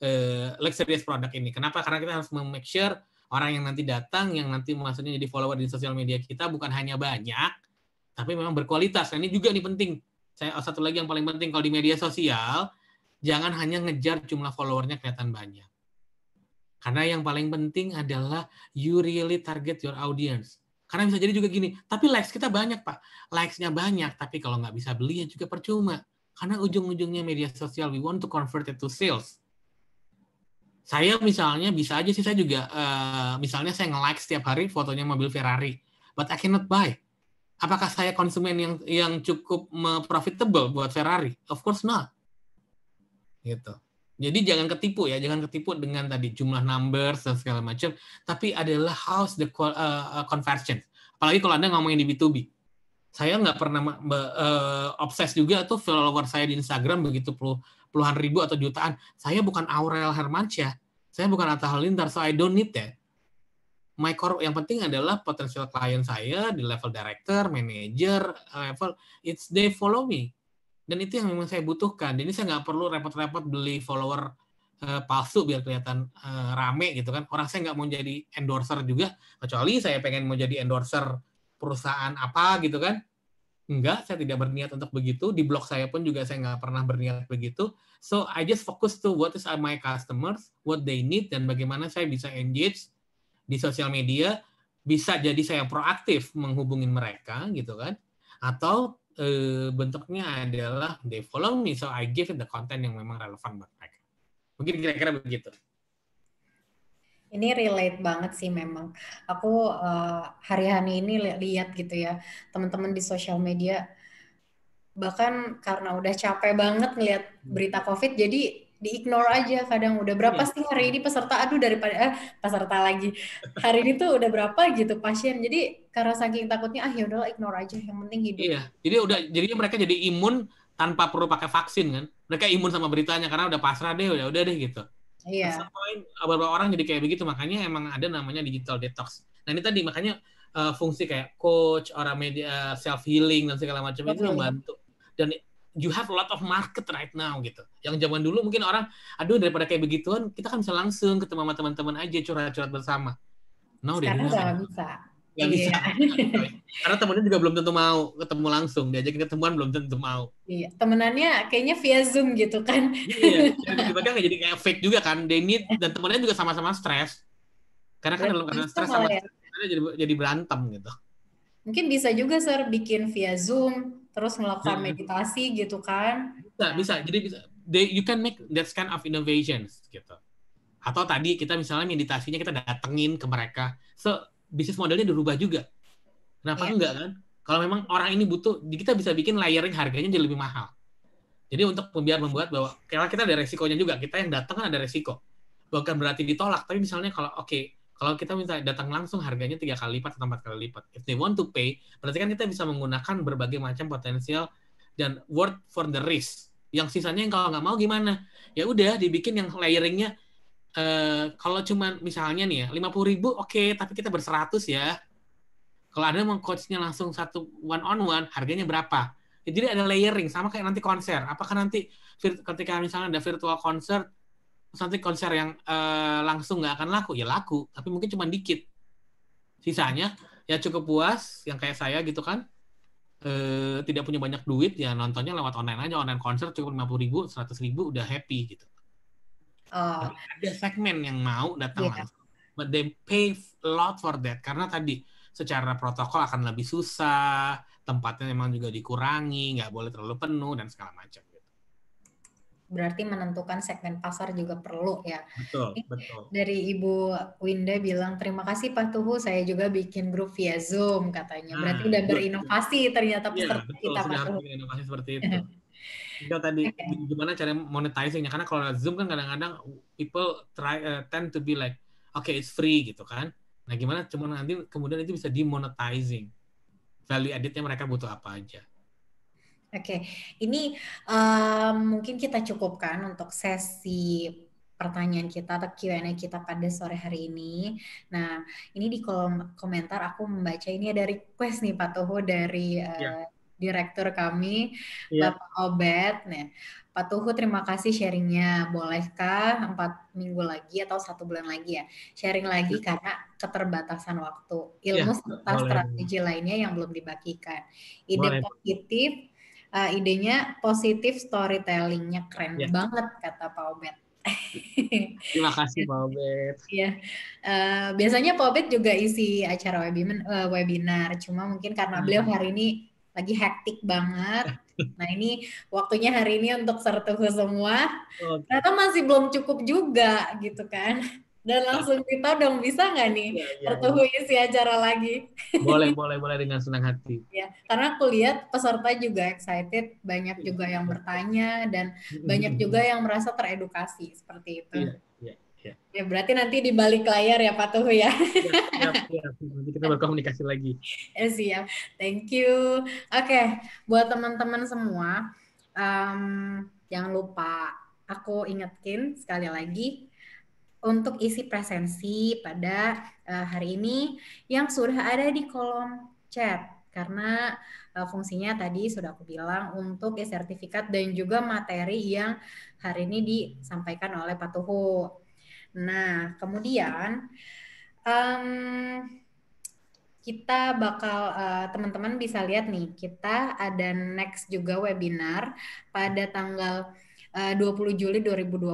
uh, luxurious produk ini kenapa karena kita harus make sure orang yang nanti datang yang nanti maksudnya jadi follower di sosial media kita bukan hanya banyak tapi memang berkualitas nah, ini juga nih penting saya oh, satu lagi yang paling penting kalau di media sosial jangan hanya ngejar jumlah followernya kelihatan banyak karena yang paling penting adalah you really target your audience karena bisa jadi juga gini, tapi likes kita banyak, Pak. Likes-nya banyak, tapi kalau nggak bisa beli ya juga percuma. Karena ujung-ujungnya media sosial, we want to convert it to sales. Saya misalnya, bisa aja sih saya juga, uh, misalnya saya nge-like setiap hari fotonya mobil Ferrari, but I cannot buy. Apakah saya konsumen yang yang cukup profitable buat Ferrari? Of course not. Gitu. Jadi jangan ketipu ya, jangan ketipu dengan tadi jumlah number dan segala macam, tapi adalah house the uh, conversion. Apalagi kalau Anda ngomongin di B2B. Saya nggak pernah uh, obses juga tuh follower saya di Instagram begitu puluhan ribu atau jutaan. Saya bukan Aurel Hermansyah, saya bukan Atta Halilintar, so I don't need that. My core yang penting adalah potensial klien saya di level director, manager, level it's they follow me dan itu yang memang saya butuhkan jadi saya nggak perlu repot-repot beli follower uh, palsu biar kelihatan uh, rame gitu kan orang saya nggak mau jadi endorser juga kecuali saya pengen mau jadi endorser perusahaan apa gitu kan enggak saya tidak berniat untuk begitu di blog saya pun juga saya nggak pernah berniat begitu so I just focus to what is my customers what they need dan bagaimana saya bisa engage di sosial media bisa jadi saya proaktif menghubungin mereka gitu kan atau uh, bentuknya adalah they follow me, so I give the content yang memang relevan buat mereka. Mungkin kira-kira begitu. Ini relate banget sih memang. Aku uh, hari-hari ini li lihat gitu ya, teman-teman di sosial media bahkan karena udah capek banget ngelihat berita hmm. COVID, jadi di ignore aja kadang udah berapa hmm. sih hari ini peserta aduh daripada eh, peserta lagi hari ini tuh udah berapa gitu pasien jadi karena saking takutnya ah ya udahlah ignore aja yang penting hidup iya jadi udah jadinya mereka jadi imun tanpa perlu pakai vaksin kan mereka imun sama beritanya karena udah pasrah deh udah udah deh gitu iya lain beberapa orang jadi kayak begitu makanya emang ada namanya digital detox nah ini tadi makanya uh, fungsi kayak coach orang media eh, self healing dan segala macam itu membantu dan you have a lot of market right now gitu. Yang zaman dulu mungkin orang, aduh daripada kayak begituan, kita kan bisa langsung ketemu sama teman-teman aja curhat-curhat bersama. Now Sekarang udah kan? bisa. Gak iya. bisa. Karena temennya juga belum tentu mau ketemu langsung. kita ketemuan belum tentu mau. Iya. Temenannya kayaknya via Zoom gitu kan. iya. tiba kan jadi kayak fake juga kan. They dan temennya juga sama-sama stres. Karena kan dalam keadaan stres sama ya. jadi, jadi berantem gitu. Mungkin bisa juga, Sir, bikin via Zoom, terus melakukan iya. meditasi gitu kan bisa bisa jadi bisa they, you can make that kind of innovations gitu atau tadi kita misalnya meditasinya kita datengin ke mereka so bisnis modelnya dirubah juga kenapa yeah. enggak kan kalau memang orang ini butuh kita bisa bikin layering harganya jadi lebih mahal jadi untuk pembiar membuat bahwa karena kita ada resikonya juga kita yang datang kan ada resiko bukan berarti ditolak tapi misalnya kalau oke okay, kalau kita minta datang langsung harganya tiga kali lipat atau empat kali lipat. If they want to pay, berarti kan kita bisa menggunakan berbagai macam potensial dan worth for the risk. Yang sisanya yang kalau nggak mau gimana? Ya udah dibikin yang layeringnya Uh, kalau cuman misalnya nih ya lima puluh ribu oke okay, tapi kita berseratus ya kalau anda mau coachnya langsung satu one on one harganya berapa ya, jadi ada layering sama kayak nanti konser apakah nanti ketika misalnya ada virtual concert nanti konser yang uh, langsung nggak akan laku ya laku tapi mungkin cuma dikit sisanya ya cukup puas yang kayak saya gitu kan uh, tidak punya banyak duit ya nontonnya lewat online aja online konser cukup lima puluh ribu seratus ribu udah happy gitu oh. ada segmen yang mau datang yeah. langsung but they pay a lot for that karena tadi secara protokol akan lebih susah tempatnya memang juga dikurangi nggak boleh terlalu penuh dan segala macam berarti menentukan segmen pasar juga perlu ya. Betul, betul. Dari Ibu Winda bilang terima kasih Pak Tuhu, saya juga bikin grup via Zoom katanya. Ah, berarti nah, udah betul. berinovasi ternyata iya, peserta betul, kita Pak Tuhu. inovasi seperti itu. Itu tadi okay. gimana cara monetizingnya karena kalau Zoom kan kadang-kadang people try uh, tend to be like oke okay, it's free gitu kan. Nah, gimana cuma nanti kemudian itu bisa dimonetizing. Value editnya mereka butuh apa aja. Oke, ini um, mungkin kita cukupkan untuk sesi pertanyaan kita atau Q&A kita pada sore hari ini. Nah, ini di kolom komentar aku membaca ini ada request nih Pak Toho dari uh, yeah. direktur kami yeah. Bapak Obet. Nah, Pak Toho terima kasih sharingnya. Bolehkah empat minggu lagi atau satu bulan lagi ya sharing lagi yeah. karena keterbatasan waktu, iya, ilmu yeah, serta strategi lainnya yang belum dibagikan. Ide boleh. positif uh, idenya positif storytellingnya keren yeah. banget kata Pak Obet. Terima kasih Pak Obet. Iya. Uh, biasanya Pak Obet juga isi acara webinar, uh, webinar. cuma mungkin karena beliau hmm. hari ini lagi hektik banget. Nah ini waktunya hari ini untuk sertuhu semua. Okay. Ternyata masih belum cukup juga gitu kan dan langsung kita dong bisa nggak nih ya, ya, ya. isi acara lagi boleh boleh boleh dengan senang hati ya karena aku lihat peserta juga excited banyak iya. juga yang bertanya dan banyak juga yang merasa teredukasi seperti itu ya, ya. Ya. berarti nanti di balik layar ya Pak Tuhu ya. ya, ya, ya. Nanti kita berkomunikasi lagi. Ya, siap. Thank you. Oke, okay. buat teman-teman semua, um, jangan lupa aku ingetin sekali lagi untuk isi presensi pada uh, hari ini yang sudah ada di kolom chat karena uh, fungsinya tadi sudah aku bilang untuk ya sertifikat dan juga materi yang hari ini disampaikan oleh Pak Tuhu. Nah, kemudian um, kita bakal teman eh, teman-teman bisa lihat nih, kita ada next juga webinar pada tanggal uh, 20 Juli 2020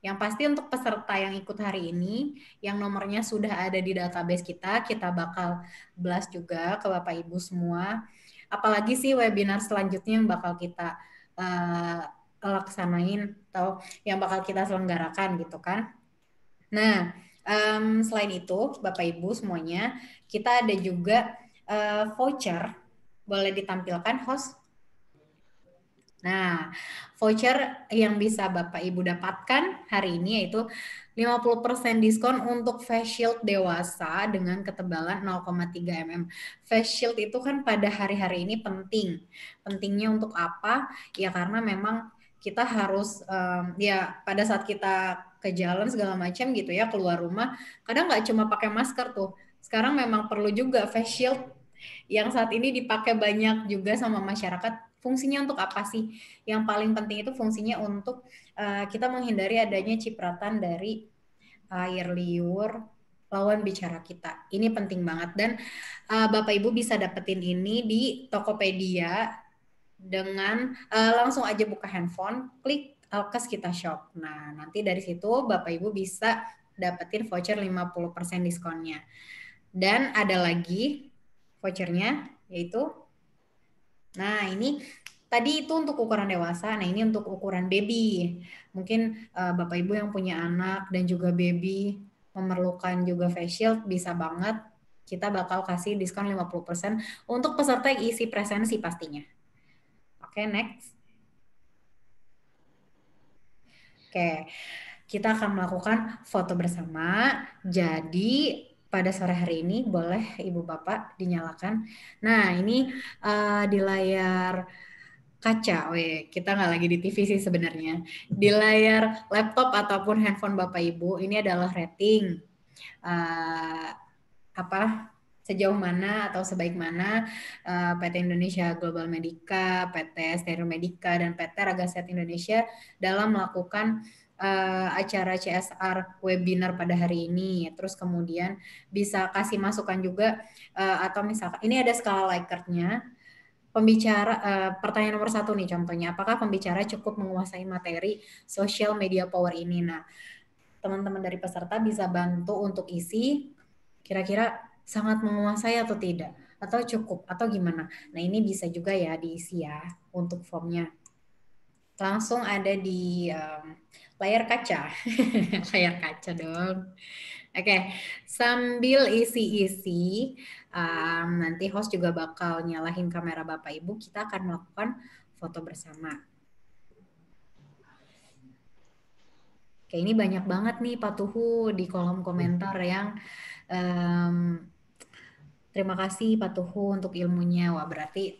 yang pasti untuk peserta yang ikut hari ini, yang nomornya sudah ada di database kita, kita bakal blast juga ke Bapak Ibu semua. Apalagi sih webinar selanjutnya yang bakal kita uh, laksanain atau yang bakal kita selenggarakan gitu kan. Nah, um, selain itu Bapak Ibu semuanya, kita ada juga uh, voucher boleh ditampilkan host Nah, voucher yang bisa Bapak Ibu dapatkan hari ini yaitu 50% diskon untuk face shield dewasa dengan ketebalan 0,3 mm. Face shield itu kan pada hari-hari ini penting. Pentingnya untuk apa? Ya karena memang kita harus um, ya pada saat kita ke jalan segala macam gitu ya keluar rumah kadang nggak cuma pakai masker tuh sekarang memang perlu juga face shield yang saat ini dipakai banyak juga sama masyarakat fungsinya untuk apa sih? Yang paling penting itu fungsinya untuk uh, kita menghindari adanya cipratan dari air liur lawan bicara kita. Ini penting banget dan uh, Bapak Ibu bisa dapetin ini di Tokopedia dengan uh, langsung aja buka handphone, klik Alkes Kita Shop. Nah, nanti dari situ Bapak Ibu bisa dapetin voucher 50% diskonnya. Dan ada lagi vouchernya yaitu Nah, ini tadi itu untuk ukuran dewasa. Nah, ini untuk ukuran baby. Mungkin uh, Bapak Ibu yang punya anak dan juga baby memerlukan juga face shield bisa banget kita bakal kasih diskon 50% untuk peserta yang isi presensi pastinya. Oke, okay, next. Oke. Okay. Kita akan melakukan foto bersama. Jadi pada sore hari ini boleh Ibu Bapak dinyalakan. Nah, ini uh, di layar kaca, weh, oh iya, kita nggak lagi di TV sih sebenarnya. Di layar laptop ataupun handphone Bapak Ibu, ini adalah rating. Uh, apa sejauh mana atau sebaik mana uh, eh, PT Indonesia Global Medica, PT Stereo Medica, dan PT Ragaset Indonesia dalam melakukan uh, acara CSR webinar pada hari ini. Terus kemudian bisa kasih masukan juga uh, atau misalkan ini ada skala Likert-nya. Pembicara uh, pertanyaan nomor satu nih contohnya, apakah pembicara cukup menguasai materi social media power ini? Nah, teman-teman dari peserta bisa bantu untuk isi kira-kira sangat menguasai atau tidak atau cukup atau gimana. Nah, ini bisa juga ya diisi ya untuk formnya. Langsung ada di um, layar kaca. layar kaca dong. Oke, okay. sambil isi-isi, um, nanti host juga bakal nyalahin kamera Bapak Ibu. Kita akan melakukan foto bersama. Oke, ini banyak banget nih Pak Tuhu di kolom komentar yang um, terima kasih Pak Tuhu untuk ilmunya. Wah, berarti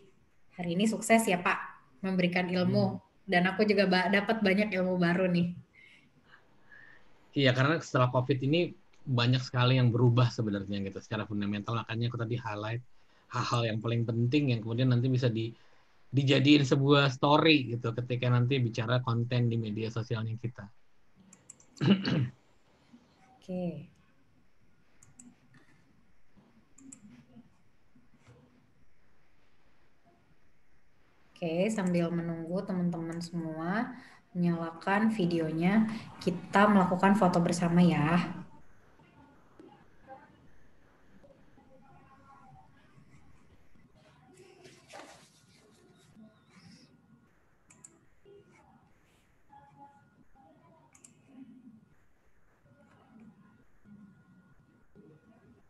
hari ini sukses ya Pak memberikan ilmu. Hmm. Dan aku juga dapat banyak ilmu baru nih. Iya, karena setelah COVID ini banyak sekali yang berubah sebenarnya gitu secara fundamental. Makanya aku tadi highlight hal-hal yang paling penting yang kemudian nanti bisa di dijadiin sebuah story gitu ketika nanti bicara konten di media sosialnya kita. Oke. Oke, sambil menunggu teman-teman semua nyalakan videonya. Kita melakukan foto bersama ya.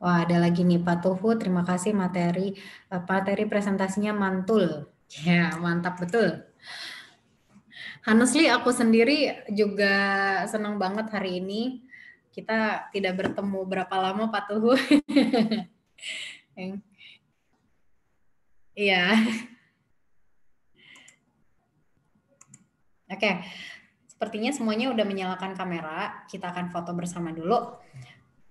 Wah, ada lagi nih Pak Tuhu. Terima kasih materi eh, materi presentasinya mantul. Ya, mantap betul honestly aku sendiri juga senang banget hari ini kita tidak bertemu berapa lama Pak Tuhu. Iya. Oke. Okay. Sepertinya semuanya udah menyalakan kamera. Kita akan foto bersama dulu.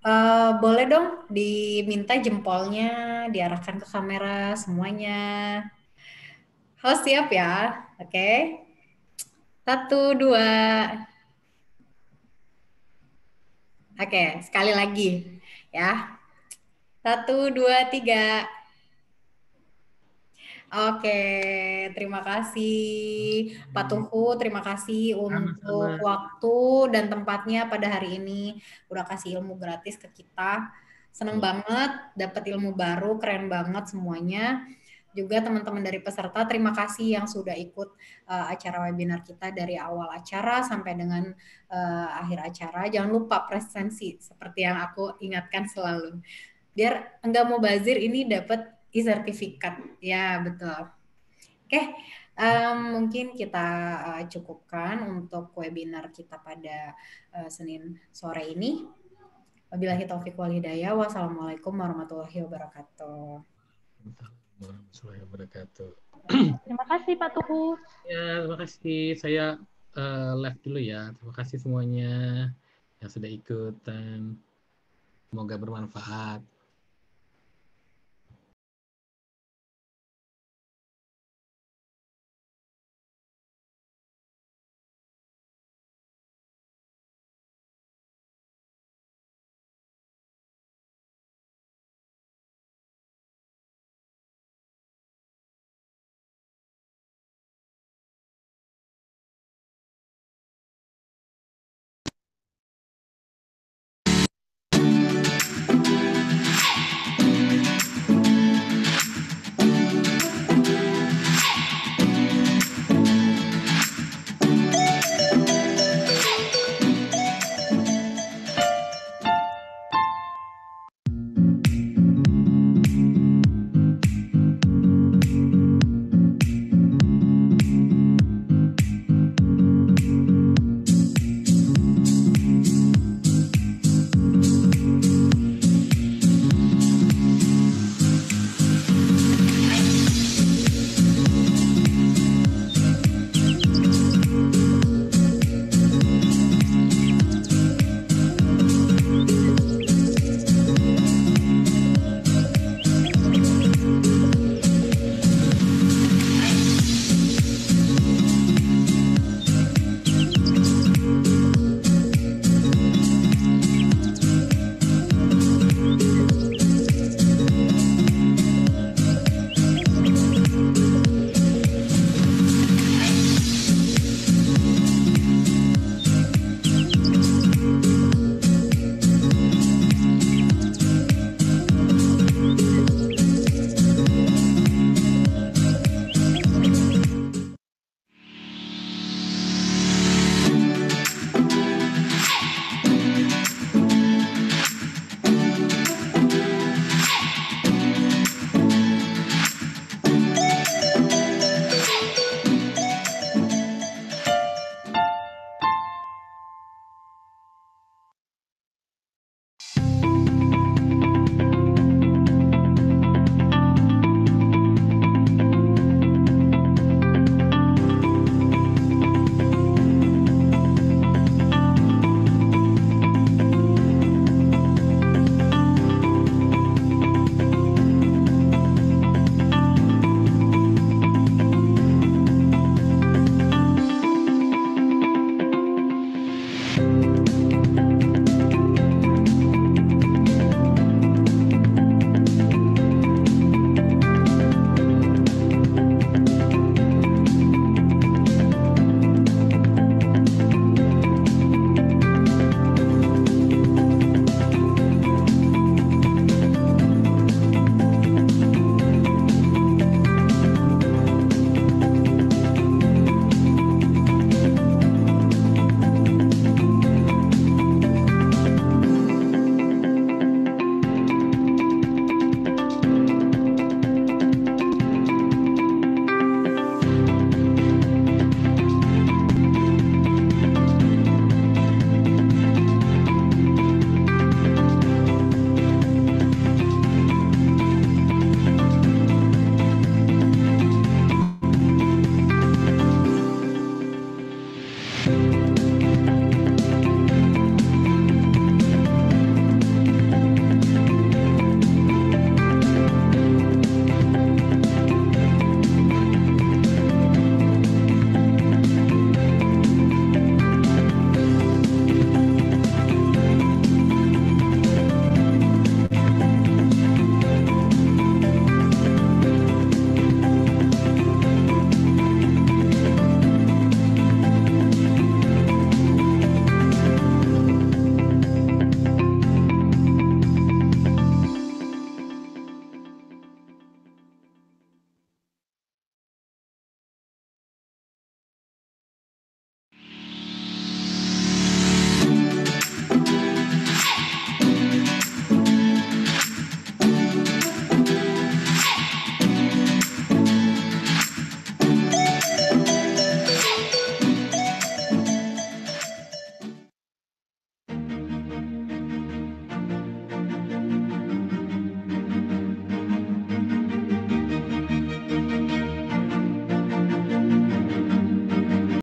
Uh, boleh dong diminta jempolnya diarahkan ke kamera semuanya. Halo siap ya. Oke. Okay. Satu, dua. Oke, sekali lagi ya. Satu, dua, tiga. Oke, terima kasih Pak Tuhu, terima kasih untuk sama waktu dan tempatnya pada hari ini. Udah kasih ilmu gratis ke kita. Seneng iya. banget, dapat ilmu baru, keren banget semuanya juga teman-teman dari peserta terima kasih yang sudah ikut uh, acara webinar kita dari awal acara sampai dengan uh, akhir acara. Jangan lupa presensi seperti yang aku ingatkan selalu. Biar enggak mau bazir ini dapat e-sertifikat. Ya, betul. Oke, um, mungkin kita uh, cukupkan untuk webinar kita pada uh, Senin sore ini. Wabillahi taufiq wal hidayah. Wassalamualaikum warahmatullahi wabarakatuh warahmatullahi wabarakatuh. Terima kasih Pak Tuhu. Ya, terima kasih. Saya uh, live dulu ya. Terima kasih semuanya yang sudah ikutan. Semoga bermanfaat.